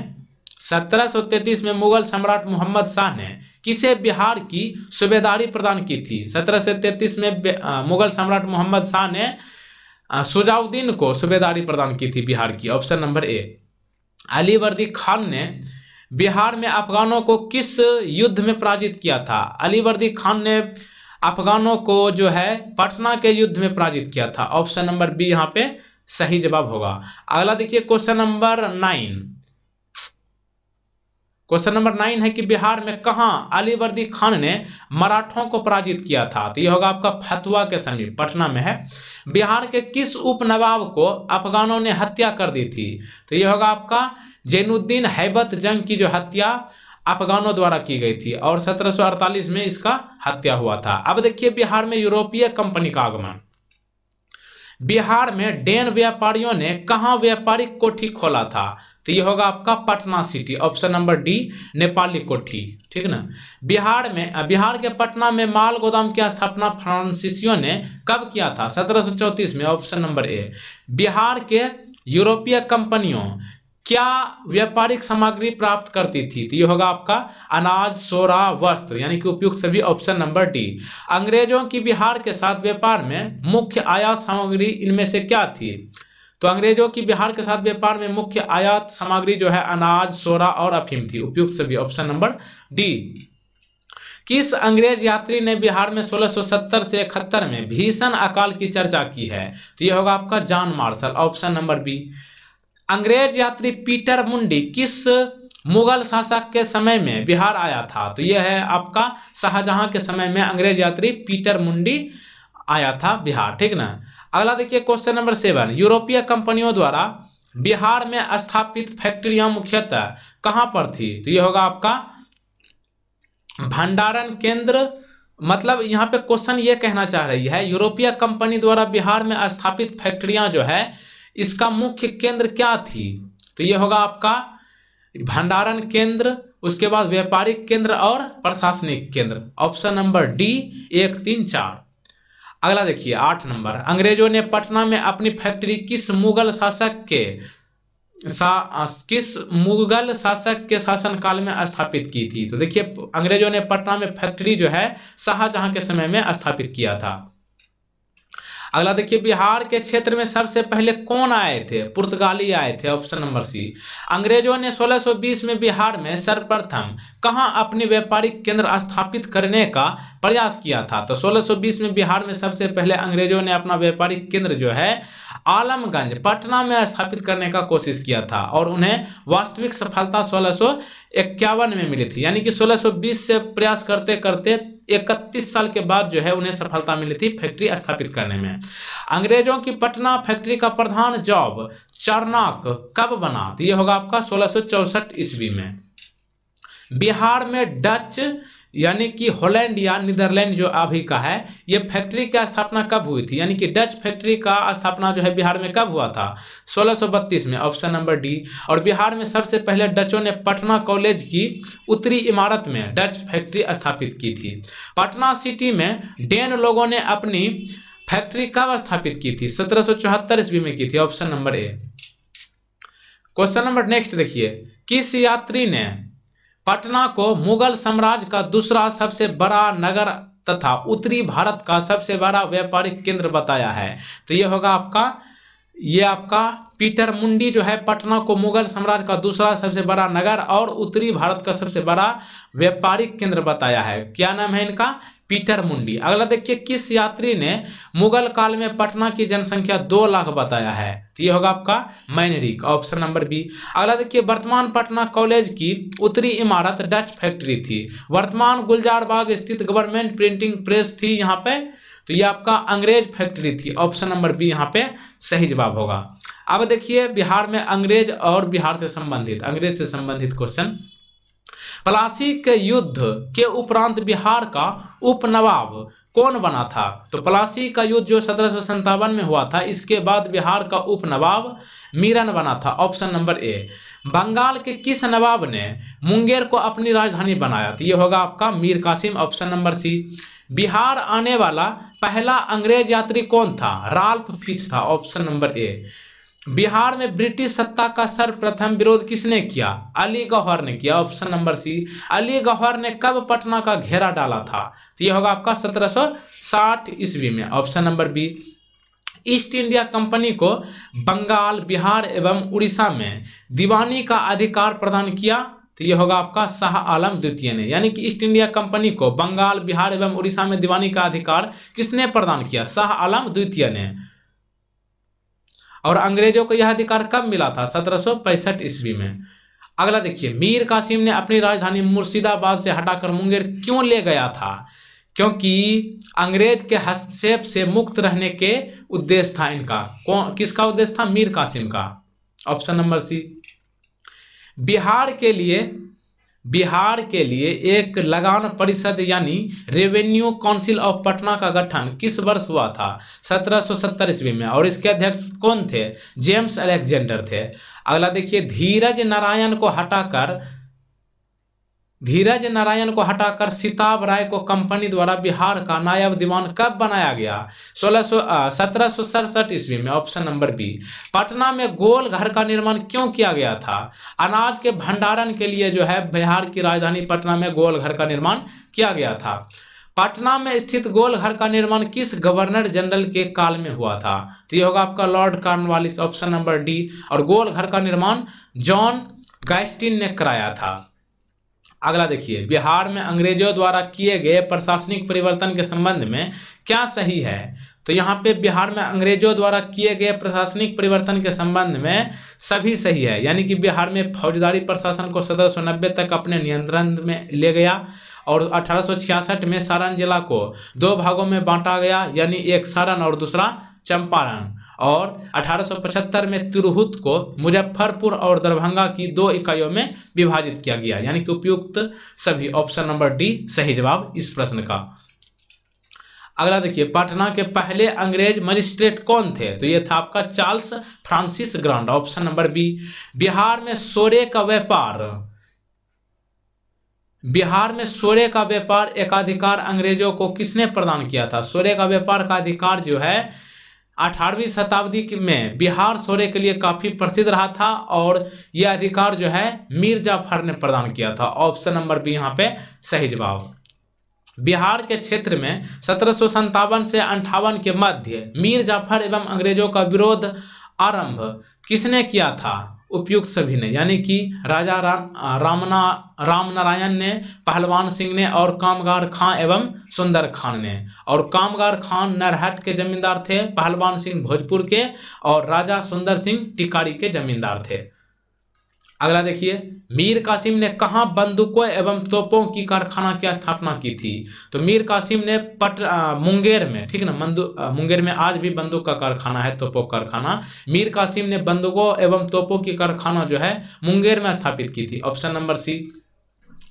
1733 में मुगल सम्राट मोहम्मद शाह ने किसे बिहार की सूबेदारी प्रदान की थी 1733 में मुगल सम्राट मोहम्मद शाह ने सुजाउद्दीन को सूबेदारी प्रदान की थी बिहार की option number A Alivardi Khan ने बिहार में अफगानों को किस युद्ध में पराजित किया था अलीवर्दी खान ने अफगानों को जो है पटना के युद्ध में पराजित किया था ऑप्शन नंबर बी यहाँ पे सही जवाब होगा अगला देखिए question number nine question number nine है कि बिहार में कहा अलीवर्दी खान ने मराठों को पराजित किया था तो यह होगा आपका फतवा के समीप पटना में है बिहार के किस उप नवाब को अफगानों ने हत्या कर दी थी तो यह होगा आपका जैनुद्दीन हैबत जंग की जो हत्या अफगानों द्वारा की गई थी और 1748 में इसका हत्या हुआ था अब देखिए बिहार में यूरोपीय कंपनी का आगमन बिहार में डेन व्यापारियों ने कहा व्यापारिक कोठी खोला था तो ये होगा आपका Patna city option number D Nepali Kothi ठीक ना बिहार में बिहार के पटना में माल गोदाम की स्थापना फ्रांसिसियो ने कब किया था सत्रह में ऑप्शन नंबर ए बिहार के यूरोपीय कंपनियों क्या व्यापारिक सामग्री प्राप्त करती थी तो ये होगा आपका अनाज सोरा वस्त्र यानी कि उपयुक्त सभी ऑप्शन नंबर डी अंग्रेजों की बिहार के साथ व्यापार में मुख्य आयात सामग्री इनमें से क्या थी तो अंग्रेजों की बिहार के साथ व्यापार में मुख्य आयात सामग्री जो है अनाज सोरा और अफीम थी उपयुक्त सभी ऑप्शन नंबर डी किस अंग्रेज यात्री ने बिहार में 1670 से इकहत्तर में भीषण अकाल की चर्चा की है तो यह होगा आपका John Marshall option number B अंग्रेज यात्री पीटर मुंडी किस मुगल शासक के समय में बिहार आया था तो यह है आपका शाहजहां के समय में अंग्रेज यात्री पीटर मुंडी आया था बिहार ठीक ना अगला देखिए क्वेश्चन नंबर सेवन यूरोपीय कंपनियों द्वारा बिहार में स्थापित फैक्ट्रियां मुख्यतः कहां पर थी तो ये होगा आपका भंडारण केंद्र मतलब यहाँ पे क्वेश्चन ये कहना चाह रही है यूरोपीय कंपनी द्वारा बिहार में स्थापित फैक्ट्रियां जो है इसका मुख्य केंद्र क्या थी तो ये होगा आपका भंडारण केंद्र उसके बाद व्यापारिक केंद्र और प्रशासनिक केंद्र ऑप्शन नंबर डी एक तीन चार अगला देखिए आठ नंबर अंग्रेजों ने पटना में अपनी फैक्ट्री किस मुगल शासक के सा, किस मुगल शासक के शासनकाल में स्थापित की थी तो देखिए अंग्रेजों ने पटना में फैक्ट्री जो है शाहजहां के समय में स्थापित किया था अगला देखिए बिहार के क्षेत्र में सबसे पहले कौन आए थे पुर्तगाली आए थे ऑप्शन नंबर सी अंग्रेजों ने 1620 में बिहार में सर्वप्रथम कहाँ अपने व्यापारिक केंद्र स्थापित करने का प्रयास किया था तो 1620 में बिहार में सबसे पहले अंग्रेजों ने अपना व्यापारिक केंद्र जो है आलमगंज पटना में स्थापित करने का कोशिश किया था और उन्हें वास्तविक सफलता सोलह में मिली थी यानी कि सोलह से प्रयास करते करते इकतीस साल के बाद जो है उन्हें सफलता मिली थी फैक्ट्री स्थापित करने में अंग्रेजों की पटना फैक्ट्री का प्रधान जॉब चरनाक कब बना यह तो ये होगा आपका सोलह ईस्वी में बिहार में डच यानी कि हॉलैंड या नीदरलैंड जो अभी का है ये फैक्ट्री का स्थापना कब हुई थी यानी कि डच फैक्ट्री का स्थापना जो है बिहार में कब हुआ था 1632 में ऑप्शन नंबर डी और बिहार में सबसे पहले डचों ने पटना कॉलेज की उत्तरी इमारत में डच फैक्ट्री स्थापित की थी पटना सिटी में डेन लोगों ने अपनी फैक्ट्री कब स्थापित की थी सत्रह ईस्वी में की थी option number A question number next देखिए किस यात्री ने पटना को मुगल साम्राज्य का दूसरा सबसे बड़ा नगर तथा उत्तरी भारत का सबसे बड़ा व्यापारिक केंद्र बताया है तो ये होगा आपका ये आपका पीटर मुंडी जो है पटना को मुगल साम्राज्य का दूसरा सबसे बड़ा नगर और उत्तरी भारत का सबसे बड़ा व्यापारिक केंद्र बताया है क्या नाम है इनका पीटर मुंडी अगला देखिए किस यात्री ने मुगल काल में पटना की जनसंख्या दो लाख बताया है तो ये होगा आपका मैनरिक ऑप्शन नंबर बी अगला देखिए वर्तमान पटना कॉलेज की उत्तरी इमारत डच फैक्ट्री थी वर्तमान गुलजार बाग स्थित गवर्नमेंट प्रिंटिंग प्रेस थी यहाँ पे तो ये आपका अंग्रेज फैक्ट्री थी ऑप्शन नंबर बी यहाँ पे सही जवाब होगा अब देखिए बिहार में अंग्रेज और बिहार से संबंधित अंग्रेज से संबंधित क्वेश्चन पलासी के युद्ध के उपरांत बिहार का उपनवाब कौन बना था तो पलासी का युद्ध जो सत्रह में हुआ था इसके बाद बिहार का उपनवाब मीरन बना था ऑप्शन नंबर ए बंगाल के किस नवाब ने मुंगेर को अपनी राजधानी बनाया तो ये होगा आपका Mir Qasim option number C Bihar आने वाला पहला अंग्रेज यात्री कौन था राल्फ फिक्स था ऑप्शन नंबर ए हम्म। बिहार में ब्रिटिश सत्ता का सर्वप्रथम विरोध किसने किया अली गौहर ने किया option number C Ali Gauhar ने कब पटना का घेरा डाला था तो यह होगा आपका 1760 ईस्वी में option number B East India Company को बंगाल बिहार एवं उड़ीसा में दीवानी का अधिकार प्रदान किया तो यह होगा आपका शाह आलम द्वितीय ने यानी कि ईस्ट इंडिया कंपनी को बंगाल बिहार एवं उड़ीसा में दीवानी का अधिकार किसने प्रदान किया शाह आलम द्वितीय ने और अंग्रेजों को यह अधिकार कब मिला था सत्रह ईस्वी में अगला देखिए मीर कासिम ने अपनी राजधानी मुर्शिदाबाद से हटाकर मुंगेर क्यों ले गया था क्योंकि अंग्रेज के हस्तक्षेप से मुक्त रहने के उद्देश्य था इनका कौन किसका उद्देश्य था मीर कासिम का ऑप्शन नंबर सी बिहार के लिए बिहार के लिए एक लगान परिषद यानी रेवेन्यू काउंसिल ऑफ पटना का गठन किस वर्ष हुआ था 1770 ईस्वी में और इसके अध्यक्ष कौन थे जेम्स अलेक्जेंडर थे अगला देखिए धीरज नारायण को हटाकर धीरज नारायण को हटाकर सिताब राय को कंपनी द्वारा बिहार का नायब दीवान कब बनाया गया सोलह सौ सत्रह सौ सड़सठ ईस्वी में ऑप्शन नंबर बी पटना में गोल घर का निर्माण क्यों किया गया था अनाज के भंडारण के लिए जो है बिहार की राजधानी पटना में गोल घर का निर्माण किया गया था पटना में स्थित गोल घर का निर्माण किस गवर्नर जनरल के काल में हुआ था तो ये होगा आपका Lord Cornwallis option number D और गोल घर का निर्माण जॉन गैस्टिन ने कराया था अगला देखिए बिहार में अंग्रेजों द्वारा किए गए प्रशासनिक परिवर्तन के संबंध में क्या सही है तो यहाँ पे बिहार में अंग्रेजों द्वारा किए गए प्रशासनिक परिवर्तन के संबंध में सभी सही है यानी कि बिहार में फौजदारी प्रशासन को सत्रह तक अपने नियंत्रण में ले गया और 1866 में सारण जिला को दो भागों में बांटा गया यानी एक सारण और दूसरा चंपारण और 1875 में तिरहुत को मुजफ्फरपुर और दरभंगा की दो इकाइयों में विभाजित किया गया यानी कि उपयुक्त सभी ऑप्शन नंबर डी सही जवाब इस प्रश्न का अगला देखिए पटना के पहले अंग्रेज मजिस्ट्रेट कौन थे तो ये था आपका Charles Francis Grant option number B Bihar में सोरे का व्यापार बिहार में सोरे का व्यापार एकाधिकार अंग्रेजों को किसने प्रदान किया था सोरे का व्यापार का अधिकार जो है अठारहवीं शताब्दी में बिहार सोरे के लिए काफ़ी प्रसिद्ध रहा था और यह अधिकार जो है मीर जाफर ने प्रदान किया था ऑप्शन नंबर बी यहाँ पे सही जवाब बिहार के क्षेत्र में सत्रह से अंठावन के मध्य मीर जाफर एवं अंग्रेजों का विरोध आरंभ किसने किया था उपयुक्त सभी ने यानी कि राजा रामना राम नारायण ने पहलवान सिंह ने और कामगार खान एवं सुंदर खान ने और कामगार खान नरहट के जमींदार थे पहलवान सिंह भोजपुर के और राजा सुंदर सिंह टिकारी के जमींदार थे अगला देखिए मीर कासिम ने कहा बंदूकों एवं तोपों की कारखाना की स्थापना की थी तो मीर कासिम ने पट मुंगेर में ठीक ना मुंगेर में आज भी बंदूक का कारखाना है तोपों कारखाना मीर कासिम ने बंदूकों एवं तोपों की कारखाना जो है मुंगेर में स्थापित की थी ऑप्शन नंबर सी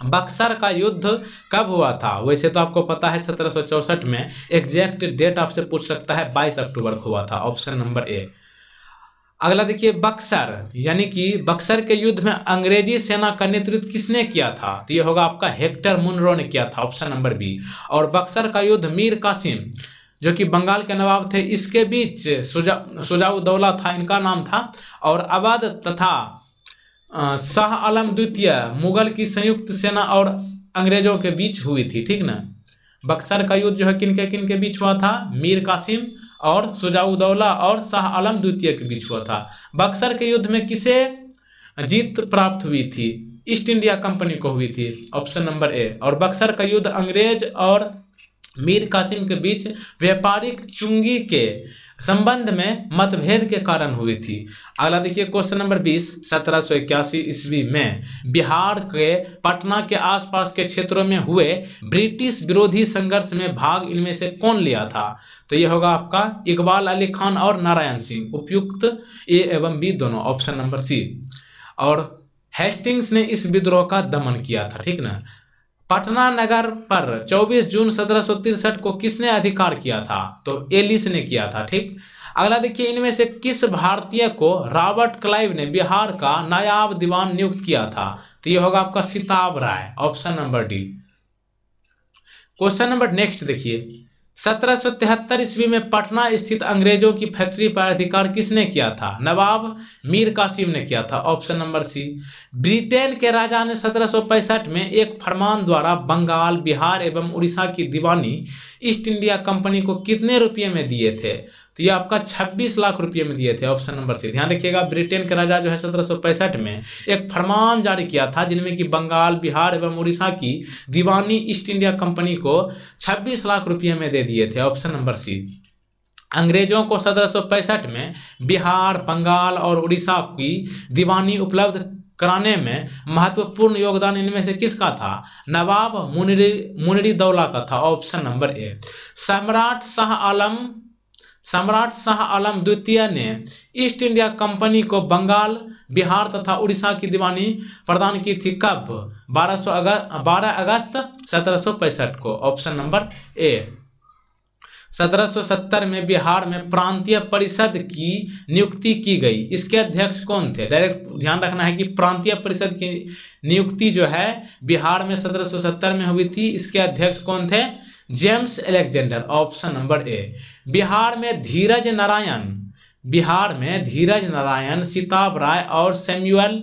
बक्सर का युद्ध कब हुआ था वैसे तो आपको पता है सत्रह में एग्जैक्ट डेट आपसे पूछ सकता है बाईस अक्टूबर को हुआ था ऑप्शन नंबर ए अगला देखिए बक्सर यानी कि बक्सर के युद्ध में अंग्रेजी सेना का नेतृत्व किसने किया था तो ये होगा आपका हेक्टर मुनरो ने किया था ऑप्शन नंबर बी और बक्सर का युद्ध मीर कासिम जो कि बंगाल के नवाब थे इसके बीच सुजा सुजाउदौला था इनका नाम था और अवध तथा शाह आलम द्वितीय मुगल की संयुक्त सेना और अंग्रेजों के बीच हुई थी ठीक ना बक्सर का युद्ध जो है किनके के बीच हुआ था मीर कासिम और सुजाउदौला और शाह आलम द्वितीय के बीच हुआ था बक्सर के युद्ध में किसे जीत प्राप्त हुई थी ईस्ट इंडिया कंपनी को हुई थी ऑप्शन नंबर ए और बक्सर का युद्ध अंग्रेज और मीर कासिम के बीच व्यापारिक चुंगी के संबंध में मतभेद के कारण हुई थी अगला देखिए क्वेश्चन नंबर 20 सत्रह सौ इक्यासी ईस्वी में बिहार के पटना के आसपास के क्षेत्रों में हुए ब्रिटिश विरोधी संघर्ष में भाग इनमें से कौन लिया था तो यह होगा आपका इकबाल अली खान और नारायण सिंह उपयुक्त ए एवं बी दोनों ऑप्शन नंबर सी और हेस्टिंग्स ने इस विद्रोह का दमन किया था ठीक ना पटना नगर पर 24 जून सत्रह को किसने अधिकार किया था तो एलिस ने किया था ठीक अगला देखिए इनमें से किस भारतीय को रॉबर्ट क्लाइव ने बिहार का नायाब दीवान नियुक्त किया था तो ये होगा आपका Sitab Rai option number D question number next देखिए सत्रह सौ तिहत्तर ईस्वी में पटना स्थित अंग्रेजों की फैक्ट्री पर अधिकार किसने किया था नवाब मीर कासिम ने किया था ऑप्शन नंबर सी ब्रिटेन के राजा ने सत्रह सौ पैंसठ में एक फरमान द्वारा बंगाल बिहार एवं उड़ीसा की दीवानी ईस्ट इंडिया कंपनी को कितने रुपये में दिए थे तो ये आपका 26 लाख रुपये में दिए थे ऑप्शन नंबर सी ध्यान रखिएगा ब्रिटेन का राजा जो है सत्रह में एक फरमान जारी किया था जिनमें कि बंगाल बिहार एवं उड़ीसा की दीवानी ईस्ट इंडिया कंपनी को छब्बीस लाख रुपये में दे दिए थे ऑप्शन नंबर सी अंग्रेजों को सत्रह में बिहार बंगाल और उड़ीसा की दीवानी उपलब्ध कराने में महत्वपूर्ण योगदान इनमें से किसका था नवाब मुनरी मुनरी दौला का था ऑप्शन नंबर ए सम्राट शाह आलम सम्राट शाह आलम द्वितीय ने ईस्ट इंडिया कंपनी को बंगाल बिहार तथा उड़ीसा की दीवानी प्रदान की थी कब 1200 अगस्त 12 अगस्त सत्रह को ऑप्शन नंबर ए 1770 में बिहार में प्रांतीय परिषद की नियुक्ति की गई इसके अध्यक्ष कौन थे डायरेक्ट ध्यान रखना है कि प्रांतीय परिषद की नियुक्ति जो है बिहार में 1770 में हुई थी इसके अध्यक्ष कौन थे James Alexander option number A Bihar में धीरज नारायण बिहार में धीरज नारायण सिताब राय और सैम्यूअल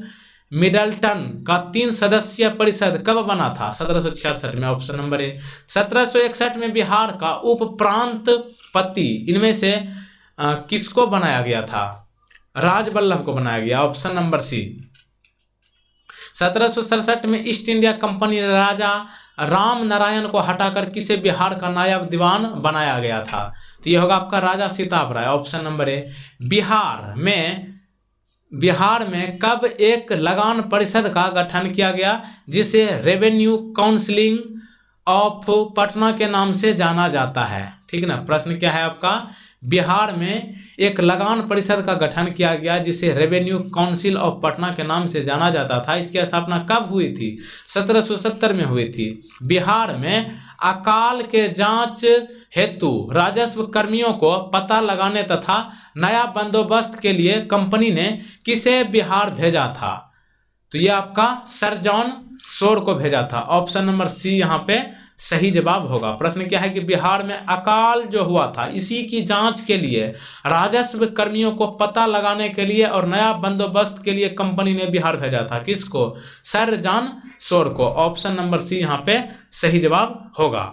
मिडल्टन का तीन सदस्य परिषद कब बना था सत्रह में ऑप्शन नंबर ए सत्रह में बिहार का उप प्रांत पति इनमें से आ, किसको बनाया गया था राजबल्लभ को बनाया गया ऑप्शन नंबर सी सत्रह में ईस्ट इंडिया कंपनी ने राजा राम नारायण को हटाकर किसे बिहार का नायब दीवान बनाया गया था तो यह होगा आपका Raja Sitab Rai option number A Bihar में बिहार में कब एक लगान परिषद का गठन किया गया जिसे रेवेन्यू काउंसिलिंग ऑफ पटना के नाम से जाना जाता है ठीक ना प्रश्न क्या है आपका बिहार में एक लगान परिषद का गठन किया गया जिसे रेवेन्यू काउंसिल ऑफ पटना के नाम से जाना जाता था इसकी स्थापना कब हुई थी 1770 में हुई थी बिहार में अकाल के जांच हेतु राजस्व कर्मियों को पता लगाने तथा नया बंदोबस्त के लिए कंपनी ने किसे बिहार भेजा था तो ये आपका सर जॉन शोर को भेजा था ऑप्शन नंबर सी यहाँ पे सही जवाब होगा प्रश्न क्या है कि बिहार में अकाल जो हुआ था इसी की जांच के लिए राजस्व कर्मियों को पता लगाने के लिए और नया बंदोबस्त के लिए कंपनी ने बिहार भेजा था किसको सर जान शोर को ऑप्शन नंबर सी यहां पे सही जवाब होगा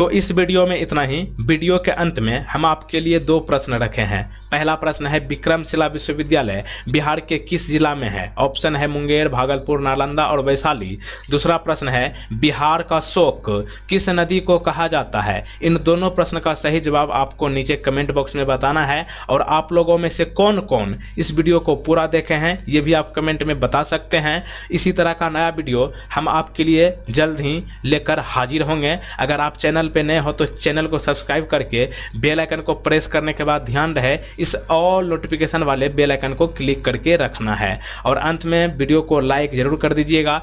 तो इस वीडियो में इतना ही वीडियो के अंत में हम आपके लिए दो प्रश्न रखे हैं पहला प्रश्न है विक्रमशिला विश्वविद्यालय बिहार के किस जिला में है ऑप्शन है मुंगेर भागलपुर नालंदा और वैशाली दूसरा प्रश्न है बिहार का शोक किस नदी को कहा जाता है इन दोनों प्रश्न का सही जवाब आपको नीचे कमेंट बॉक्स में बताना है और आप लोगों में से कौन कौन इस वीडियो को पूरा देखे हैं ये भी आप कमेंट में बता सकते हैं इसी तरह का नया वीडियो हम आपके लिए जल्द ही लेकर हाजिर होंगे अगर आप चैनल पे नए हो तो चैनल को सब्सक्राइब करके बेल आइकन को प्रेस करने के बाद ध्यान रहे इस ऑल नोटिफिकेशन वाले बेल आइकन को क्लिक करके रखना है और अंत में वीडियो को लाइक ज़रूर कर दीजिएगा